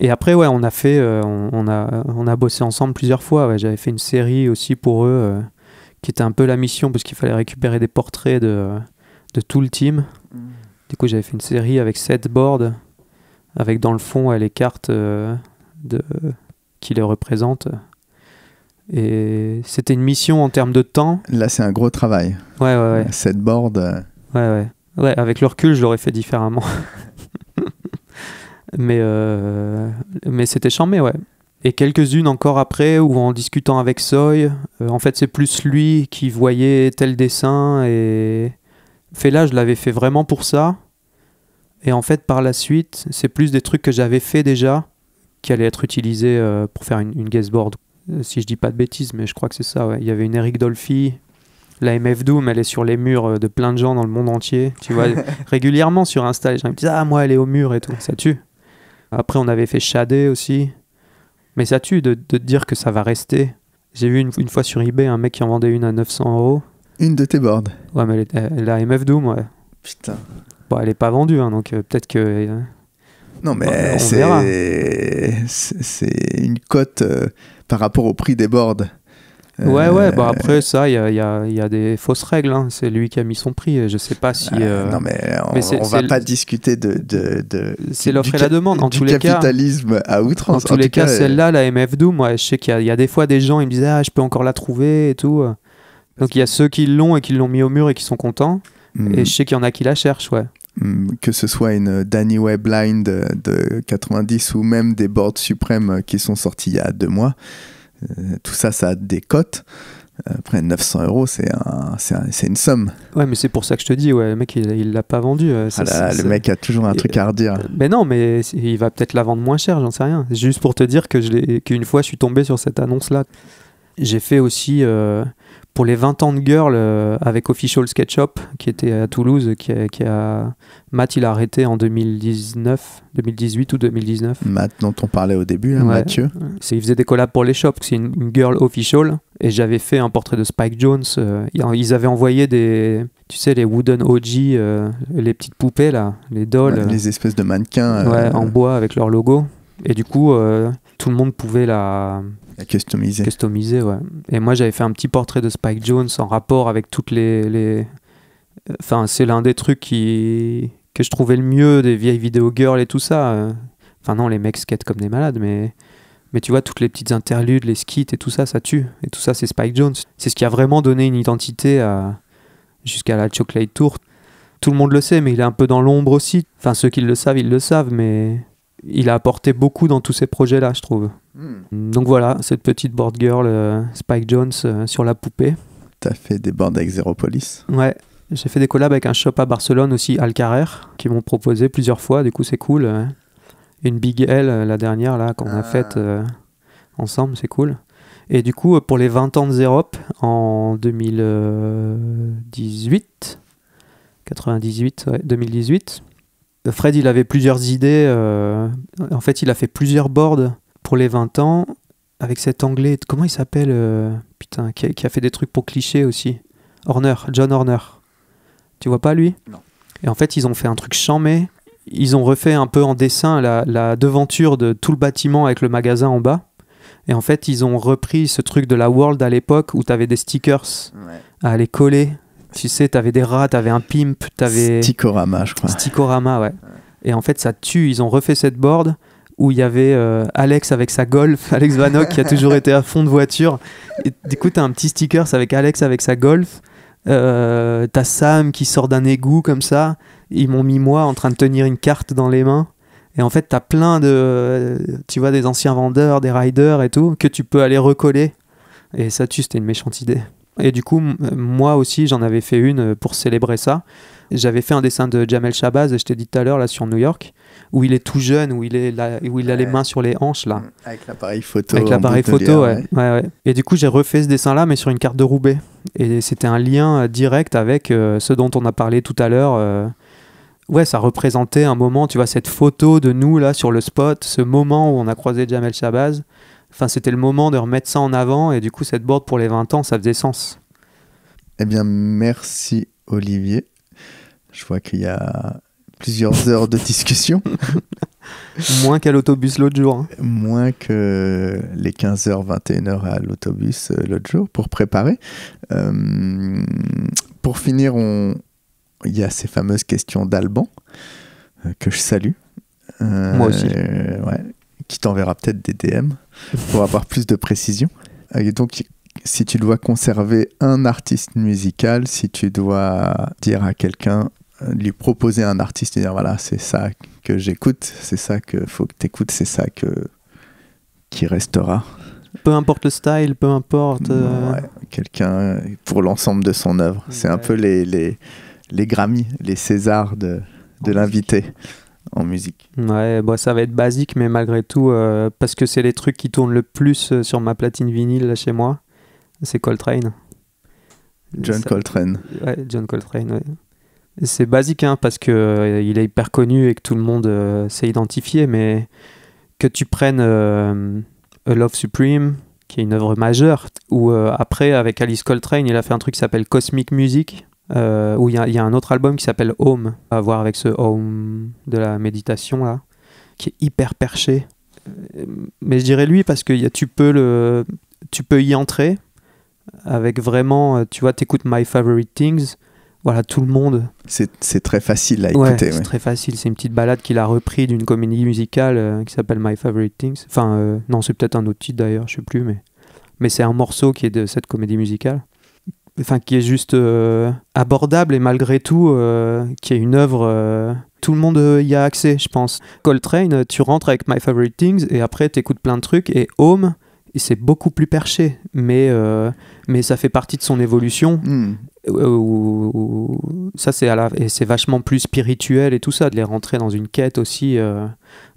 Speaker 2: et après, ouais, on a fait. On, a, on a bossé ensemble plusieurs fois. J'avais fait une série aussi pour eux qui était un peu la mission parce qu'il fallait récupérer des portraits de, tout le team. Mm. Du coup, j'avais fait une série avec 7 boards, avec dans le fond les cartes de, qui les représente. Et c'était une mission en termes de temps.
Speaker 1: Là, c'est un gros travail. Ouais, ouais, ouais. Cette board. Euh,
Speaker 2: ouais, ouais. avec le recul, je l'aurais fait différemment. mais euh, mais c'était charmé, ouais. Et quelques-unes encore après, ou en discutant avec Soy, euh, en fait, c'est plus lui qui voyait tel dessin. Et fait là, je l'avais fait vraiment pour ça. Et en fait, par la suite, c'est plus des trucs que j'avais fait déjà qui allait être utilisé euh, pour faire une, guest board euh, Si je dis pas de bêtises, mais je crois que c'est ça. Ouais. Il y avait une Eric Dolphy. La MF Doom, elle est sur les murs euh, de plein de gens dans le monde entier. Tu vois, régulièrement sur Insta, les gens me disent Ah, moi, elle est au mur et tout. Ça tue. Après, on avait fait Shadé aussi. Mais ça tue de, dire que ça va rester. J'ai vu une, fois sur eBay un mec qui en vendait une à 900 euros. Une de tes boards Ouais, mais la MF Doom, ouais. Putain. Bon, elle est pas vendue, hein, donc peut-être que.
Speaker 1: Non, mais bah, c'est c'est une cote euh, par rapport au prix des boards.
Speaker 2: Ouais, ouais, bah, euh, après ça, il y a, y a, des fausses règles. Hein. C'est lui qui a mis son prix. je sais pas si. Euh, non, mais on, mais va pas
Speaker 1: discuter de. de, de c'est l'offre et la demande. En tous les cas. capitalisme à outrance. En tous les cas, celle-là,
Speaker 2: la MF Doom, moi, je sais qu'il y, y, a des fois des gens, ils me disaient, ah, je peux encore la trouver et tout. Donc il y a ceux qui l'ont et qui l'ont mis au mur et qui sont contents. Et hmm. je sais qu'il y en a qui la cherchent, ouais.
Speaker 1: Mm, que ce soit une Danny Blind de 90 ou même des boards suprêmes euh, qui sont sortis il y a deux mois, euh, tout ça, ça a des cotes. Euh, après 900 euros, c'est un, un, une somme.
Speaker 2: Ouais, mais c'est pour ça que je te dis, ouais, le mec, il l'a pas vendu. Ah le mec
Speaker 1: a toujours un truc à redire.
Speaker 2: Mais non, mais il va peut-être la vendre moins cher, j'en sais rien. Juste pour te dire que qu'une fois, je suis tombé sur cette annonce-là. J'ai fait aussi pour les 20 ans de Girl euh, avec Official SketchUp qui était à Toulouse, qui a, qui Matt il a arrêté en 2019, 2018 ou 2019.
Speaker 1: Matt dont on parlait au début, hein, C'est Mathieu.
Speaker 2: Il faisait des collabs pour les shops, c'est une, Girl Official et j'avais fait un portrait de Spike Jones. Euh, ils avaient envoyé des, tu sais, les wooden OG, euh, les petites poupées là, les dolls. les
Speaker 1: espèces de mannequins. Ouais, en
Speaker 2: bois avec leur logo. Et du coup, tout le monde pouvait la, customiser. customiser ouais. Et moi, j'avais fait un petit portrait de Spike Jones en rapport avec toutes les. Enfin, c'est l'un des trucs qui... que je trouvais le mieux des vieilles vidéos girls et tout ça. Enfin, non, les mecs skatent comme des malades, mais. Mais tu vois, toutes les petites interludes, les skits et tout ça, ça tue. Et tout ça, c'est Spike Jones. C'est ce qui a vraiment donné une identité à... jusqu'à la Chocolate Tour. Tout le monde le sait, mais il est un peu dans l'ombre aussi. Enfin, ceux qui le savent, ils le savent, mais il a apporté beaucoup dans tous ces projets-là, je trouve. Hmm. Donc voilà, cette petite board girl, euh, Spike Jones, euh, sur la poupée.
Speaker 1: T'as fait des bandes avec Zeropolis
Speaker 2: Ouais, j'ai fait des collabs avec un shop à Barcelone aussi, Alcarer, qui m'ont proposé plusieurs fois, du coup c'est cool. une Big L, euh, la dernière, là, qu'on a ah. faite ensemble, c'est cool. Et du coup, pour les 20 ans de Zerop, en 2018, 98, ouais, 2018, Fred, il avait plusieurs idées. Euh, en fait, il a fait plusieurs boards pour les 20 ans avec cet anglais. Comment il s'appelle euh, Putain, qui a, fait des trucs pour clichés aussi. Horner, John Horner. Tu vois pas lui Non. Et en fait, ils ont fait un truc chamé. Ils ont refait un peu en dessin la, devanture de tout le bâtiment avec le magasin en bas. Et en fait, ils ont repris ce truc de la World à l'époque où tu avais des stickers à aller coller tu sais, t'avais des rats, t'avais un pimp, t'avais. Stikorama, je crois. Stikorama, ouais. Et en fait, ça tue. Ils ont refait cette board où il y avait euh, Alex avec sa Golf, Alex Vanock qui a toujours été à fond de voiture. Et, du coup, t'as un petit sticker, c'est avec Alex avec sa Golf. Euh, t'as Sam qui sort d'un égout comme ça. Ils m'ont mis moi en train de tenir une carte dans les mains. Et en fait, t'as plein de, tu vois, des anciens vendeurs, des riders et tout, que tu peux aller recoller. Et ça, tue, c'était une méchante idée. Et du coup, moi aussi, j'en avais fait une euh, pour célébrer ça. J'avais fait un dessin de Jamel Shabazz, je t'ai dit tout à l'heure, là, sur New York, où il est tout jeune, où il, est là, où il a les mains sur les hanches, là. Mm, avec l'appareil photo. Avec l'appareil photo, ouais. Et du coup, j'ai refait ce dessin-là, mais sur une carte de Roubaix. Et c'était un lien euh, direct avec euh, ce dont on a parlé tout à l'heure. Ouais, ça représentait un moment, tu vois, cette photo de nous, là, sur le spot, ce moment où on a croisé Jamel Shabazz. Enfin, c'était le moment de remettre ça en avant et du coup, cette board pour les 20 ans, ça faisait sens.
Speaker 1: Eh bien, merci Olivier. Je vois qu'il y a plusieurs heures de discussion. Moins qu'à l'autobus l'autre jour. Hein. Moins que les 15h, 21h à l'autobus euh, l'autre jour pour préparer. Euh, pour finir, on... il y a ces fameuses questions d'Alban euh, que je salue. Moi aussi. Ouais, qui t'enverra peut-être des DM pour avoir plus de précision. Et donc, si tu dois conserver un artiste musical, si tu dois dire à quelqu'un, euh, lui proposer un artiste, dire voilà, c'est ça que j'écoute, c'est ça que faut que t'écoutes, c'est ça que qui restera.
Speaker 2: Peu importe le style, peu importe. Euh,
Speaker 1: quelqu'un pour l'ensemble de son œuvre. C'est un peu les, les, les Grammys, les Césars de, de l'invité en musique
Speaker 2: Ouais, bon, bah, ça va être basique, mais malgré tout, euh, parce que c'est les trucs qui tournent le plus euh, sur ma platine vinyle là, chez moi, c'est Coltrane. John Coltrane. Ouais, John Coltrane, ouais. C'est basique, hein, parce qu'il euh, il est hyper connu et que tout le monde s'est identifié, mais que tu prennes A Love Supreme, qui est une œuvre majeure, ou après, avec Alice Coltrane, il a fait un truc qui s'appelle Cosmic Music euh, où il y, a un autre album qui s'appelle Home, à voir avec ce Home de la méditation là, qui est hyper perché. Euh, mais je dirais lui parce que tu, peux le, tu peux y entrer avec vraiment, euh, tu vois, t'écoutes My Favorite Things, voilà, tout le monde.
Speaker 1: C'est très facile à écouter. Ouais, c'est très
Speaker 2: facile. C'est une petite balade qu'il a repris d'une comédie musicale qui s'appelle My Favorite Things. Enfin, non, c'est peut-être un autre titre d'ailleurs, je sais plus, mais, mais c'est un morceau qui est de cette comédie musicale enfin qui est juste euh, abordable et malgré tout euh, qui est une œuvre euh, tout le monde y a accès je pense Coltrane tu rentres avec My Favorite Things et après t'écoutes plein de trucs et Home c'est beaucoup plus perché mais mais ça fait partie de son évolution hmm. ça c'est à la et c'est vachement plus spirituel et tout ça de les rentrer dans une quête aussi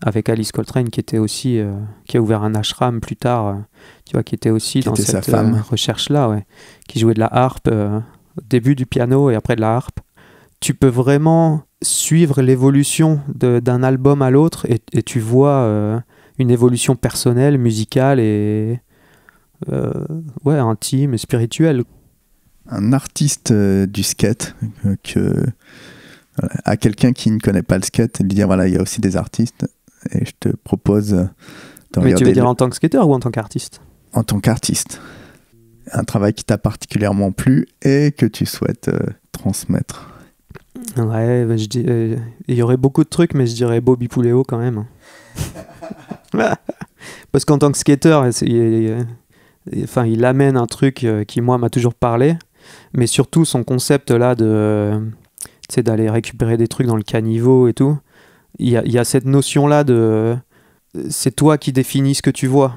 Speaker 2: avec Alice Coltrane qui était aussi qui a ouvert un ashram plus tard tu vois, qui était aussi dans cette euh, recherche-là, ouais, qui jouait de la harpe euh, au début du piano et après de la harpe. Tu peux vraiment suivre l'évolution d'un album à l'autre et, tu vois euh, une évolution personnelle, musicale et ouais, intime et spirituelle.
Speaker 1: Un artiste du skate que à quelqu'un qui ne connaît pas le skate, lui dire voilà, il y a aussi des artistes et je te propose. Mais tu veux dire en
Speaker 2: tant que skater ou en tant qu'artiste
Speaker 1: en tant qu'artiste Un travail qui t'a particulièrement plu et que tu souhaites euh, transmettre
Speaker 2: Ouais, bah, euh, il y aurait beaucoup de trucs, mais je dirais Bobby Pouléo quand même. Parce qu'en tant que skater, il, enfin, il amène un truc euh, qui, moi, m'a toujours parlé, mais surtout son concept là de d'aller récupérer des trucs dans le caniveau et tout. Il y y a, cette notion là de c'est toi qui définis ce que tu vois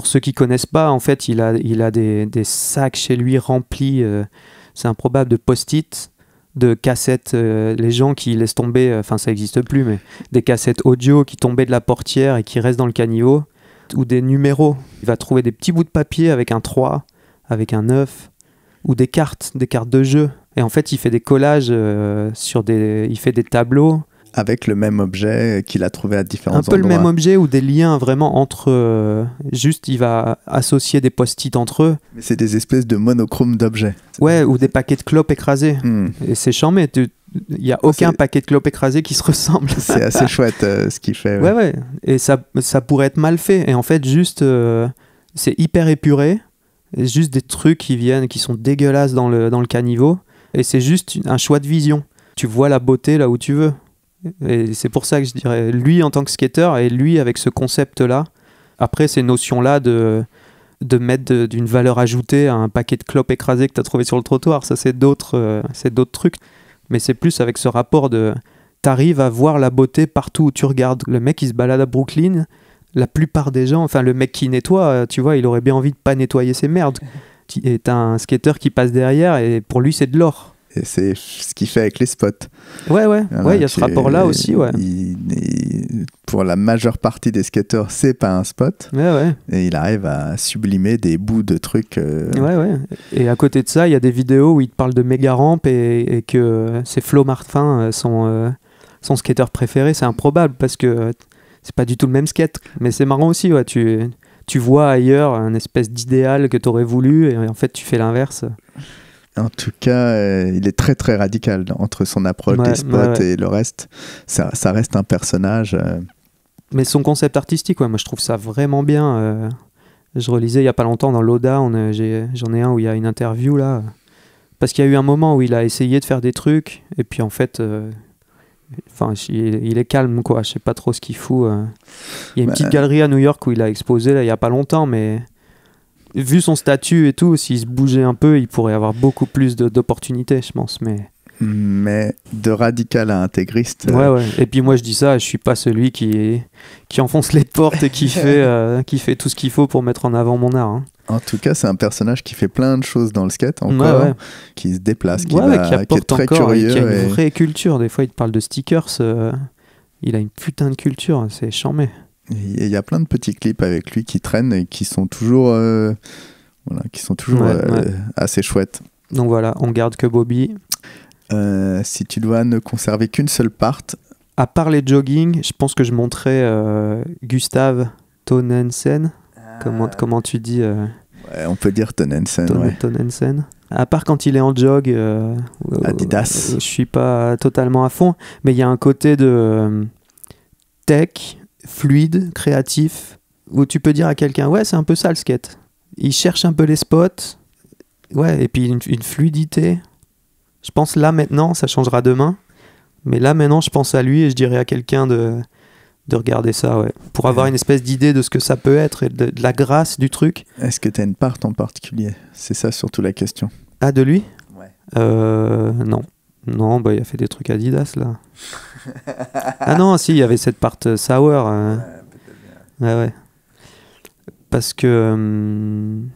Speaker 2: pour ceux qui connaissent pas, en fait, il a, il a des, sacs chez lui remplis, euh, c'est improbable, de post-it, de cassettes, euh, les gens qui laissent tomber, euh, enfin ça n'existe plus, mais des cassettes audio qui tombaient de la portière et qui restent dans le caniveau, ou des numéros. Il va trouver des petits bouts de papier avec un 3, avec un 9, ou des cartes, des cartes de jeu. Et en fait, il fait des collages sur des. Il fait des tableaux
Speaker 1: avec le même objet qu'il a trouvé à différents endroits. Un peu le même objet
Speaker 2: ou des liens vraiment entre. Euh, juste, il va associer des post-it entre eux. Mais
Speaker 1: c'est des espèces de monochromes d'objets.
Speaker 2: Ouais, ou des paquets de clopes écrasés. Hmm. Et c'est mais Il n'y a ah, aucun paquet de clopes écrasés qui se ressemble. c'est
Speaker 1: assez chouette euh, ce qu'il fait. Ouais. ouais,
Speaker 2: Et ça, ça pourrait être mal fait. Et en fait, juste. Euh, c'est hyper épuré. Juste des trucs qui viennent, qui sont dégueulasses dans le, dans le caniveau. Et c'est juste un choix de vision. Tu vois la beauté là où tu veux. Et c'est pour ça que je dirais lui en tant que skater et lui avec ce concept-là. Après, ces notions-là de, de mettre d'une valeur ajoutée à un paquet de clopes écrasées que tu as trouvé sur le trottoir, ça c'est d'autres euh, c'est trucs. Mais c'est plus avec ce rapport de t'arrives à voir la beauté partout où tu regardes. Le mec, qui se balade à Brooklyn. La plupart des gens, enfin le mec qui nettoie, euh, tu vois, il aurait bien envie de pas nettoyer ses merdes. Est un skater qui passe derrière et pour lui c'est de l'or.
Speaker 1: Et c'est ce qu'il fait avec les spots.
Speaker 2: Ouais, ouais, il y a ce rapport-là aussi, ouais.
Speaker 1: pour la majeure partie des skateurs, c'est pas un spot. Ouais, ouais. Et il arrive à sublimer des bouts de trucs. Euh, ouais,
Speaker 2: ouais. Et à côté de ça, il y a des vidéos où il te parle de méga rampe et, que euh, c'est Flo Martin, euh, son, son skateur préféré. C'est improbable parce que c'est pas du tout le même skate. Mais c'est marrant aussi, Tu, tu vois ailleurs un espèce d'idéal que t'aurais voulu et en fait, tu fais l'inverse.
Speaker 1: En tout cas, euh, il est très très radical entre son approche des spots et le reste. Ça, reste un personnage. Euh,
Speaker 2: mais son concept artistique, ouais, moi je trouve ça vraiment bien. Euh. je relisais il n'y a pas longtemps dans l'Oda, j'en ai, un où il y a une interview là. Parce qu'il y a eu un moment où il a essayé de faire des trucs et puis en fait. Enfin, il, est calme, quoi. Je sais pas trop ce qu'il fout. Il y a une bah. petite galerie à New York où il a exposé là, il y a pas longtemps, mais vu son statut et tout, s'il se bougeait un peu, il pourrait avoir beaucoup plus d'opportunités, je pense. Mais
Speaker 1: mais de radical à intégriste. Euh, ouais, ouais. Et
Speaker 2: puis moi, je dis ça, je suis pas celui qui, qui enfonce les portes et qui fait, euh, qui fait tout ce qu'il faut pour mettre en avant mon art. Hein.
Speaker 1: En tout cas, c'est un personnage qui fait plein de choses dans le skate encore, qui se déplace, qui, est très curieux. qui a une vraie
Speaker 2: culture. Des fois, il te parle de stickers. Euh, il a une putain de culture, c'est charmé.
Speaker 1: Il y a plein de petits clips avec lui qui traînent et qui sont toujours, euh, voilà, qui sont toujours euh, assez chouettes.
Speaker 2: Donc voilà, on garde que Bobby. Euh, si tu dois ne conserver qu'une seule part. À part les jogging, je pense que je montrais Gustave Tonensen. Comment, ah. comment tu dis On peut dire Tonensen. À part quand il est en jog. Adidas. je suis pas totalement à fond, mais il y a un côté de tech fluide, créatif, où tu peux dire à quelqu'un ouais c'est un peu ça le skate. Il cherche un peu les spots, ouais et puis une, fluidité. Je pense là maintenant, ça changera demain, mais là maintenant je pense à lui et je dirais à quelqu'un de de regarder ça, ouais. Pour avoir une espèce d'idée de ce que ça peut être et de, la grâce du truc.
Speaker 1: Est-ce que tu une part en particulier C'est ça surtout la question.
Speaker 2: Ah, de lui Ouais. Euh, non. Non, bah, il a fait des trucs Adidas, là. ah non, si, il y avait cette part euh, sour. Hein. Ouais, Parce que hum,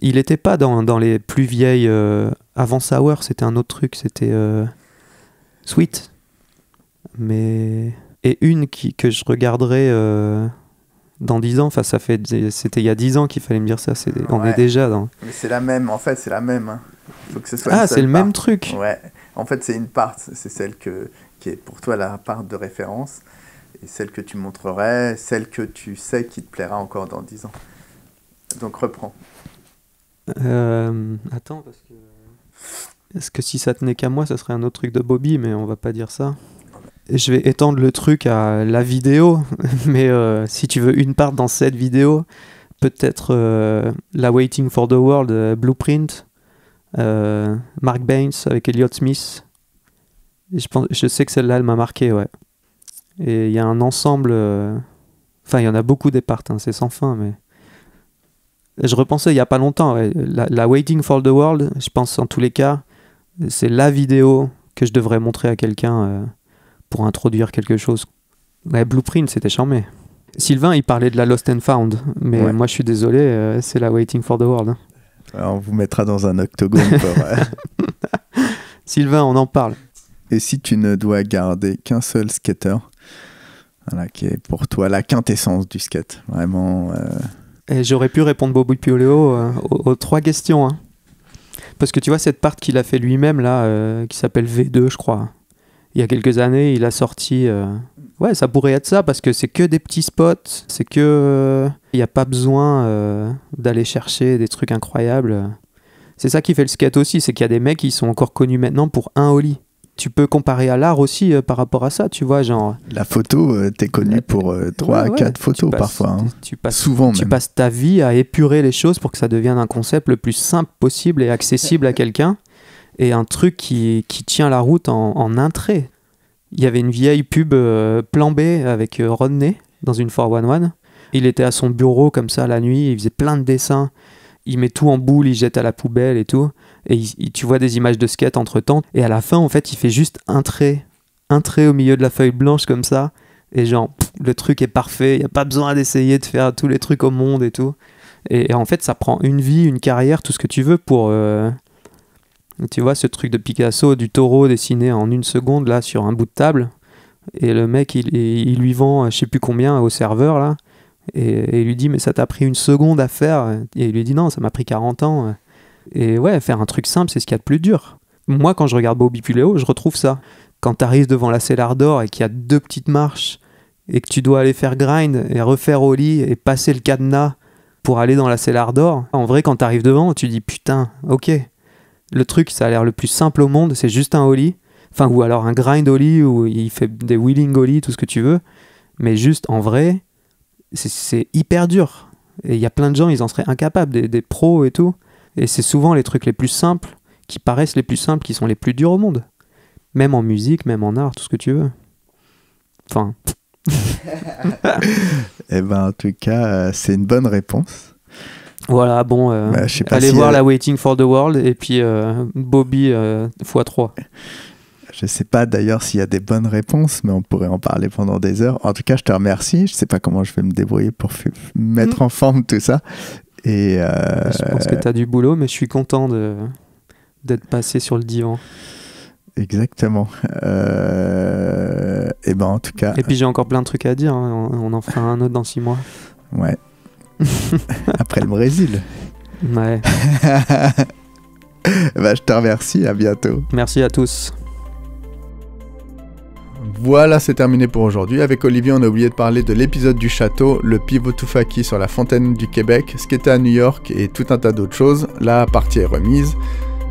Speaker 2: il n'était pas dans, dans, les plus vieilles. Euh, avant sour, c'était un autre truc, c'était euh, sweet. Mais et une qui, que je regarderai dans 10 ans. Enfin, ça fait c'était il y a 10 ans qu'il fallait me dire ça. c'est on est déjà dans.
Speaker 1: Mais c'est la même. En fait, c'est la même. Hein. Faut que soit. Ah, c'est le même truc. Ouais. En fait, c'est une part. C'est celle que qui est pour toi la part de référence, et celle que tu montrerais, celle que tu sais qui te plaira encore dans 10 ans. Donc reprends.
Speaker 2: Euh, attends, parce que. Est-ce que si ça tenait qu'à moi, ça serait un autre truc de Bobby, mais on va pas dire ça je vais étendre le truc à la vidéo, mais euh, si tu veux une part dans cette vidéo, peut-être euh, la Waiting for the World Blueprint, Mark Baines avec Elliot Smith, je, pense, je sais que celle-là, elle m'a marqué, ouais. Et il y a un ensemble. Euh, enfin, il y en a beaucoup des parts, hein, c'est sans fin, mais. Je repensais il n'y a pas longtemps, la, Waiting for the World, je pense en tous les cas, c'est la vidéo que je devrais montrer à quelqu'un euh, pour introduire quelque chose. Ouais, Blueprint, c'était charmé. Sylvain, il parlait de la Lost and Found, mais moi je suis désolé, euh, c'est la Waiting for the World. Hein. on
Speaker 1: vous mettra dans un octogone.
Speaker 2: Sylvain, on en parle. Et si
Speaker 1: tu ne dois garder qu'un seul skater, qui est pour toi la quintessence du skate, vraiment. Euh,
Speaker 2: j'aurais pu répondre Bobby de euh, aux, aux, trois questions. Hein. Parce que tu vois, cette part qu'il a fait lui-même, là, euh, qui s'appelle V2, je crois. Il y a quelques années, il a sorti. Euh, ouais, ça pourrait être ça, parce que c'est que des petits spots, c'est que. Il n'y a pas besoin d'aller chercher des trucs incroyables. C'est ça qui fait le skate aussi, c'est qu'il y a des mecs qui sont encore connus maintenant pour un ollie tu peux comparer à l'art aussi euh, par rapport à ça, tu vois, genre. La
Speaker 1: photo, euh, t'es connu pour euh, trois, quatre à 4 photos parfois. Hein.
Speaker 2: Tu, passes, Souvent Tu passes ta vie à épurer les choses pour que ça devienne un concept le plus simple possible et accessible à quelqu'un et un truc qui, tient la route en, en, un trait. Il y avait une vieille pub plan B avec Rodney dans une 411. Il était à son bureau comme ça la nuit, il faisait plein de dessins, il met tout en boule, il jette à la poubelle et tout et tu vois des images de skate entre temps. Et à la fin, en fait, il fait juste un trait, un trait au milieu de la feuille blanche comme ça. Et genre, le truc est parfait, il n'y a pas besoin d'essayer de faire tous les trucs au monde et tout. Et, en fait, ça prend une vie, une carrière, tout ce que tu veux pour. Euh, tu vois, ce truc de Picasso, du taureau dessiné en une seconde là sur un bout de table. Et le mec, il, lui vend euh, je sais plus combien au serveur là. Et, et il lui dit, mais ça t'a pris une seconde à faire. Et il lui dit, non, ça m'a pris 40 ans. Et ouais, faire un truc simple, c'est ce qu'il y a de plus dur. Moi, quand je regarde Bobby Puléo, je retrouve ça. Quand tu arrives devant la Cellar d'Or et qu'il y a deux petites marches et que tu dois aller faire grind et refaire au et passer le cadenas pour aller dans la Cellar d'Or, en vrai, quand tu arrives devant, tu dis putain, ok. Le truc, ça a l'air le plus simple au monde, c'est juste un holly. Enfin, ou alors un grind holly où il fait des wheeling holly, tout ce que tu veux. Mais juste, en vrai, c'est hyper dur. Et il y a plein de gens, ils en seraient incapables, des, des pros et tout. Et c'est souvent les trucs les plus simples, qui paraissent les plus simples, qui sont les plus durs au monde. Même en musique, même en art, tout ce que tu veux. Enfin.
Speaker 1: eh ben, en tout cas, euh, c'est une bonne réponse.
Speaker 2: Voilà, bon, euh, bah, allez voir euh, la Waiting for the World et puis Bobby x3.
Speaker 1: Je sais pas d'ailleurs s'il y a des bonnes réponses, mais on pourrait en parler pendant des heures. En tout cas, je te remercie. Je sais pas comment je vais me débrouiller pour mettre mm. en forme tout ça. Et euh, Je pense que tu
Speaker 2: as du boulot, mais je suis content d'être passé sur le divan.
Speaker 1: Exactement. Et euh, eh ben en tout cas. Et
Speaker 2: puis j'ai encore plein de trucs à dire. Hein. On en fera un autre dans six mois.
Speaker 1: Ouais. Après le Brésil. Ouais. Bah, je te remercie. À bientôt.
Speaker 2: Merci à tous.
Speaker 1: Voilà, c'est terminé pour aujourd'hui. Avec Olivier, on a oublié de parler de l'épisode du château, le pivot Tufaki sur la fontaine du Québec, ce qui à New York et tout un tas d'autres choses. La partie est remise.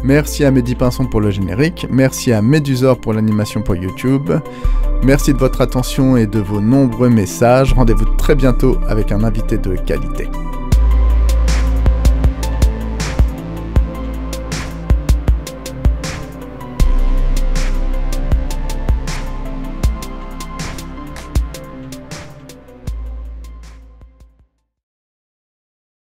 Speaker 1: Merci à Mehdi Pinson pour le générique, merci à Medusor pour l'animation pour YouTube, merci de votre attention et de vos nombreux messages. Rendez-vous très bientôt avec un invité de qualité.